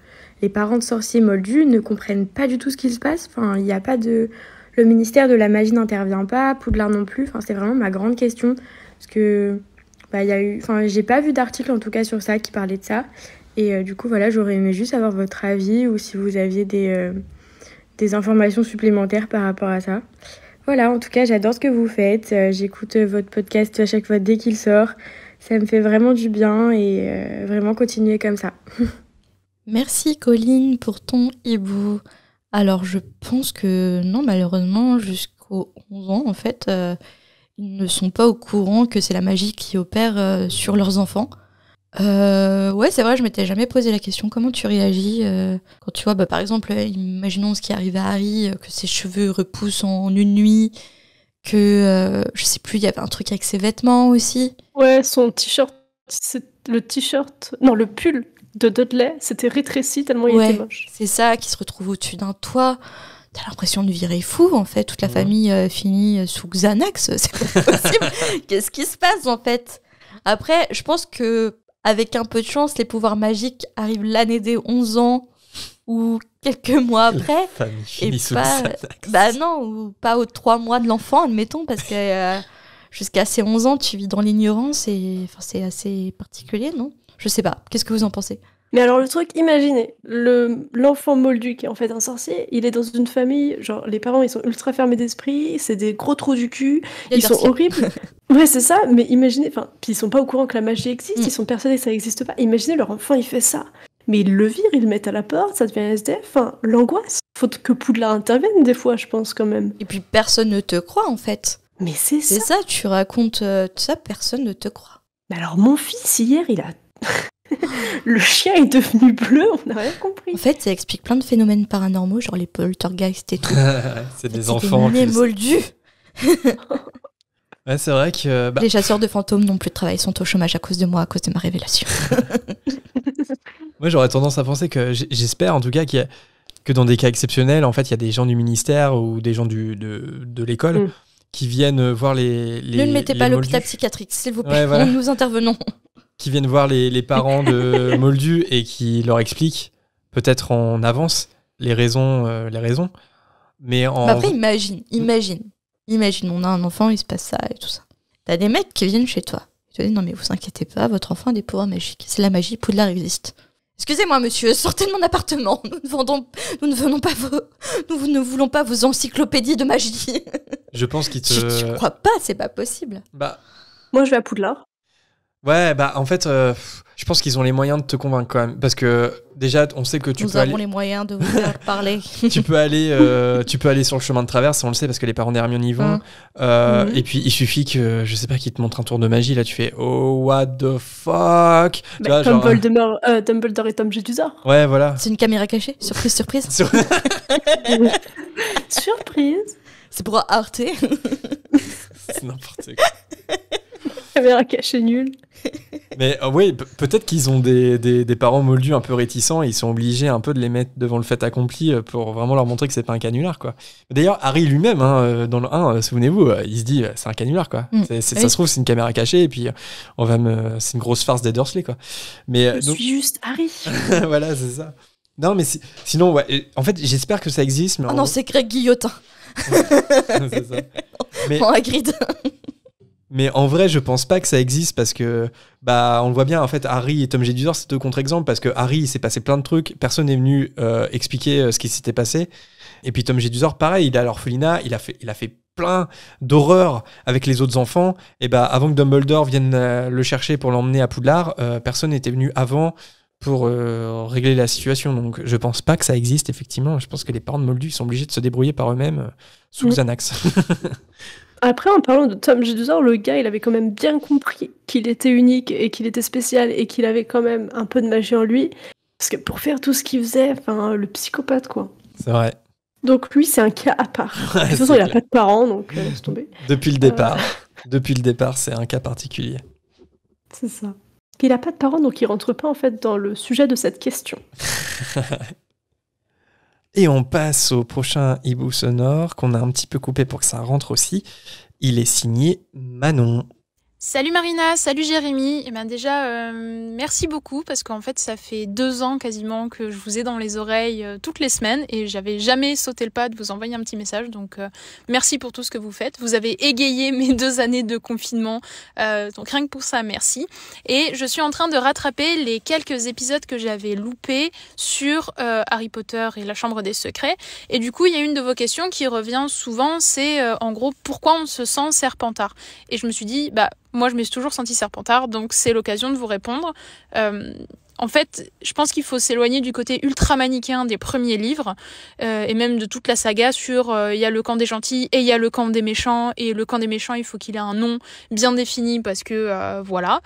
[SPEAKER 8] les parents de sorciers moldus ne comprennent pas du tout ce qui se passe. Enfin, il n'y a pas de. Le ministère de la magie n'intervient pas, Poudlard non plus. Enfin, c'est vraiment ma grande question. Parce que. Bah, eu... Enfin, j'ai pas vu d'article en tout cas sur ça qui parlait de ça. Et euh, du coup, voilà, j'aurais aimé juste avoir votre avis ou si vous aviez des, euh, des informations supplémentaires par rapport à ça. Voilà, en tout cas, j'adore ce que vous faites. Euh, j'écoute votre podcast à chaque fois dès qu'il sort. Ça me fait vraiment du bien et vraiment continuer comme ça. [LAUGHS] Merci Colline pour ton hibou. Alors
[SPEAKER 2] je pense que non, malheureusement, jusqu'aux 11 ans, en fait, euh, ils ne sont pas au courant que c'est la magie qui opère euh, sur leurs enfants. Euh, ouais, c'est vrai, je m'étais jamais posé la question comment tu réagis quand tu vois, bah, par exemple, imaginons ce qui arrive à Harry, que ses cheveux repoussent en une nuit, que je sais plus, il y avait un truc avec ses vêtements aussi.
[SPEAKER 3] Ouais, son t-shirt, le t-shirt, non, le pull de Dudley c'était rétréci tellement il était moche. C'est ça, qui se retrouve au-dessus d'un toit.
[SPEAKER 2] T'as l'impression de virer fou, en fait. Toute la famille euh, finit euh, sous Xanax. [LAUGHS] C'est pas possible. Qu'est-ce qui se passe, en fait Après, je pense que avec un peu de chance, les pouvoirs magiques arrivent l'année des 11 ans ou quelques mois après. La
[SPEAKER 3] et pas,
[SPEAKER 2] bah non, ou pas aux trois mois de l'enfant, admettons, parce que euh, jusqu'à ces 11 ans, tu vis dans l'ignorance et c'est assez particulier, non je sais pas. Qu'est-ce que vous en pensez
[SPEAKER 3] mais alors le truc, imaginez, le l'enfant moldu qui est en fait un sorcier, il est dans une famille, genre les parents ils sont ultra fermés d'esprit, c'est des gros trous du cul, ils sont horribles. [LAUGHS] ouais c'est ça, mais imaginez, enfin, puis ils sont pas au courant que la magie existe, mm. ils sont persuadés que ça n'existe pas. Imaginez leur enfant il fait ça, mais ils le virent, ils le mettent à la porte, ça devient SDF, enfin l'angoisse. Faut que Poudlard intervienne des fois, je pense quand même. Et puis personne ne te croit en fait. Mais c'est ça. C'est ça,
[SPEAKER 2] tu racontes euh, ça, personne ne te croit. Mais alors mon fils hier il a [LAUGHS] le chien est devenu bleu, on n'a rien compris. En fait, ça explique plein de phénomènes paranormaux, genre les poltergeists et tout. [LAUGHS] c'est des enfants. Des moldus.
[SPEAKER 1] c'est vrai que. Bah. Les chasseurs
[SPEAKER 2] de fantômes n'ont plus de travail, sont au chômage à cause de moi, à cause de ma révélation.
[SPEAKER 1] [LAUGHS] moi, j'aurais tendance à penser que j'espère en tout cas qu'il que dans des cas exceptionnels, en fait, il y a des gens du ministère ou des gens du, de, de l'école mm. qui viennent voir les. ne mettez pas l'hôpital
[SPEAKER 2] psychiatrique, s'il vous plaît. Nous intervenons
[SPEAKER 1] qui viennent voir les, parents de [LAUGHS] Moldu et qui leur expliquent, peut-être en avance, les raisons. Euh, les raisons. Mais en... Bah, après,
[SPEAKER 2] imagine, imagine, imagine, on a un enfant, il se passe ça et tout ça. T'as des mecs qui viennent chez toi. Ils te disent, non mais vous inquiétez pas, votre enfant a des pouvoirs magiques. C'est la magie, Poudlard existe. Excusez-moi, monsieur, sortez de mon appartement. Nous ne, vendons, nous ne, venons pas nous ne voulons pas vos encyclopédies de magie.
[SPEAKER 1] Je pense qu'il [LAUGHS] te. Je, crois
[SPEAKER 2] pas, c'est pas possible. Bah. Moi, je vais à Poudlard.
[SPEAKER 1] Ouais, bah en fait, euh, je pense qu'ils ont les moyens de te convaincre quand même. Parce que déjà, on sait que tu Nous peux avons les
[SPEAKER 2] moyens de vous [LAUGHS] parler.
[SPEAKER 1] tu, peux aller, euh, tu peux aller sur le chemin de traverse, on le sait, parce que les parents d'Hermione y vont. Hein. Euh, mhm. Et puis, il suffit que, je sais pas, qu'ils te montrent un tour de magie. Là, tu fais Oh, what the fuck vois,
[SPEAKER 3] Dumbledore, et Tom Jedusor. Ouais, voilà. C'est une caméra cachée. Surprise, surprise. [LAUGHS] [LAUGHS] surprise c'est pour [LAUGHS] c'est
[SPEAKER 1] n'importe quoi.
[SPEAKER 3] [LAUGHS] caméra un nulle nul.
[SPEAKER 1] Mais euh, oui, peut-être qu'ils ont des, des, parents moldus un peu réticents et ils sont obligés un peu de les mettre devant le fait accompli euh, pour vraiment leur montrer que c'est pas un canular. quoi. D'ailleurs, Harry lui-même, hein, euh, dans le 1, souvenez-vous, il se dit c'est un canular. quoi. Mm. Ça se trouve, c'est une caméra cachée et puis on va me... c'est une grosse farce des Quoi. Mais, Je suis juste Harry. [LAUGHS] voilà, c'est ça. Non, mais sinon, ouais, en fait, j'espère que ça existe. Mais ah non,
[SPEAKER 2] c'est Greg Guillotin. [LAUGHS] [LAUGHS] [LAUGHS]
[SPEAKER 1] Mais... En vrai, je pense pas que ça existe parce que, bah, on le voit bien, en fait, Harry et Tom Jedusor c'est deux contre-exemples parce que Harry, il s'est passé plein de trucs, personne n'est venu euh, expliquer euh, ce qui s'était passé. Et puis Tom Jedusor pareil, il est à l'orphelinat, il a fait, il a fait plein d'horreurs avec les autres enfants. Et bah, avant que Dumbledore vienne euh, le chercher pour l'emmener à Poudlard, personne n'était venu avant pour euh, régler la situation. Donc je pense pas que ça existe effectivement. Je pense que les parents de Moldu sont obligés de se débrouiller par eux-mêmes euh, sous Xanax. [LAUGHS]
[SPEAKER 3] Après, en parlant de Tom Jedusor, le gars, il avait quand même bien compris qu'il était unique et qu'il était spécial et qu'il avait quand même un peu de magie en lui. Parce que pour faire tout ce qu'il faisait, enfin, le psychopathe, quoi. C'est vrai. Donc lui, c'est un cas à part. [LAUGHS] de toute façon, il n'a pas de parents, donc euh,
[SPEAKER 1] [LAUGHS] Depuis le départ. Depuis le départ, c'est un cas particulier.
[SPEAKER 3] C'est ça. Il n'a pas de parents, donc il rentre pas en fait dans le sujet de cette question. [LAUGHS]
[SPEAKER 1] Et on passe au prochain hibou sonore qu'on a un petit peu coupé pour que ça rentre aussi. Il est signé Manon.
[SPEAKER 6] Salut Marina, salut Jérémy. Et eh ben déjà, euh, merci beaucoup parce qu'en fait, ça fait deux ans quasiment que je vous ai dans les oreilles euh, toutes les semaines et j'avais jamais sauté le pas de vous envoyer un petit message. Donc, euh, merci pour tout ce que vous faites. Vous avez égayé [LAUGHS] mes deux années de confinement. donc, rien que pour ça, merci. Et je suis en train de rattraper les quelques épisodes que j'avais loupés sur Harry Potter et la Chambre des Secrets. Et du coup, il y a une de vos questions qui revient souvent, c'est en gros pourquoi on se sent serpentard. Et je me suis dit, bah moi, je me suis toujours senti serpentard, donc c'est l'occasion de vous répondre. Euh, en fait, je pense qu'il faut s'éloigner du côté ultra manichéen des premiers livres euh, et même de toute la saga sur euh, il y a le camp des gentils et il y a le camp des méchants et le camp des méchants il faut qu'il ait un nom bien défini parce que voilà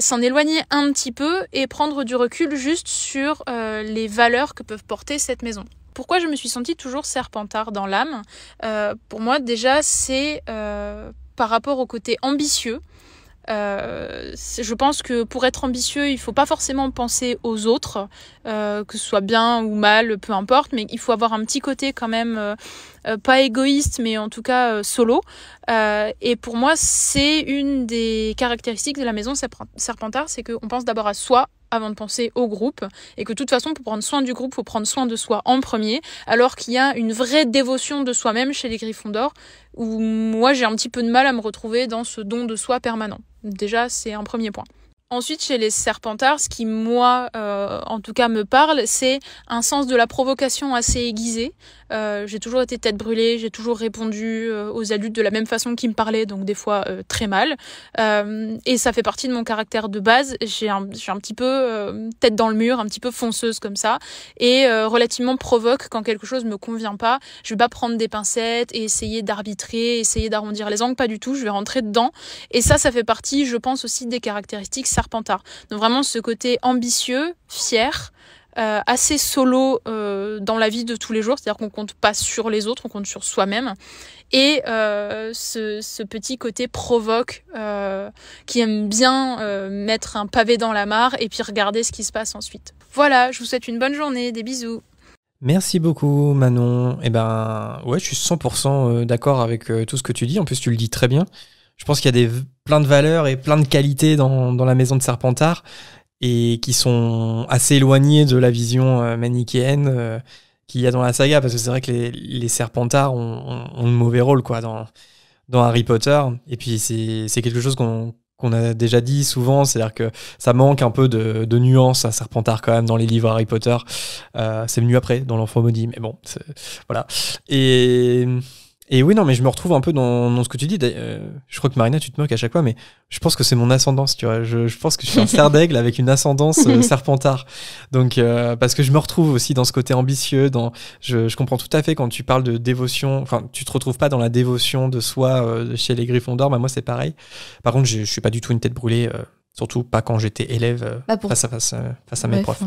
[SPEAKER 6] s'en éloigner un petit peu et prendre du recul juste sur les valeurs que peuvent porter cette maison. Pourquoi je me suis sentie toujours serpentard dans l'âme Pour moi déjà c'est par rapport au côté ambitieux euh, je pense que pour être ambitieux, il faut pas forcément penser aux autres, euh, que ce soit bien ou mal, peu importe, mais il faut avoir un petit côté quand même euh, pas égoïste, mais en tout cas solo. et pour moi, c'est une des caractéristiques de la maison Serpentard, c'est qu'on pense d'abord à soi avant de penser au groupe et que de toute façon pour prendre soin du groupe faut prendre soin de soi en premier alors qu'il y a une vraie dévotion de soi-même chez les Griffons d'Or où moi j'ai un petit peu de mal à me retrouver dans ce don de soi permanent. Déjà, c'est un premier point. Ensuite, chez les Serpentards, ce qui moi, euh, en tout cas, me parle, c'est un sens de la provocation assez aiguisé, euh, j'ai toujours été tête brûlée, j'ai toujours répondu euh, aux adultes de la même façon qu'ils me parlaient, donc des fois euh, très mal. et ça fait partie de mon caractère de base. J'ai un, un petit peu tête dans le mur, un petit peu fonceuse comme ça, et relativement provoque quand quelque chose me convient pas. Je vais pas prendre des pincettes et essayer d'arbitrer, essayer d'arrondir les angles, pas du tout. Je vais rentrer dedans. Et ça, ça fait partie, je pense aussi des caractéristiques Serpentard. Donc vraiment ce côté ambitieux, fier, euh, assez solo euh, dans la vie de tous les jours, c'est-à-dire qu'on compte pas sur les autres, on compte sur soi-même. Et euh, ce, petit côté provoque, qui aime bien mettre un pavé dans la mare et puis regarder ce qui se passe ensuite. Voilà, je vous souhaite une bonne journée, des bisous.
[SPEAKER 1] Merci beaucoup Manon. Eh ben ouais, je suis 100% d'accord avec tout ce que tu dis. En plus, tu le dis très bien. Je pense qu'il y a des, plein de valeurs et plein de qualités dans la maison de Serpentard et qui sont assez éloignés de la vision euh, manichéenne euh, qu'il y a dans la saga, parce que c'est vrai que les, serpentards ont, un mauvais rôle quoi, dans, Harry Potter, et puis c'est quelque chose qu'on a déjà dit souvent, c'est-à-dire que ça manque un peu de, de nuance à Serpentard quand même dans les livres Harry Potter. Euh, c'est venu après dans l'enfant maudit, mais bon, voilà. Et et oui, non, mais je me retrouve un peu dans, ce que tu dis. Euh, je crois que Marina, tu te moques à chaque fois, mais je pense que c'est mon ascendance, tu vois. Je, pense que je suis un cerf d'aigle avec une ascendance euh, [LAUGHS] serpentard. Donc, euh, parce que je me retrouve aussi dans ce côté ambitieux. Dans, je, comprends tout à fait quand tu parles de dévotion. Enfin, tu te retrouves pas dans la dévotion de soi chez les Griffons d'Or. Bah, moi, c'est pareil. Par contre, je, suis pas du tout une tête brûlée. Surtout pas quand j'étais élève bah, face à mes profs.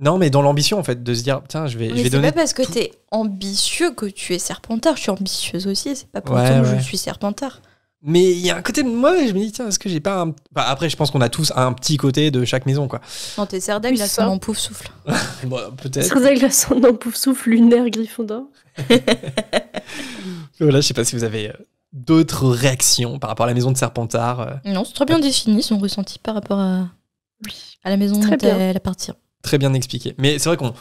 [SPEAKER 1] Non, mais dans l'ambition, en fait, de se dire, tiens, je vais, je vais donner. C'est pas parce que
[SPEAKER 2] tu ambitieux que tu es serpentard. Je suis ambitieuse aussi. C'est pas pour ça que je suis serpentard.
[SPEAKER 1] Mais il y a un côté de moi, je me dis, tiens, est-ce que j'ai pas un. après, je pense qu'on a tous un petit côté de chaque maison, quoi.
[SPEAKER 3] Non, t'es Serdaigle, il a son pouf souffle.
[SPEAKER 1] [LAUGHS] bon, bah, peut-être. Serdaigle
[SPEAKER 3] a son pouf souffle, lunaire, Gryffondor.
[SPEAKER 1] [LAUGHS] voilà, je sais pas si vous avez euh, d'autres réactions par rapport à la maison de Serpentard. Euh.
[SPEAKER 2] Non, c'est très bien défini, son ressenti par rapport à, à la maison dont elle
[SPEAKER 1] appartient très bien expliqué. Mais c'est vrai qu'on.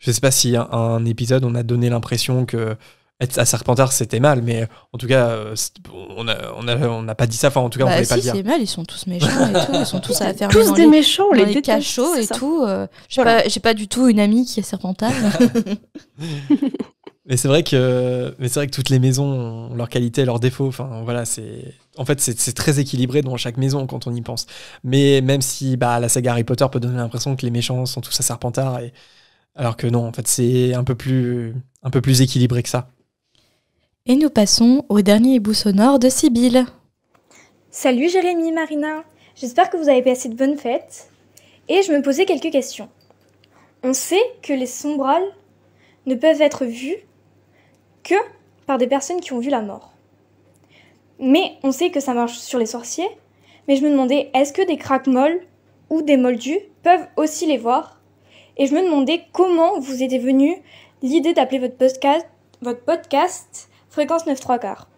[SPEAKER 1] Je sais pas si un, épisode, on a donné l'impression que être à Serpentard, c'était mal, mais en tout cas, on euh, n'a on a, on a pas dit ça, enfin en tout cas, on ne bah si, pas dire. c'est
[SPEAKER 2] mal, ils sont tous méchants et tout, ils sont tous à [LAUGHS] faire des méchants, les, cachots et tout. Euh, j'ai pas, pas, du tout une amie qui est Serpentard. [LAUGHS] [LAUGHS]
[SPEAKER 1] Mais c'est vrai que, mais c'est vrai que toutes les maisons ont leur qualité, leurs défauts. Enfin, voilà, c'est, en fait, c'est très équilibré dans chaque maison quand on y pense. Mais même si, bah, la saga Harry Potter peut donner l'impression que les méchants sont tous à Serpentard, et... alors que non, en fait, c'est un peu plus, un peu plus équilibré que ça.
[SPEAKER 8] Et nous passons au dernier bout sonore de Sibylle. Salut Jérémy, Marina. J'espère que vous avez passé de bonnes fêtes. Et je me posais quelques questions. On sait que les sombrales ne peuvent être vues que par des personnes qui ont vu la mort. Mais on sait que ça marche sur les sorciers, mais je me demandais est-ce que des molles ou des moldus peuvent aussi les voir Et je me demandais comment vous était venue l'idée d'appeler votre podcast, votre podcast Fréquence 9 3 quarts.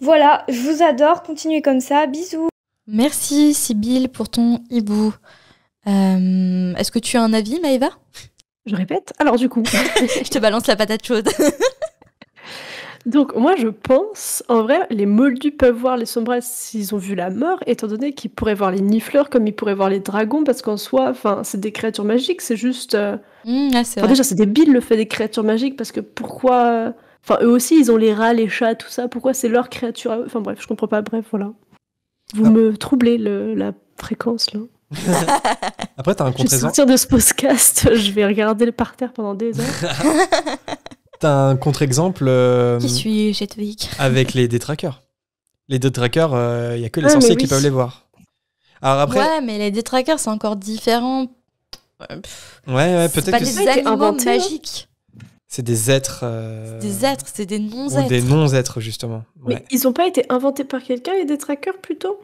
[SPEAKER 8] Voilà, je vous adore, continuez comme ça, bisous Merci Sybille pour ton hibou. Euh,
[SPEAKER 2] est-ce que tu as un avis, Maëva Je répète. Alors du coup, [LAUGHS] je te balance la patate chaude. [LAUGHS]
[SPEAKER 3] Donc moi je pense, en vrai, les moldus peuvent voir les sombras s'ils ont vu la mort, étant donné qu'ils pourraient voir les nifleurs comme ils pourraient voir les dragons, parce qu'en soi, enfin, c'est des créatures magiques, c'est juste... Euh, mmh, déjà c'est débile le fait des créatures magiques, parce que pourquoi... Enfin eux aussi ils ont les rats, les chats, tout ça, pourquoi c'est leur créature Enfin bref, je comprends pas, bref, voilà. Vous ah. me troublez la fréquence là. [LAUGHS]
[SPEAKER 1] Après, t'as un ça Je vais sortir
[SPEAKER 3] de ce podcast, [LAUGHS] je vais regarder le parterre pendant des heures. [LAUGHS]
[SPEAKER 1] un contre-exemple. Euh, avec les détraqueurs. Les détraqueurs, il euh, y n'y a que les sorciers qui peuvent les voir. Alors après. Ouais,
[SPEAKER 2] mais les détraqueurs, c'est encore différent.
[SPEAKER 1] ouais, ouais peut-être pas des
[SPEAKER 4] animaux hein. magiques.
[SPEAKER 1] C'est des êtres. Euh, des
[SPEAKER 3] êtres, c'est des non-êtres.
[SPEAKER 2] des
[SPEAKER 1] non-êtres, justement. Mais
[SPEAKER 3] ils n'ont pas été inventés par quelqu'un, les
[SPEAKER 2] détraqueurs, plutôt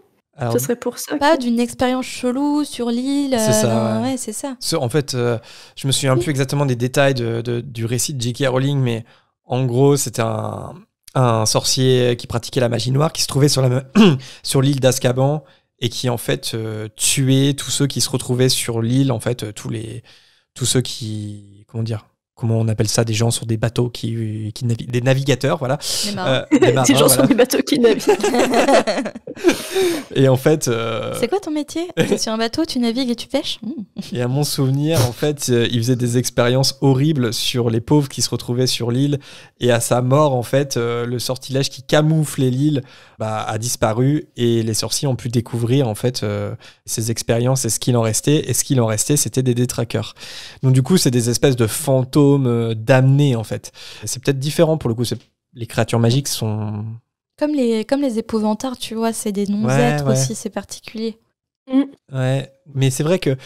[SPEAKER 2] ce serait pour ça. Pas d'une expérience chelou sur l'île. C'est euh, ça. Ouais. c'est ça.
[SPEAKER 1] en fait, euh, je me souviens plus exactement des détails du récit de J.K. Rowling, mais en gros, c'était un, sorcier qui pratiquait la magie noire, qui se trouvait sur, la, [CLEARS THROAT] sur l'île d'Azkaban et qui, en fait, euh, tuait tous ceux qui se retrouvaient sur l'île, en fait, tous, les, tous ceux qui. Comment dire comment on appelle ça, des gens sur des bateaux qui, qui naviguent, des navigateurs, voilà. Des, euh, [LAUGHS] gens sur des bateaux qui naviguent. et en fait. Euh, c'est quoi ton métier [LAUGHS] Sur
[SPEAKER 2] un bateau, tu navigues et tu pêches hmm.
[SPEAKER 1] Et à mon souvenir, en fait, euh, il faisait des expériences horribles sur les pauvres qui se retrouvaient sur l'île. Et à sa mort, en fait, le sortilège qui camouflait l'île bah, a disparu et les sorciers ont pu découvrir, en fait, ces expériences et ce qu'il en restait. Et ce qu'il en restait, c'était des détraqueurs. Donc, du coup, c'est des espèces de fantômes euh, d'amener en fait. C'est peut-être différent pour le coup. Les créatures magiques sont
[SPEAKER 2] comme les, comme les épouvantards, tu vois, c'est des non-êtres aussi, c'est particulier.
[SPEAKER 1] Mm. Ouais, mais c'est vrai que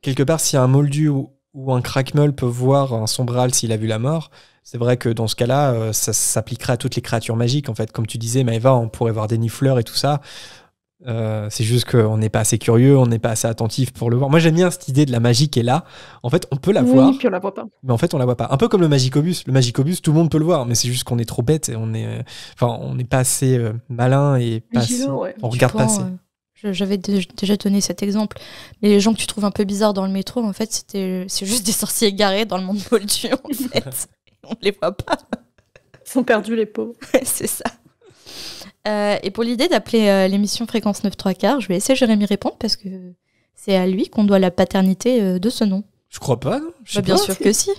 [SPEAKER 1] quelque part, si un moldu ou, un crackmole peut voir un sombral s'il a vu la mort, c'est vrai que dans ce cas-là, euh, ça s'appliquerait à toutes les créatures magiques. En fait, comme tu disais, va on pourrait voir des nifleurs et tout ça. Euh, c'est juste qu'on n'est pas assez curieux, on n'est pas assez attentif pour le voir. Moi, j'aime bien cette idée de la magie qui est là. En fait, on peut la voir. la Mais en fait, on la voit pas. Un peu comme le magicobus. Le magicobus, tout le monde peut le voir, mais c'est juste qu'on est trop bête et on est, euh, enfin, on n'est pas assez euh, malin et pas on regarde pas assez.
[SPEAKER 2] J'avais déjà donné cet exemple. Les gens que tu trouves un peu bizarres dans le métro, en fait, c'était, c'est juste des sorciers égarés dans le monde moldu, [LAUGHS] en [LAUGHS] fait. on les voit pas. Ils sont perdus, les pauvres. c'est ça. Euh, et pour l'idée d'appeler euh, l'émission Fréquence 9 3 quarts, je vais laisser Jérémy répondre parce que c'est à lui qu'on doit la paternité euh, de ce nom.
[SPEAKER 1] Je crois pas, non je bah, Bien sûr que si.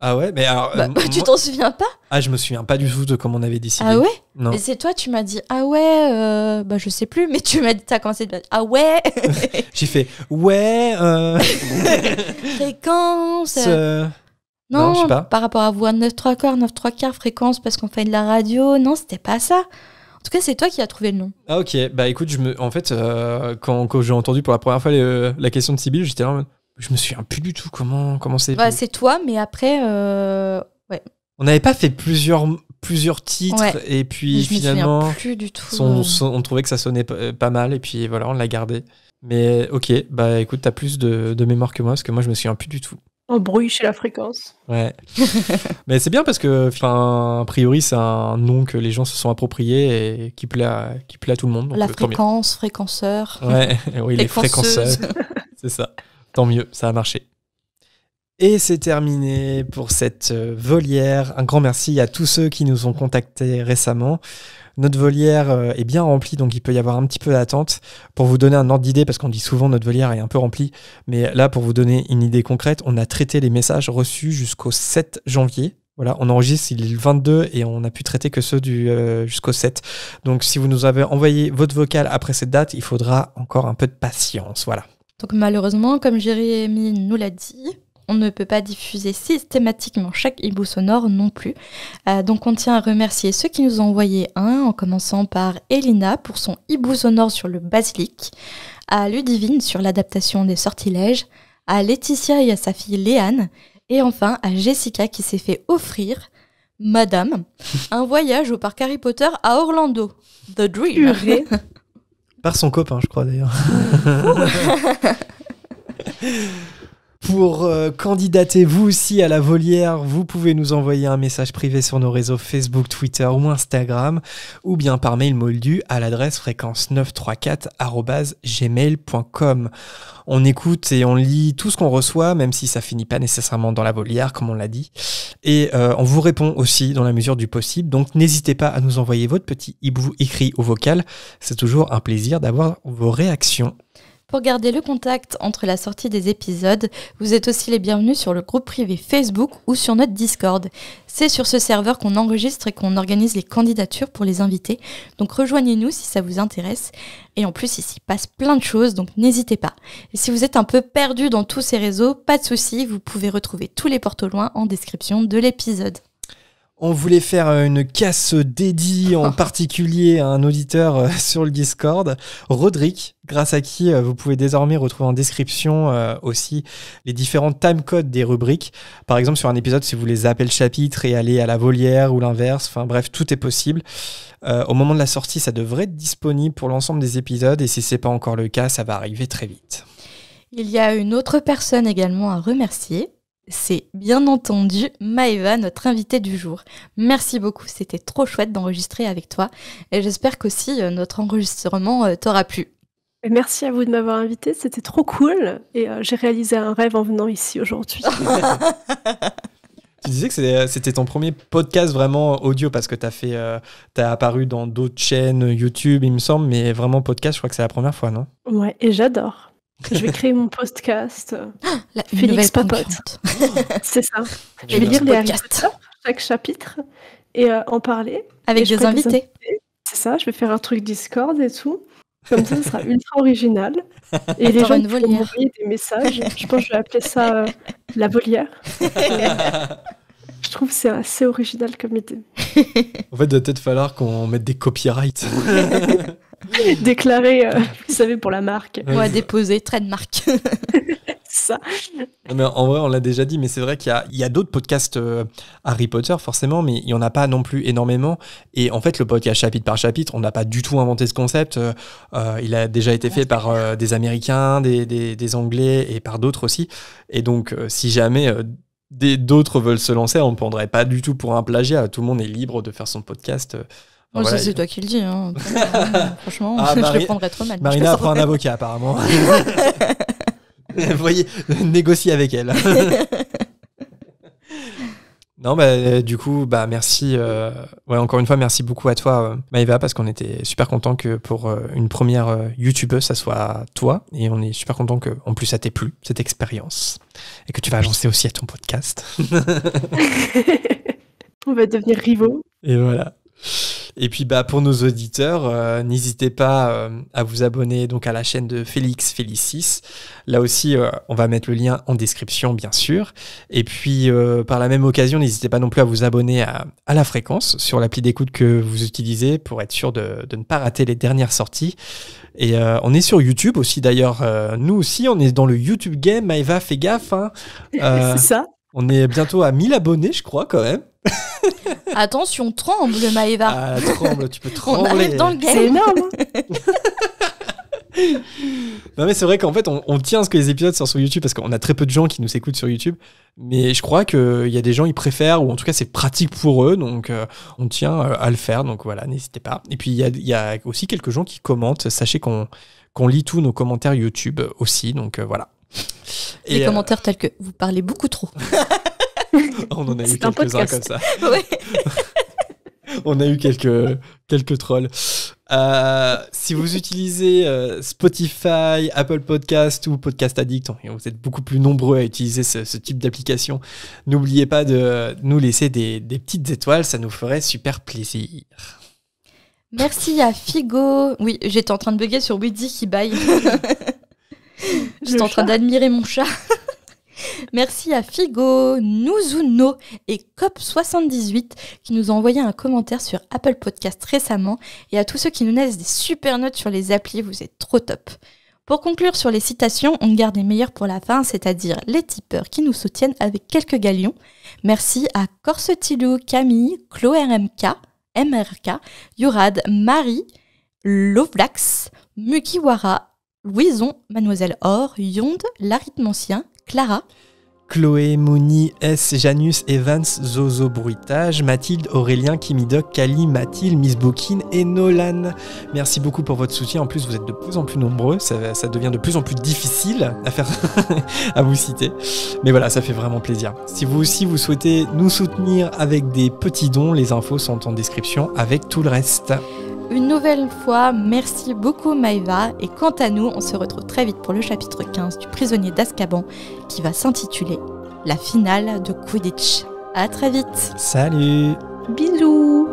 [SPEAKER 1] Ah ouais, mais alors. Bah, [LAUGHS] tu t'en souviens pas Ah, je me souviens pas du tout de comment on avait décidé. Ah ouais non. Et c'est
[SPEAKER 2] toi, tu m'as dit Ah ouais, bah je sais plus, mais tu m'as dit, t'as commencé Ah ouais
[SPEAKER 1] [LAUGHS] J'ai fait Ouais, [LAUGHS]
[SPEAKER 2] Fréquence
[SPEAKER 1] Non, je sais pas. par
[SPEAKER 2] rapport à voix 9 3 quarts, 9 3 quarts, fréquence parce qu'on fait de la radio. Non, c'était pas ça tout cas, c'est toi qui as trouvé le nom.
[SPEAKER 1] Ah ok, bah écoute, je me... en fait, euh, quand, j'ai entendu pour la première fois euh, la question de Sibyl, j'étais là, je me souviens plus du tout comment comment c'est. Ouais, bah,
[SPEAKER 2] c'est toi, mais après, euh, ouais.
[SPEAKER 1] On n'avait pas fait plusieurs plusieurs titres et puis finalement, on trouvait que ça sonnait pas mal et puis voilà, on l'a gardé. Mais ok, bah écoute, t'as plus de, de mémoire que moi parce que moi je me souviens plus du tout.
[SPEAKER 3] On bruit chez la fréquence.
[SPEAKER 1] Ouais. [LAUGHS] Mais c'est bien parce que, a priori, c'est un nom que les gens se sont appropriés et qui plaît à, qui plaît tout le monde. la euh, fréquence,
[SPEAKER 2] fréquenceur. Ouais, [LAUGHS] oui, les fréquenceurs
[SPEAKER 1] [LAUGHS] C'est ça. Tant mieux, ça a marché. Et c'est terminé pour cette euh, volière. Un grand merci à tous ceux qui nous ont contactés récemment. Notre volière euh, est bien remplie, donc il peut y avoir un petit peu d'attente. Pour vous donner un ordre d'idée, parce qu'on dit souvent notre volière est un peu remplie, mais là, pour vous donner une idée concrète, on a traité les messages reçus jusqu'au 7 janvier. Voilà, on enregistre, il est le 22 et on n'a pu traiter que ceux du euh, jusqu'au 7. Donc si vous nous avez envoyé votre vocal après cette date, il faudra encore un peu de patience. Voilà.
[SPEAKER 2] Donc malheureusement, comme Jérémy nous l'a dit, on ne peut pas diffuser systématiquement chaque hibou sonore non plus. Euh, donc on tient à remercier ceux qui nous ont envoyé un, en commençant par Elina pour son hibou sonore sur le basilic, à Ludivine sur l'adaptation des sortilèges, à Laetitia et à sa fille Léane, et enfin à Jessica qui s'est fait offrir Madame, [LAUGHS] un voyage au parc Harry Potter à Orlando. The Dream.
[SPEAKER 1] Par son copain, je crois d'ailleurs. [LAUGHS] Pour euh, candidater vous aussi à la volière, vous pouvez nous envoyer un message privé sur nos réseaux Facebook, Twitter ou Instagram, ou bien par mail moldu à l'adresse fréquence934-gmail.com. On écoute et on lit tout ce qu'on reçoit, même si ça finit pas nécessairement dans la volière, comme on l'a dit. Et euh, on vous répond aussi dans la mesure du possible. Donc n'hésitez pas à nous envoyer votre petit hibou écrit au vocal. C'est toujours un plaisir d'avoir vos réactions.
[SPEAKER 2] Pour garder le contact entre la sortie des épisodes, vous êtes aussi les bienvenus sur le groupe privé Facebook ou sur notre Discord. C'est sur ce serveur qu'on enregistre et qu'on organise les candidatures pour les invités. Donc rejoignez-nous si ça vous intéresse. Et en plus, il s'y passe plein de choses, donc n'hésitez pas. Et si vous êtes un peu perdu dans tous ces réseaux, pas de souci, vous pouvez retrouver tous les portes au loin en description de l'épisode.
[SPEAKER 1] On voulait faire euh, une casse dédiée en ah. particulier à un auditeur euh, [LAUGHS] sur le Discord, Rodrigue, grâce à qui euh, vous pouvez désormais retrouver en description aussi les différents timecodes des rubriques. Par exemple, sur un épisode, si vous les appelez chapitre et aller à la volière ou l'inverse, enfin bref, tout est possible. au moment de la sortie, ça devrait être disponible pour l'ensemble des épisodes et si c'est pas encore le cas, ça va arriver très vite.
[SPEAKER 2] Il y a une autre personne également à remercier, c'est bien entendu Maeva, notre invitée du jour. Merci beaucoup, c'était trop chouette d'enregistrer avec toi et j'espère qu'aussi euh, notre enregistrement euh,
[SPEAKER 3] t'aura plu. Merci à vous de m'avoir invitée, c'était trop cool et euh, j'ai réalisé un rêve en venant ici aujourd'hui. [LAUGHS]
[SPEAKER 1] [LAUGHS] tu disais que c'était ton premier podcast vraiment audio parce que tu as, fait, as apparu dans d'autres chaînes YouTube, il me semble, mais vraiment podcast, je crois que c'est la première fois, non
[SPEAKER 3] Ouais, et j'adore. Je vais créer mon podcast. Euh, ah, la, Félix Popote. [LAUGHS] C'est ça. Je vais lire les chaque chapitre, et euh, en parler. Avec des invités. C'est ça, je vais faire un truc Discord et tout. Comme ça, ce sera ultra original. Et les gens vont envoyer des messages. Je pense que je vais appeler ça euh, la volière. [LAUGHS] trouve que c'est assez original comme idée. [LAUGHS]
[SPEAKER 1] en fait, il doit peut-être falloir qu'on mette des copyrights.
[SPEAKER 3] [LAUGHS] Déclarer, euh, vous savez, pour la marque. ou à déposer, trademark. [LAUGHS] ça.
[SPEAKER 1] Mais en vrai, on l'a déjà dit, mais c'est vrai qu'il y a, d'autres podcasts euh, Harry Potter, forcément, mais il n'y en a pas non plus énormément. Et en fait, le podcast chapitre par chapitre, on n'a pas du tout inventé ce concept. Euh, il a déjà été fait par des Américains, des, des, Anglais et par d'autres aussi. Et donc, si jamais d'autres veulent se lancer, on ne prendrait pas du tout pour un plagiat. Tout le monde est libre de faire son podcast. c'est toi
[SPEAKER 2] qui le dis. Hein. [LAUGHS] Franchement, ah, [LAUGHS] je trop mal. Marina prend un avocat, apparemment. [LAUGHS] Vous voyez, négocie avec elle.
[SPEAKER 1] Non, bah, euh, du coup, bah, merci. Euh, ouais, encore une fois, merci beaucoup à toi, euh, Maïva, parce qu'on était super content que pour une première YouTubeuse, ça soit toi. Et on est super content que, en plus, ça t'ait plu, cette expérience. Et que tu vas agencer aussi à ton podcast. [LAUGHS]
[SPEAKER 3] [LAUGHS] [LAUGHS] on va devenir rivaux.
[SPEAKER 1] Et voilà. Et puis bah, pour nos auditeurs, euh, n'hésitez pas euh, à vous abonner donc à la chaîne de Félix Félicis. Là aussi, euh, on va mettre le lien en description, bien sûr. Et puis par la même occasion, n'hésitez pas non plus à vous abonner à, la fréquence sur l'appli d'écoute que vous utilisez pour être sûr de, ne pas rater les dernières sorties. Et on est sur YouTube aussi d'ailleurs. nous aussi, on est dans le YouTube game. va fais gaffe. Hein. [LAUGHS] C'est ça. On est bientôt à 1000 abonnés, je crois, quand même. [LAUGHS]
[SPEAKER 2] Attention, tremble, Maëva. Ah, tremble,
[SPEAKER 1] tu peux [LAUGHS] trembler. On C'est
[SPEAKER 2] énorme. Hein. [LAUGHS]
[SPEAKER 1] non mais c'est vrai qu'en fait on, tient tient ce que les épisodes sortent sur YouTube parce qu'on a très peu de gens qui nous écoutent sur YouTube mais je crois qu'il euh, y a des gens ils préfèrent ou en tout cas c'est pratique pour eux donc euh, on tient euh, à le faire donc voilà n'hésitez pas et puis il y a, aussi quelques gens qui commentent sachez qu'on lit tous nos commentaires YouTube aussi donc voilà des commentaires
[SPEAKER 2] tels que vous parlez beaucoup trop [LAUGHS] [LAUGHS] on en a eu quelques-uns comme ça. [LAUGHS]
[SPEAKER 1] [LAUGHS] on a eu quelques, quelques trolls. Euh, si vous utilisez euh, Spotify, Apple Podcast ou Podcast Addict, hein, vous êtes beaucoup plus nombreux à utiliser ce, type d'application. N'oubliez pas de nous laisser des, petites étoiles, ça nous ferait super plaisir.
[SPEAKER 2] Merci à Figo. Oui, j'étais en train de bugger sur Woody qui baille. j'étais en train d'admirer mon chat. Merci à Figo, Nuzuno et Cop78 qui nous ont envoyé un commentaire sur Apple Podcast récemment et à tous ceux qui nous laissent des super notes sur les applis, vous êtes trop top. Pour conclure sur les citations, on garde les meilleures pour la fin, c'est-à-dire les tipeurs qui nous soutiennent avec quelques galions. Merci à Corsetilou, Camille, Chloé RMK, MRK, Yurad, Marie, Lovlax, Mukiwara, Louison, Mademoiselle Or, Yonde, ancien. Clara.
[SPEAKER 1] Chloé, Mouni, S, Janus, Evans, Zozo Bruitage, Mathilde, Aurélien, Kimidoc, Kali, Mathilde, Miss Boukine et Nolan. Merci beaucoup pour votre soutien. En plus, vous êtes de plus en plus nombreux. Ça, devient de plus en plus difficile à faire, [LAUGHS] à vous citer. Mais voilà, ça fait vraiment plaisir. Si vous aussi vous souhaitez nous soutenir avec des petits dons, les infos sont en description avec tout le reste.
[SPEAKER 2] Une nouvelle fois, merci beaucoup Maïva. Et quant à nous, on se retrouve très vite pour le chapitre 15 du prisonnier d'Azkaban qui va s'intituler La finale de Quidditch. À très vite.
[SPEAKER 1] Salut.
[SPEAKER 4] Bisous.